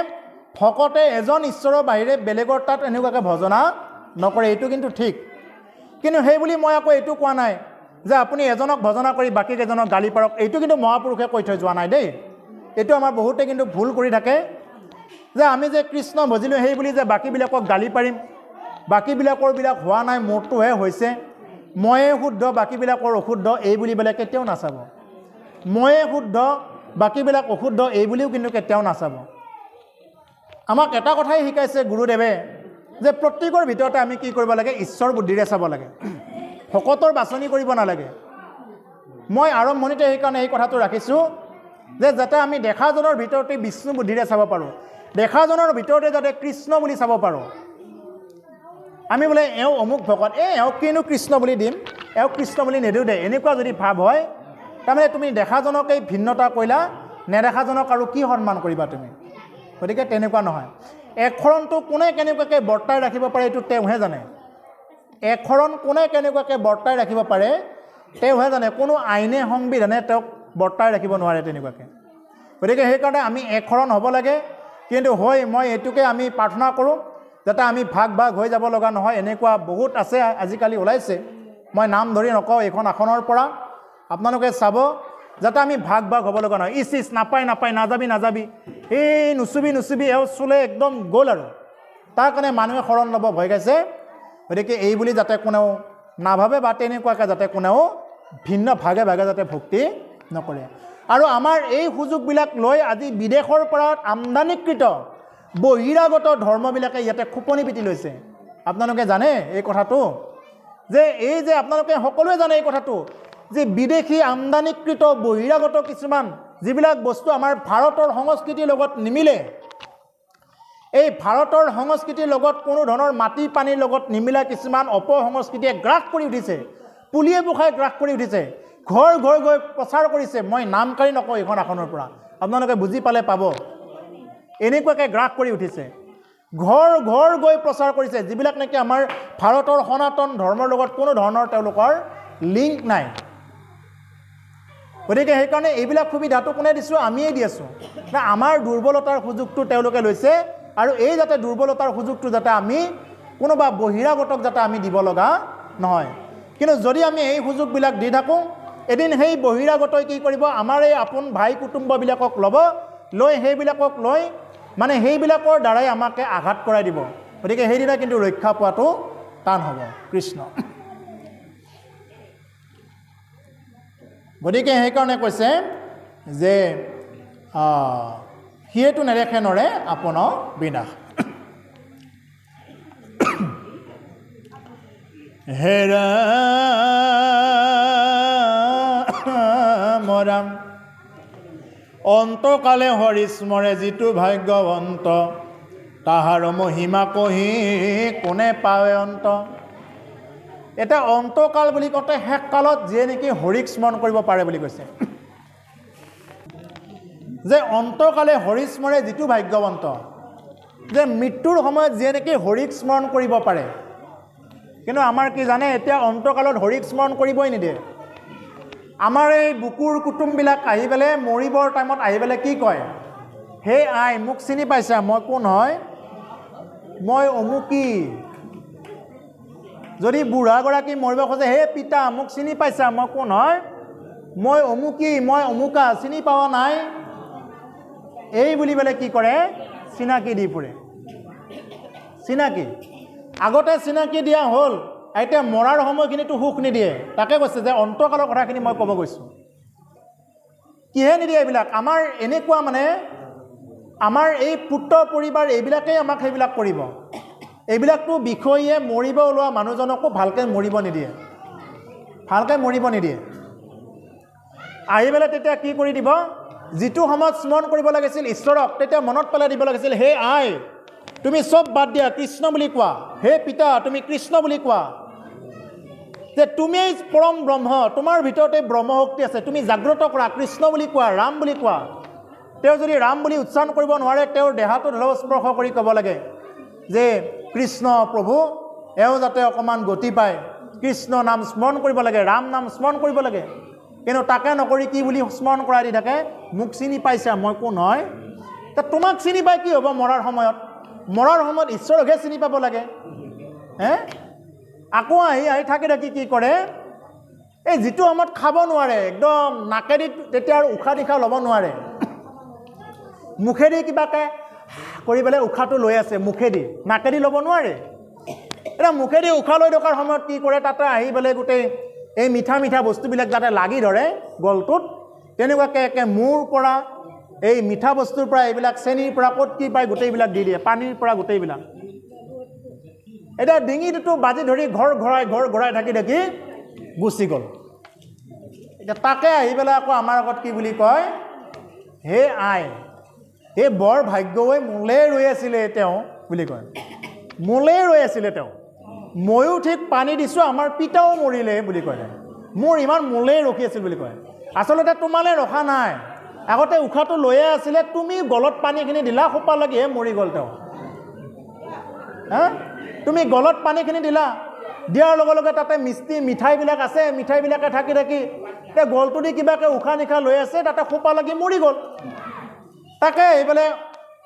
ভকতে এজন ঈশ্বৰৰ বাহিৰে বেলেগৰ তাত এনেকুৱাকৈ ভজনা নকৰে এইটো কিন্তু ঠিক কিন্তু সেই বুলি মই আকৌ এইটো কোৱা নাই যে আপুনি এজনক ভজনা কৰি বাকীকেইজনক গালি পাৰক এইটো কিন্তু মহাপুৰুষে কৈ থৈ যোৱা নাই দেই এইটো আমাৰ বহুতে কিন্তু ভুল কৰি থাকে যে আমি যে কৃষ্ণ ভজিলোঁ সেই বুলি যে বাকীবিলাকক গালি পাৰিম বাকীবিলাকৰবিলাক হোৱা নাই মূৰটোহে হৈছে ময়ে শুদ্ধ বাকীবিলাকৰ অশুদ্ধ এই বুলি পেলাই কেতিয়াও নাচাব ময়ে শুদ্ধ বাকীবিলাক অশুদ্ধ এই বুলিও কিন্তু কেতিয়াও নাচাব আমাক এটা কথাই শিকাইছে গুৰুদেৱে যে প্ৰত্যেকৰ ভিতৰতে আমি কি কৰিব লাগে ঈশ্বৰ বুদ্ধিৰে চাব লাগে ভকতৰ বাছনি কৰিব নালাগে মই আৰম্ভণিতে সেইকাৰণে এই কথাটো ৰাখিছোঁ যে যাতে আমি দেখাজনৰ ভিতৰতে বিষ্ণু বুদ্ধিৰে চাব পাৰোঁ দেখাজনৰ ভিতৰতে যাতে কৃষ্ণ বুলি চাব পাৰোঁ আমি বোলে এওঁ অমুক ভকত এই এওঁক কিনো কৃষ্ণ বুলি দিম এওঁক কৃষ্ণ বুলি নিদিওঁ দে এনেকুৱা যদি ভাৱ হয় তাৰমানে তুমি দেখাজনকেই ভিন্নতা কৰিলা নেদেখাজনক আৰু কি সন্মান কৰিবা তুমি গতিকে তেনেকুৱা নহয় এক শৰণটো কোনে কেনেকুৱাকৈ বৰ্তাই ৰাখিব পাৰে এইটো তেওঁহে জানে এক শৰণ কোনে কেনেকুৱাকৈ বৰ্তাই ৰাখিব পাৰে তেওঁহে জানে কোনো আইনে সংবিধানে তেওঁক বৰ্তাই ৰাখিব নোৱাৰে তেনেকুৱাকৈ গতিকে সেইকাৰণে আমি এক এখৰণ হ'ব লাগে কিন্তু হয় মই এইটোকে আমি প্ৰাৰ্থনা কৰোঁ যাতে আমি ভাগ ভাগ হৈ যাব লগা নহয় এনেকুৱা বহুত আছে আজিকালি ওলাইছে মই নাম ধৰি নকওঁ এইখন আসনৰ পৰা আপোনালোকে চাব যাতে আমি ভাগ ভাগ হ'ব লগা নহয় ইচ ইচ নাপায় নাপায় নাযাবি নাযাবি এই নুচুবি নুচুবি এওঁ চুলে একদম গ'ল আৰু তাৰ কাৰণে মানুহে শৰণ ল'ব ভয় খাইছে গতিকে এই বুলি যাতে কোনেও নাভাবে বা তেনেকুৱাকৈ যাতে কোনেও ভিন্ন ভাগে ভাগে যাতে ভক্তি নকৰে আৰু আমাৰ এই সুযোগবিলাক লৈ আজি বিদেশৰ পৰা আমদানিকৃত বহিৰাগত ধৰ্মবিলাকে ইয়াতে খোপনি পিটি লৈছে আপোনালোকে জানে এই কথাটো যে এই যে আপোনালোকে সকলোৱে জানে এই কথাটো যে বিদেশী আমদানিকৃত বহিৰাগত কিছুমান যিবিলাক বস্তু আমাৰ ভাৰতৰ সংস্কৃতিৰ লগত নিমিলে এই ভাৰতৰ সংস্কৃতিৰ লগত কোনো ধৰণৰ মাটি পানীৰ লগত নিমিলা কিছুমান অপ সংস্কৃতিয়ে গ্ৰাস কৰি উঠিছে পুলিয়ে পোখাই গ্ৰাস কৰি উঠিছে ঘৰ ঘৰ গৈ প্ৰচাৰ কৰিছে মই নামকাৰী নকওঁ এইখন আসনৰ পৰা আপোনালোকে বুজি পালে পাব এনেকুৱাকৈ গ্ৰাস কৰি উঠিছে ঘৰ ঘৰ গৈ প্ৰচাৰ কৰিছে যিবিলাক নেকি আমাৰ ভাৰতৰ সনাতন ধৰ্মৰ লগত কোনো ধৰণৰ তেওঁলোকৰ লিংক নাই গতিকে সেইকাৰণে এইবিলাক সুবিধাটো কোনে দিছোঁ আমিয়েই দি আছোঁ আমাৰ দুৰ্বলতাৰ সুযোগটো তেওঁলোকে লৈছে আৰু এই যাতে দুৰ্বলতাৰ সুযোগটো যাতে আমি কোনোবা বহিৰাগতক যাতে আমি দিব লগা নহয় কিন্তু যদি আমি এই সুযোগবিলাক দি থাকোঁ এদিন সেই বহিৰাগতই কি কৰিব আমাৰ এই আপোন ভাই কুটুম্ববিলাকক ল'ব লৈ সেইবিলাকক লৈ মানে সেইবিলাকৰ দ্বাৰাই আমাকে আঘাত কৰাই দিব গতিকে সেইদিনা কিন্তু ৰক্ষা পোৱাটো টান হ'ব কৃষ্ণ গতিকে সেইকাৰণে কৈছে যে সিয়েতো নেদেখে নৰে আপোনাৰ বিনাশ হেৰা মৰাম অন্তকালে হৰি স্মৰে যিটো ভাগ্যৱন্ত তাহাৰ মহিমা কহি কোনে পাৱে অন্ত এতিয়া অন্তকাল বুলি কওঁতে শেষ কালত যিয়ে নেকি হৰিক স্মৰণ কৰিব পাৰে বুলি কৈছে যে অন্তকালে হৰি স্মৰে যিটো ভাগ্যৱন্ত যে মৃত্যুৰ সময়ত যিয়ে নেকি হৰিক স্মৰণ কৰিব পাৰে কিন্তু আমাৰ কি জানে এতিয়া অন্তকালত হৰিক স্মৰণ কৰিবই নিদিয়ে আমাৰ এই বুকুৰ কুটুমবিলাক আহি পেলাই মৰিবৰ টাইমত আহি পেলাই কি কয় হে আই মোক চিনি পাইছা মই কোন হয় মই অমুকি যদি বুঢ়াগৰাকী মৰিব খোজে হে পিতা মোক চিনি পাইছা মই কোন হয় মই অমুকি মই অমুকা চিনি পোৱা নাই এই বুলি পেলাই কি কৰে চিনাকি দি ফুৰে চিনাকি আগতে চিনাকি দিয়া হ'ল এতিয়া মৰাৰ সময়খিনিতো সুখ নিদিয়ে তাকে কৈছে যে অন্তকালৰ কথাখিনি মই ক'ব গৈছোঁ কিহে নিদিয়ে এইবিলাক আমাৰ এনেকুৱা মানে আমাৰ এই পুত্ৰ পৰিবাৰ এইবিলাকেই আমাক সেইবিলাক কৰিব এইবিলাকতো বিষয়ীয়ে মৰিব ওলোৱা মানুহজনকো ভালকৈ মৰিব নিদিয়ে ভালকৈ মৰিব নিদিয়ে আহি পেলাই তেতিয়া কি কৰি দিব যিটো সময়ত স্মৰণ কৰিব লাগিছিল ঈশ্বৰক তেতিয়া মনত পেলাই দিব লাগিছিল হে আই তুমি চব বাদ দিয়া কৃষ্ণ বুলি কোৱা হে পিতা তুমি কৃষ্ণ বুলি কোৱা যে তুমিয়েই পৰম ব্ৰহ্ম তোমাৰ ভিতৰতে ব্ৰহ্মশক্তি আছে তুমি জাগ্ৰত কৰা কৃষ্ণ বুলি কোৱা ৰাম বুলি কোৱা তেওঁ যদি ৰাম বুলি উচ্চাৰণ কৰিব নোৱাৰে তেওঁৰ দেহাটো ধৰ্মস্পৰ্শ কৰি ক'ব লাগে যে কৃষ্ণ প্ৰভু এওঁ যাতে অকণমান গতি পায় কৃষ্ণ নাম স্মৰণ কৰিব লাগে ৰাম নাম স্মৰণ কৰিব লাগে কিন্তু তাকে নকৰি কি বুলি স্মৰণ কৰাই দি থাকে মোক চিনি পাইছা মই কোন হয় তোমাক চিনি পাই কি হ'ব মৰাৰ সময়ত মৰাৰ সময়ত ঈশ্বৰকহে চিনি পাব লাগে হে আকৌ আহি আহি থাকি থাকি কি কৰে এই যিটো সময়ত খাব নোৱাৰে একদম নাকেদি তেতিয়া আৰু উশাহ নিশাহ ল'ব নোৱাৰে মুখেদি কিবাকে কৰি পেলাই উশাহটো লৈ আছে মুখেদি নাকেদি ল'ব নোৱাৰে এতিয়া মুখেদি উশাহ লৈ থকাৰ সময়ত কি কৰে তাতে আহি পেলাই গোটেই এই মিঠা মিঠা বস্তুবিলাক যাতে লাগি ধৰে গলটোত তেনেকুৱাকৈ একে মূৰ পৰা এই মিঠা বস্তুৰ পৰা এইবিলাক চেনীৰ পৰা ক'ত কি পায় গোটেইবিলাক দি দিয়ে পানীৰ পৰা গোটেইবিলাক এতিয়া ডিঙি বাজি ধৰি ঘৰ ঘৰাই ঘৰ ঘূৰাই থাকি থাকি গুচি গ'ল এতিয়া তাকে আহি পেলাই আকৌ আমাৰ আগত কি বুলি কয় হে আই সেই বৰ ভাগ্য হৈ মোলেই ৰৈ আছিলে তেওঁ বুলি কয় মোলেই ৰৈ আছিলে তেওঁ ময়ো ঠিক পানী দিছোঁ আমাৰ পিতাও মৰিলে বুলি কয় মোৰ ইমান মোলেই ৰখি আছিল বুলি কয় আচলতে তোমালৈ ৰখা নাই আগতে উশাহটো লৈয়ে আছিলে তুমি গলত পানীখিনি দিলা সোপালৈকেহে মৰি গ'ল তেওঁ হা তুমি গলত পানীখিনি দিলা দিয়াৰ লগে লগে তাতে মিষ্টি মিঠাইবিলাক আছে মিঠাইবিলাকে থাকি থাকি এই গলটো দি কিবাকৈ উশাহ নিশাহ লৈ আছে তাতে সোপা লাগি মৰি গ'ল তাকে এইফালে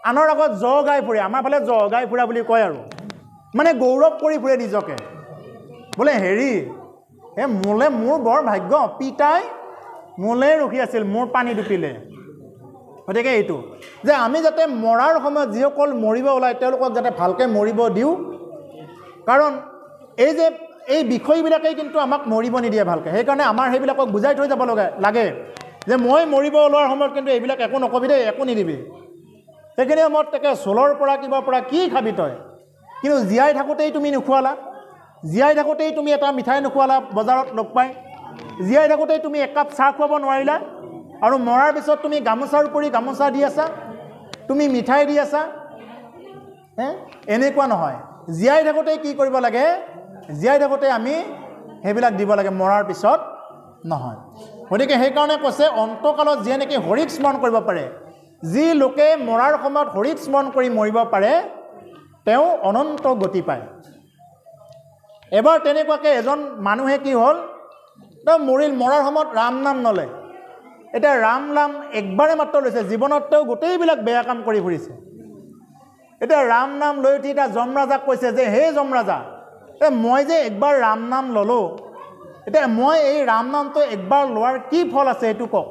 আনৰ আগত জহ গাই ফুৰে আমাৰ ফালে জহ গাই ফুৰা বুলি কয় আৰু মানে গৌৰৱ কৰি ফুৰে নিজকে বোলে হেৰি হে মোলে মোৰ বৰ ভাগ্য পিতাই মোলে ৰখি আছিল মোৰ পানী দুপিলে গতিকে এইটো যে আমি যাতে মৰাৰ সময়ত যিসকল মৰিব ওলায় তেওঁলোকক যাতে ভালকৈ মৰিব দিওঁ কাৰণ এই যে এই বিষয়বিলাকেই কিন্তু আমাক মৰিব নিদিয়ে ভালকৈ সেইকাৰণে আমাৰ সেইবিলাকক বুজাই থৈ যাব লগা লাগে যে মই মৰিব ওলোৱাৰ সময়ত কিন্তু এইবিলাক একো নক'বি দেই একো নিদিবি সেইখিনি সময়ত তাকে চলৰ পৰা কিবাৰ পৰা কি খাবি তই কিন্তু জীয়াই থাকোঁতেই তুমি নোখোৱালা জীয়াই থাকোঁতেই তুমি এটা মিঠাই নোখোৱালা বজাৰত লগ পাই জীয়াই থাকোঁতেই তুমি একাপ চাহ খুৱাব নোৱাৰিলা আৰু মৰাৰ পিছত তুমি গামোচাৰ উপৰি গামোচা দি আছা তুমি মিঠাই দি আছা হে এনেকুৱা নহয় জীয়াই থাকোঁতে কি কৰিব লাগে জীয়াই থাকোঁতে আমি সেইবিলাক দিব লাগে মৰাৰ পিছত নহয় গতিকে সেইকাৰণে কৈছে অন্তকালত যিয়ে নেকি হৰিক স্মৰণ কৰিব পাৰে যি লোকে মৰাৰ সময়ত হৰিক স্মৰণ কৰি মৰিব পাৰে তেওঁ অনন্ত গতি পায় এবাৰ তেনেকুৱাকৈ এজন মানুহে কি হ'ল তেওঁ মৰিল মৰাৰ সময়ত ৰাম নাম নলয় এতিয়া ৰাম নাম একবাৰে মাত্ৰ লৈছে জীৱনত তেওঁ গোটেইবিলাক বেয়া কাম কৰি ফুৰিছে এতিয়া ৰাম নাম লৈ উঠি এতিয়া ৰাজাক কৈছে যে হে যমৰাজা এই মই যে একবাৰ ৰাম নাম ল'লোঁ এতিয়া মই এই ৰাম নামটো একবাৰ লোৱাৰ কি ফল আছে সেইটো কওক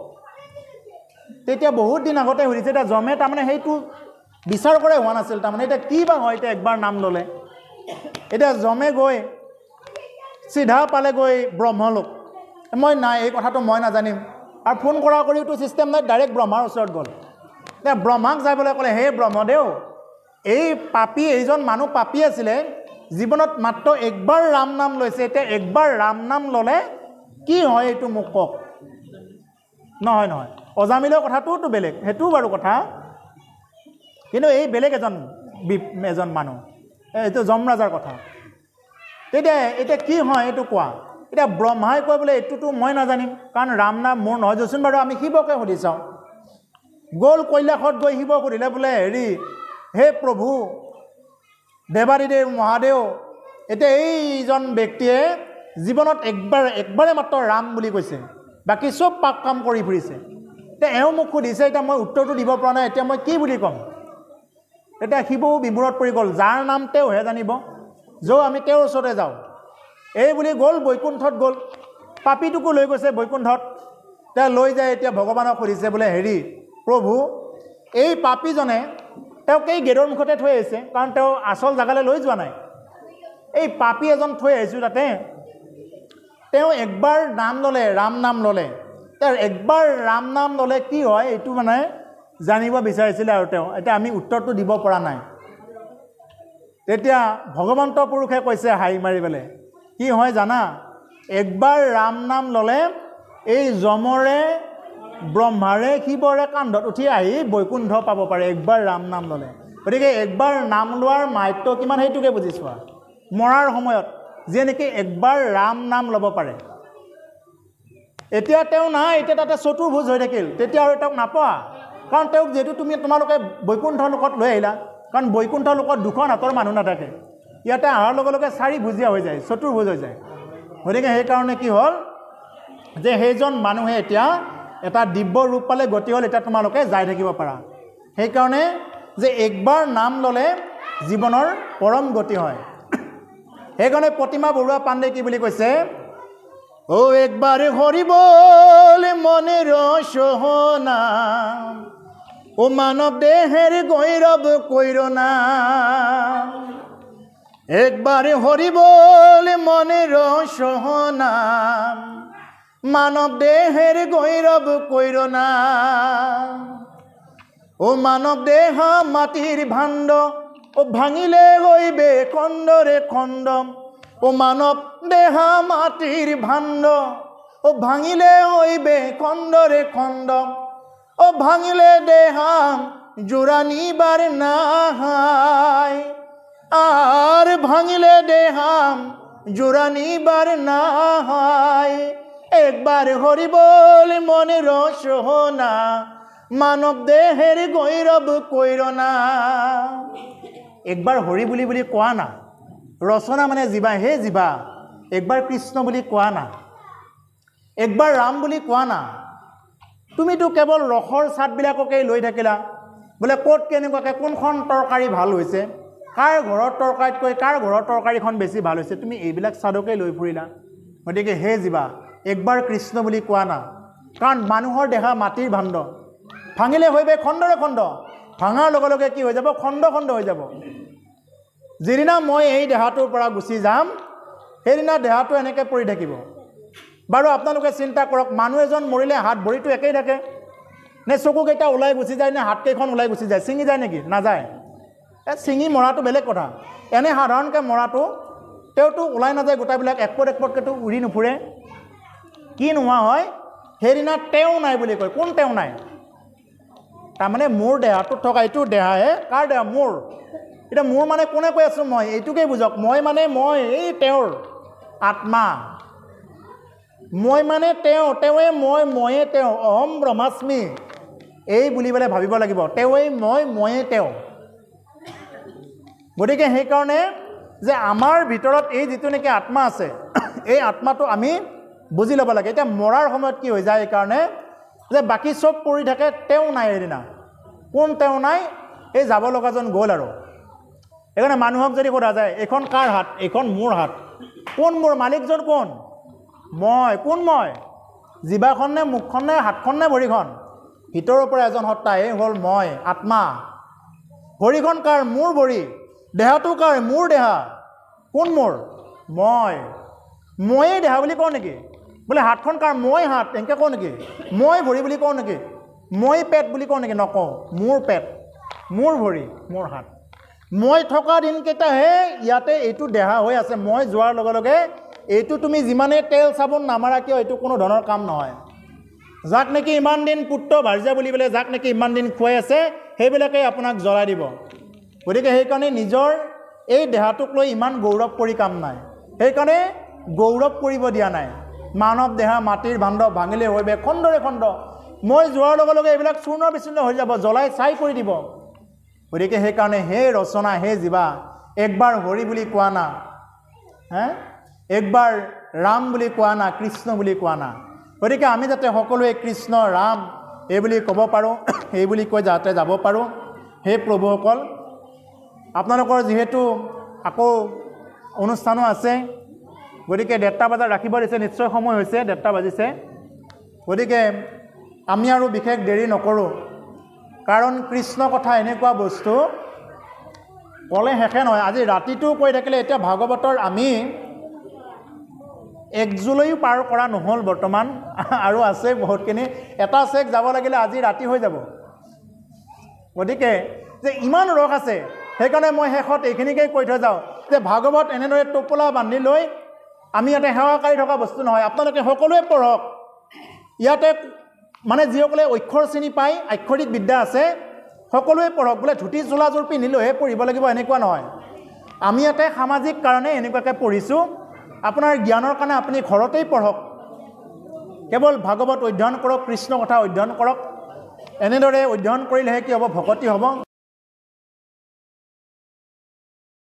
তেতিয়া বহুত দিন আগতে সুধিছে এতিয়া জমে তাৰমানে সেইটো বিচাৰ কৰাই হোৱা নাছিল তাৰমানে এতিয়া কি বা হয় এতিয়া একবাৰ নাম ল'লে এতিয়া জমে গৈ চিধা পালে গৈ ব্ৰহ্মলোক মই নাই এই কথাটো মই নাজানিম আৰু ফোন কৰা কৰিওতো ছিষ্টেম নাই ডাইৰেক্ট ব্ৰহ্মাৰ ওচৰত গ'ল এতিয়া ব্ৰহ্মাক যাবলৈ ক'লে হে ব্ৰহ্মদেউ এই পাপী এইজন মানুহ পাপী আছিলে জীৱনত মাত্ৰ একবাৰ ৰাম নাম লৈছে এতিয়া একবাৰ ৰাম নাম ল'লে কি হয় এইটো মোক কওক নহয় নহয় অজামিলৰ কথাটোওতো বেলেগ সেইটোও বাৰু কথা কিন্তু এই বেলেগ এজন এজন মানুহ এইটো যমৰাজাৰ কথা তেতিয়া এতিয়া কি হয় এইটো কোৱা এতিয়া ব্ৰহ্মাই কয় বোলে এইটোতো মই নাজানিম কাৰণ ৰাম নাম মোৰ নহয় যচোন বাৰু আমি শিৱকে সুধি চাওঁ গ'ল কৈলাসত গৈ শিৱ সুধিলে বোলে হেৰি হে প্ৰভু দেৱাদিদেৱ মহাদেউ এতিয়া এইজন ব্যক্তিয়ে জীৱনত একবাৰ একবাৰে মাত্ৰ ৰাম বুলি কৈছে বাকী চব পাক কাম কৰি ফুৰিছে এতিয়া এওঁ মোক সুধিছে এতিয়া মই উত্তৰটো দিব পৰা নাই এতিয়া মই কি বুলি ক'ম এতিয়া শিৱও বিবোৰত পৰি গ'ল যাৰ নাম তেওঁহে জানিব য' আমি তেওঁৰ ওচৰতে যাওঁ এই বুলি গ'ল বৈকুণ্ঠত গ'ল পাপীটোকো লৈ গৈছে বৈকুণ্ঠত তেওঁ লৈ যায় এতিয়া ভগৱানক সুধিছে বোলে হেৰি প্ৰভু এই পাপীজনে তেওঁক এই গেটৰ মুখতে থৈ আহিছে কাৰণ তেওঁ আচল জেগালৈ লৈ যোৱা নাই এই পাপী এজন থৈ আহিছোঁ তাতে তেওঁ একবাৰ নাম ল'লে ৰাম নাম ল'লে তেওঁ একবাৰ ৰাম নাম ল'লে কি হয় এইটো মানে জানিব বিচাৰিছিলে আৰু তেওঁ এতিয়া আমি উত্তৰটো দিব পৰা নাই তেতিয়া ভগৱন্ত পুৰুষে কৈছে হাঁহি মাৰি পেলাই কি হয় জানা একবাৰ ৰাম নাম ল'লে এই যমৰে ব্ৰহ্মাৰে শিৱৰে কান্ধত উঠি আহি বৈকুণ্ঠ পাব পাৰে একবাৰ ৰাম নাম ল'লে গতিকে একবাৰ নাম লোৱাৰ মাত্য কিমান সেইটোকে বুজি চোৱা মৰাৰ সময়ত যিয়ে নেকি একবাৰ ৰাম নাম ল'ব পাৰে এতিয়া তেওঁ নাই এতিয়া তাতে চতুৰ্ভোজ হৈ থাকিল তেতিয়া আৰু তেওঁক নাপোৱা কাৰণ তেওঁক যিহেতু তুমি তোমালোকে বৈকুণ্ঠ লোকত লৈ আহিলা কাৰণ বৈকুণ্ঠ লোকত দুখন হাতৰ মানুহ নাথাকে ইয়াতে অহাৰ লগে লগে চাৰি ভুজীয়া হৈ যায় চতুৰ্ভোজ হৈ যায় গতিকে সেইকাৰণে কি হ'ল যে সেইজন মানুহে এতিয়া এটা দিব্য ৰূপ পালে গতি হ'ল এতিয়া তোমালোকে যাই থাকিব পাৰা সেইকাৰণে যে একবাৰ নাম ল'লে জীৱনৰ পৰম গতি হয় সেইকাৰণে প্ৰতিমা বৰুৱা পাণ্ডে কি বুলি কৈছে ও একবার হরিবল মনের সোহনা ও মানব দেহের গৈরব কৈর না একবার হরিবল মনের সোহনা মানব দেহের গৈরব কইর না ও মানব দেহ মাটির ভাণ্ড ও ভাঙিলে হইবে খণ্ডরে খণ্ড ও মানব দেহ মাটির ভাণ্ড ও ভাঙিলে হইবে খণ্ডরে খণ্ড ও ভাঙিলে দেহাম জোড়া নিবার নাহাই আর ভাঙিলে দেহাম জোড়া নিবার নাহায় একবাৰ হৰি বল মনে ৰস না মানব দেহেৰ গৈৰব কৈৰ না বুলি বুলি কোৱা না ৰচনা মানে জীৱা হে জীৱা একবাৰ কৃষ্ণ বুলি কোৱা না একবাৰ ৰাম বুলি কোৱা না তুমিতো কেৱল ৰসৰ চাদবিলাককেই লৈ থাকিলা বোলে ক'ত কেনেকুৱাকৈ কোনখন তৰকাৰী ভাল হৈছে কাৰ ঘৰৰ তৰকাৰীতকৈ কাৰ ঘৰৰ তৰকাৰীখন বেছি ভাল হৈছে তুমি এইবিলাক চাদকেই লৈ ফুৰিলা গতিকে হে জীৱা একবাৰ কৃষ্ণ বুলি কোৱা না কাৰণ মানুহৰ দেহা মাটিৰ ভাণ্ড ভাঙিলে হৈ পাই খণ্ডৰে খণ্ড ভাঙাৰ লগে লগে কি হৈ যাব খণ্ড খণ্ড হৈ যাব যিদিনা মই এই দেহাটোৰ পৰা গুচি যাম সেইদিনা দেহাটো এনেকৈ পৰি থাকিব বাৰু আপোনালোকে চিন্তা কৰক মানুহ এজন মৰিলে হাত ভৰিটো একেই থাকে নে চকুকেইটা ওলাই গুচি যায় নে হাতকেইখন ওলাই গুচি যায় ছিঙি যায় নেকি নাযায় এই ছিঙি মৰাটো বেলেগ কথা এনে সাধাৰণকৈ মৰাটো তেওঁতো ওলাই নাযায় গোটাবিলাক একপট একপটকৈতো উৰি নুফুৰে কি নোহোৱা হয় সেইদিনা তেওঁ নাই বুলি কয় কোন তেওঁ নাই তাৰমানে মোৰ দেহাটোত থকা এইটো দেহাহে কাৰ দেহা মোৰ এতিয়া মোৰ মানে কোনে কৈ আছোঁ মই এইটোকেই বুজক মই মানে মই এই তেওঁৰ আত্মা মই মানে তেওঁ তেওঁৱে মই ময়ে তেওঁ অহম ব্ৰহ্মাস্মী এই বুলি পেলাই ভাবিব লাগিব তেওঁৱেই মই ময়ে তেওঁ গতিকে সেইকাৰণে যে আমাৰ ভিতৰত এই যিটো নেকি আত্মা আছে [COUGHS] এই আত্মাটো আমি বুজি ল'ব লাগে এতিয়া মৰাৰ সময়ত কি হৈ যায় এইকাৰণে যে বাকী চব পৰি থাকে তেওঁ নাই এদিনা কোন তেওঁ নাই এই যাব লগাজন গ'ল আৰু সেইকাৰণে মানুহক যদি সোধা যায় এইখন কাৰ হাত এইখন মোৰ হাত কোন মোৰ মালিকজন কোন মই কোন মই জীৱাখন নে মুখখন নে হাতখন নে ভৰিখন ভিতৰৰ পৰা এজন সত্তা এই হ'ল মই আত্মা ভৰিখন কাৰ মোৰ ভৰি দেহাটো কাৰ মোৰ দেহা কোন মোৰ মই ময়েই দেহা বুলি কওঁ নেকি বোলে হাতখন কাৰ মই হাত এনেকৈ কওঁ নেকি মই ভৰি বুলি কওঁ নেকি মই পেট বুলি কওঁ নেকি নকওঁ মোৰ পেট মোৰ ভৰি মোৰ হাত মই থকা দিনকেইটাহে ইয়াতে এইটো দেহা হৈ আছে মই যোৱাৰ লগে লগে এইটো তুমি যিমানেই তেল চাবোন নামাৰা কিয় এইটো কোনো ধৰণৰ কাম নহয় যাক নেকি ইমান দিন পুত্ৰ ভাৰ্যা বুলি পেলাই যাক নেকি ইমান দিন খুৱাই আছে সেইবিলাকেই আপোনাক জ্বলাই দিব গতিকে সেইকাৰণে নিজৰ এই দেহাটোক লৈ ইমান গৌৰৱ কৰি কাম নাই সেইকাৰণে গৌৰৱ কৰিব দিয়া নাই মানৱ দেহা মাটিৰ ভাণ্ড ভাঙিলে হৈ হৈবে খণ্ডৰে খণ্ড মই যোৱাৰ লগে লগে এইবিলাক চূৰ্ণ বিচূৰ্ণ হৈ যাব জ্বলাই চাই কৰি দিব গতিকে সেইকাৰণে সেই ৰচনা সেই জীৱা একবাৰ হৰি বুলি কোৱা না হে একবাৰ ৰাম বুলি কোৱা না কৃষ্ণ বুলি কোৱা না গতিকে আমি যাতে সকলোৱে কৃষ্ণ ৰাম এই বুলি ক'ব পাৰোঁ [COUGHS] এই বুলি কৈ যাতে যাব পাৰোঁ সেই প্ৰভুসকল আপোনালোকৰ যিহেতু আকৌ অনুষ্ঠানো আছে গতিকে ডেৰটা বজাত ৰাখিব দিছে নিশ্চয় সময় হৈছে ডেৰটা বাজিছে গতিকে আমি আৰু বিশেষ দেৰি নকৰোঁ কাৰণ কৃষ্ণ কথা এনেকুৱা বস্তু ক'লে শেষে নহয় আজি ৰাতিটো কৈ থাকিলে এতিয়া ভাগৱতৰ আমি এক জুলৈও পাৰ কৰা নহ'ল বৰ্তমান [LAUGHS] আৰু আছে বহুতখিনি এটা চেক যাব লাগিলে আজি ৰাতি হৈ যাব গতিকে যে ইমান ৰস আছে সেইকাৰণে মই শেষত এইখিনিকেই কৈ থৈ যাওঁ যে ভাগৱত এনেদৰে টোপোলা বান্ধি লৈ আমি ইয়াতে সেৱাকাৰী থকা বস্তু নহয় আপোনালোকে সকলোৱে পঢ়ক ইয়াতে মানে যিসকলে অক্ষৰ চিনি পায় আক্ষৰিক বিদ্যা আছে সকলোৱে পঢ়ক বোলে ধুতি চোলাযোৰ পিন্ধিলেহে পঢ়িব লাগিব এনেকুৱা নহয় আমি ইয়াতে সামাজিক কাৰণে এনেকুৱাকৈ পঢ়িছোঁ আপোনাৰ জ্ঞানৰ কাৰণে আপুনি ঘৰতেই পঢ়ক কেৱল ভাগৱত অধ্যয়ন কৰক কৃষ্ণ কথা অধ্যয়ন কৰক এনেদৰে অধ্যয়ন কৰিলেহে কি হ'ব ভকতি হ'ব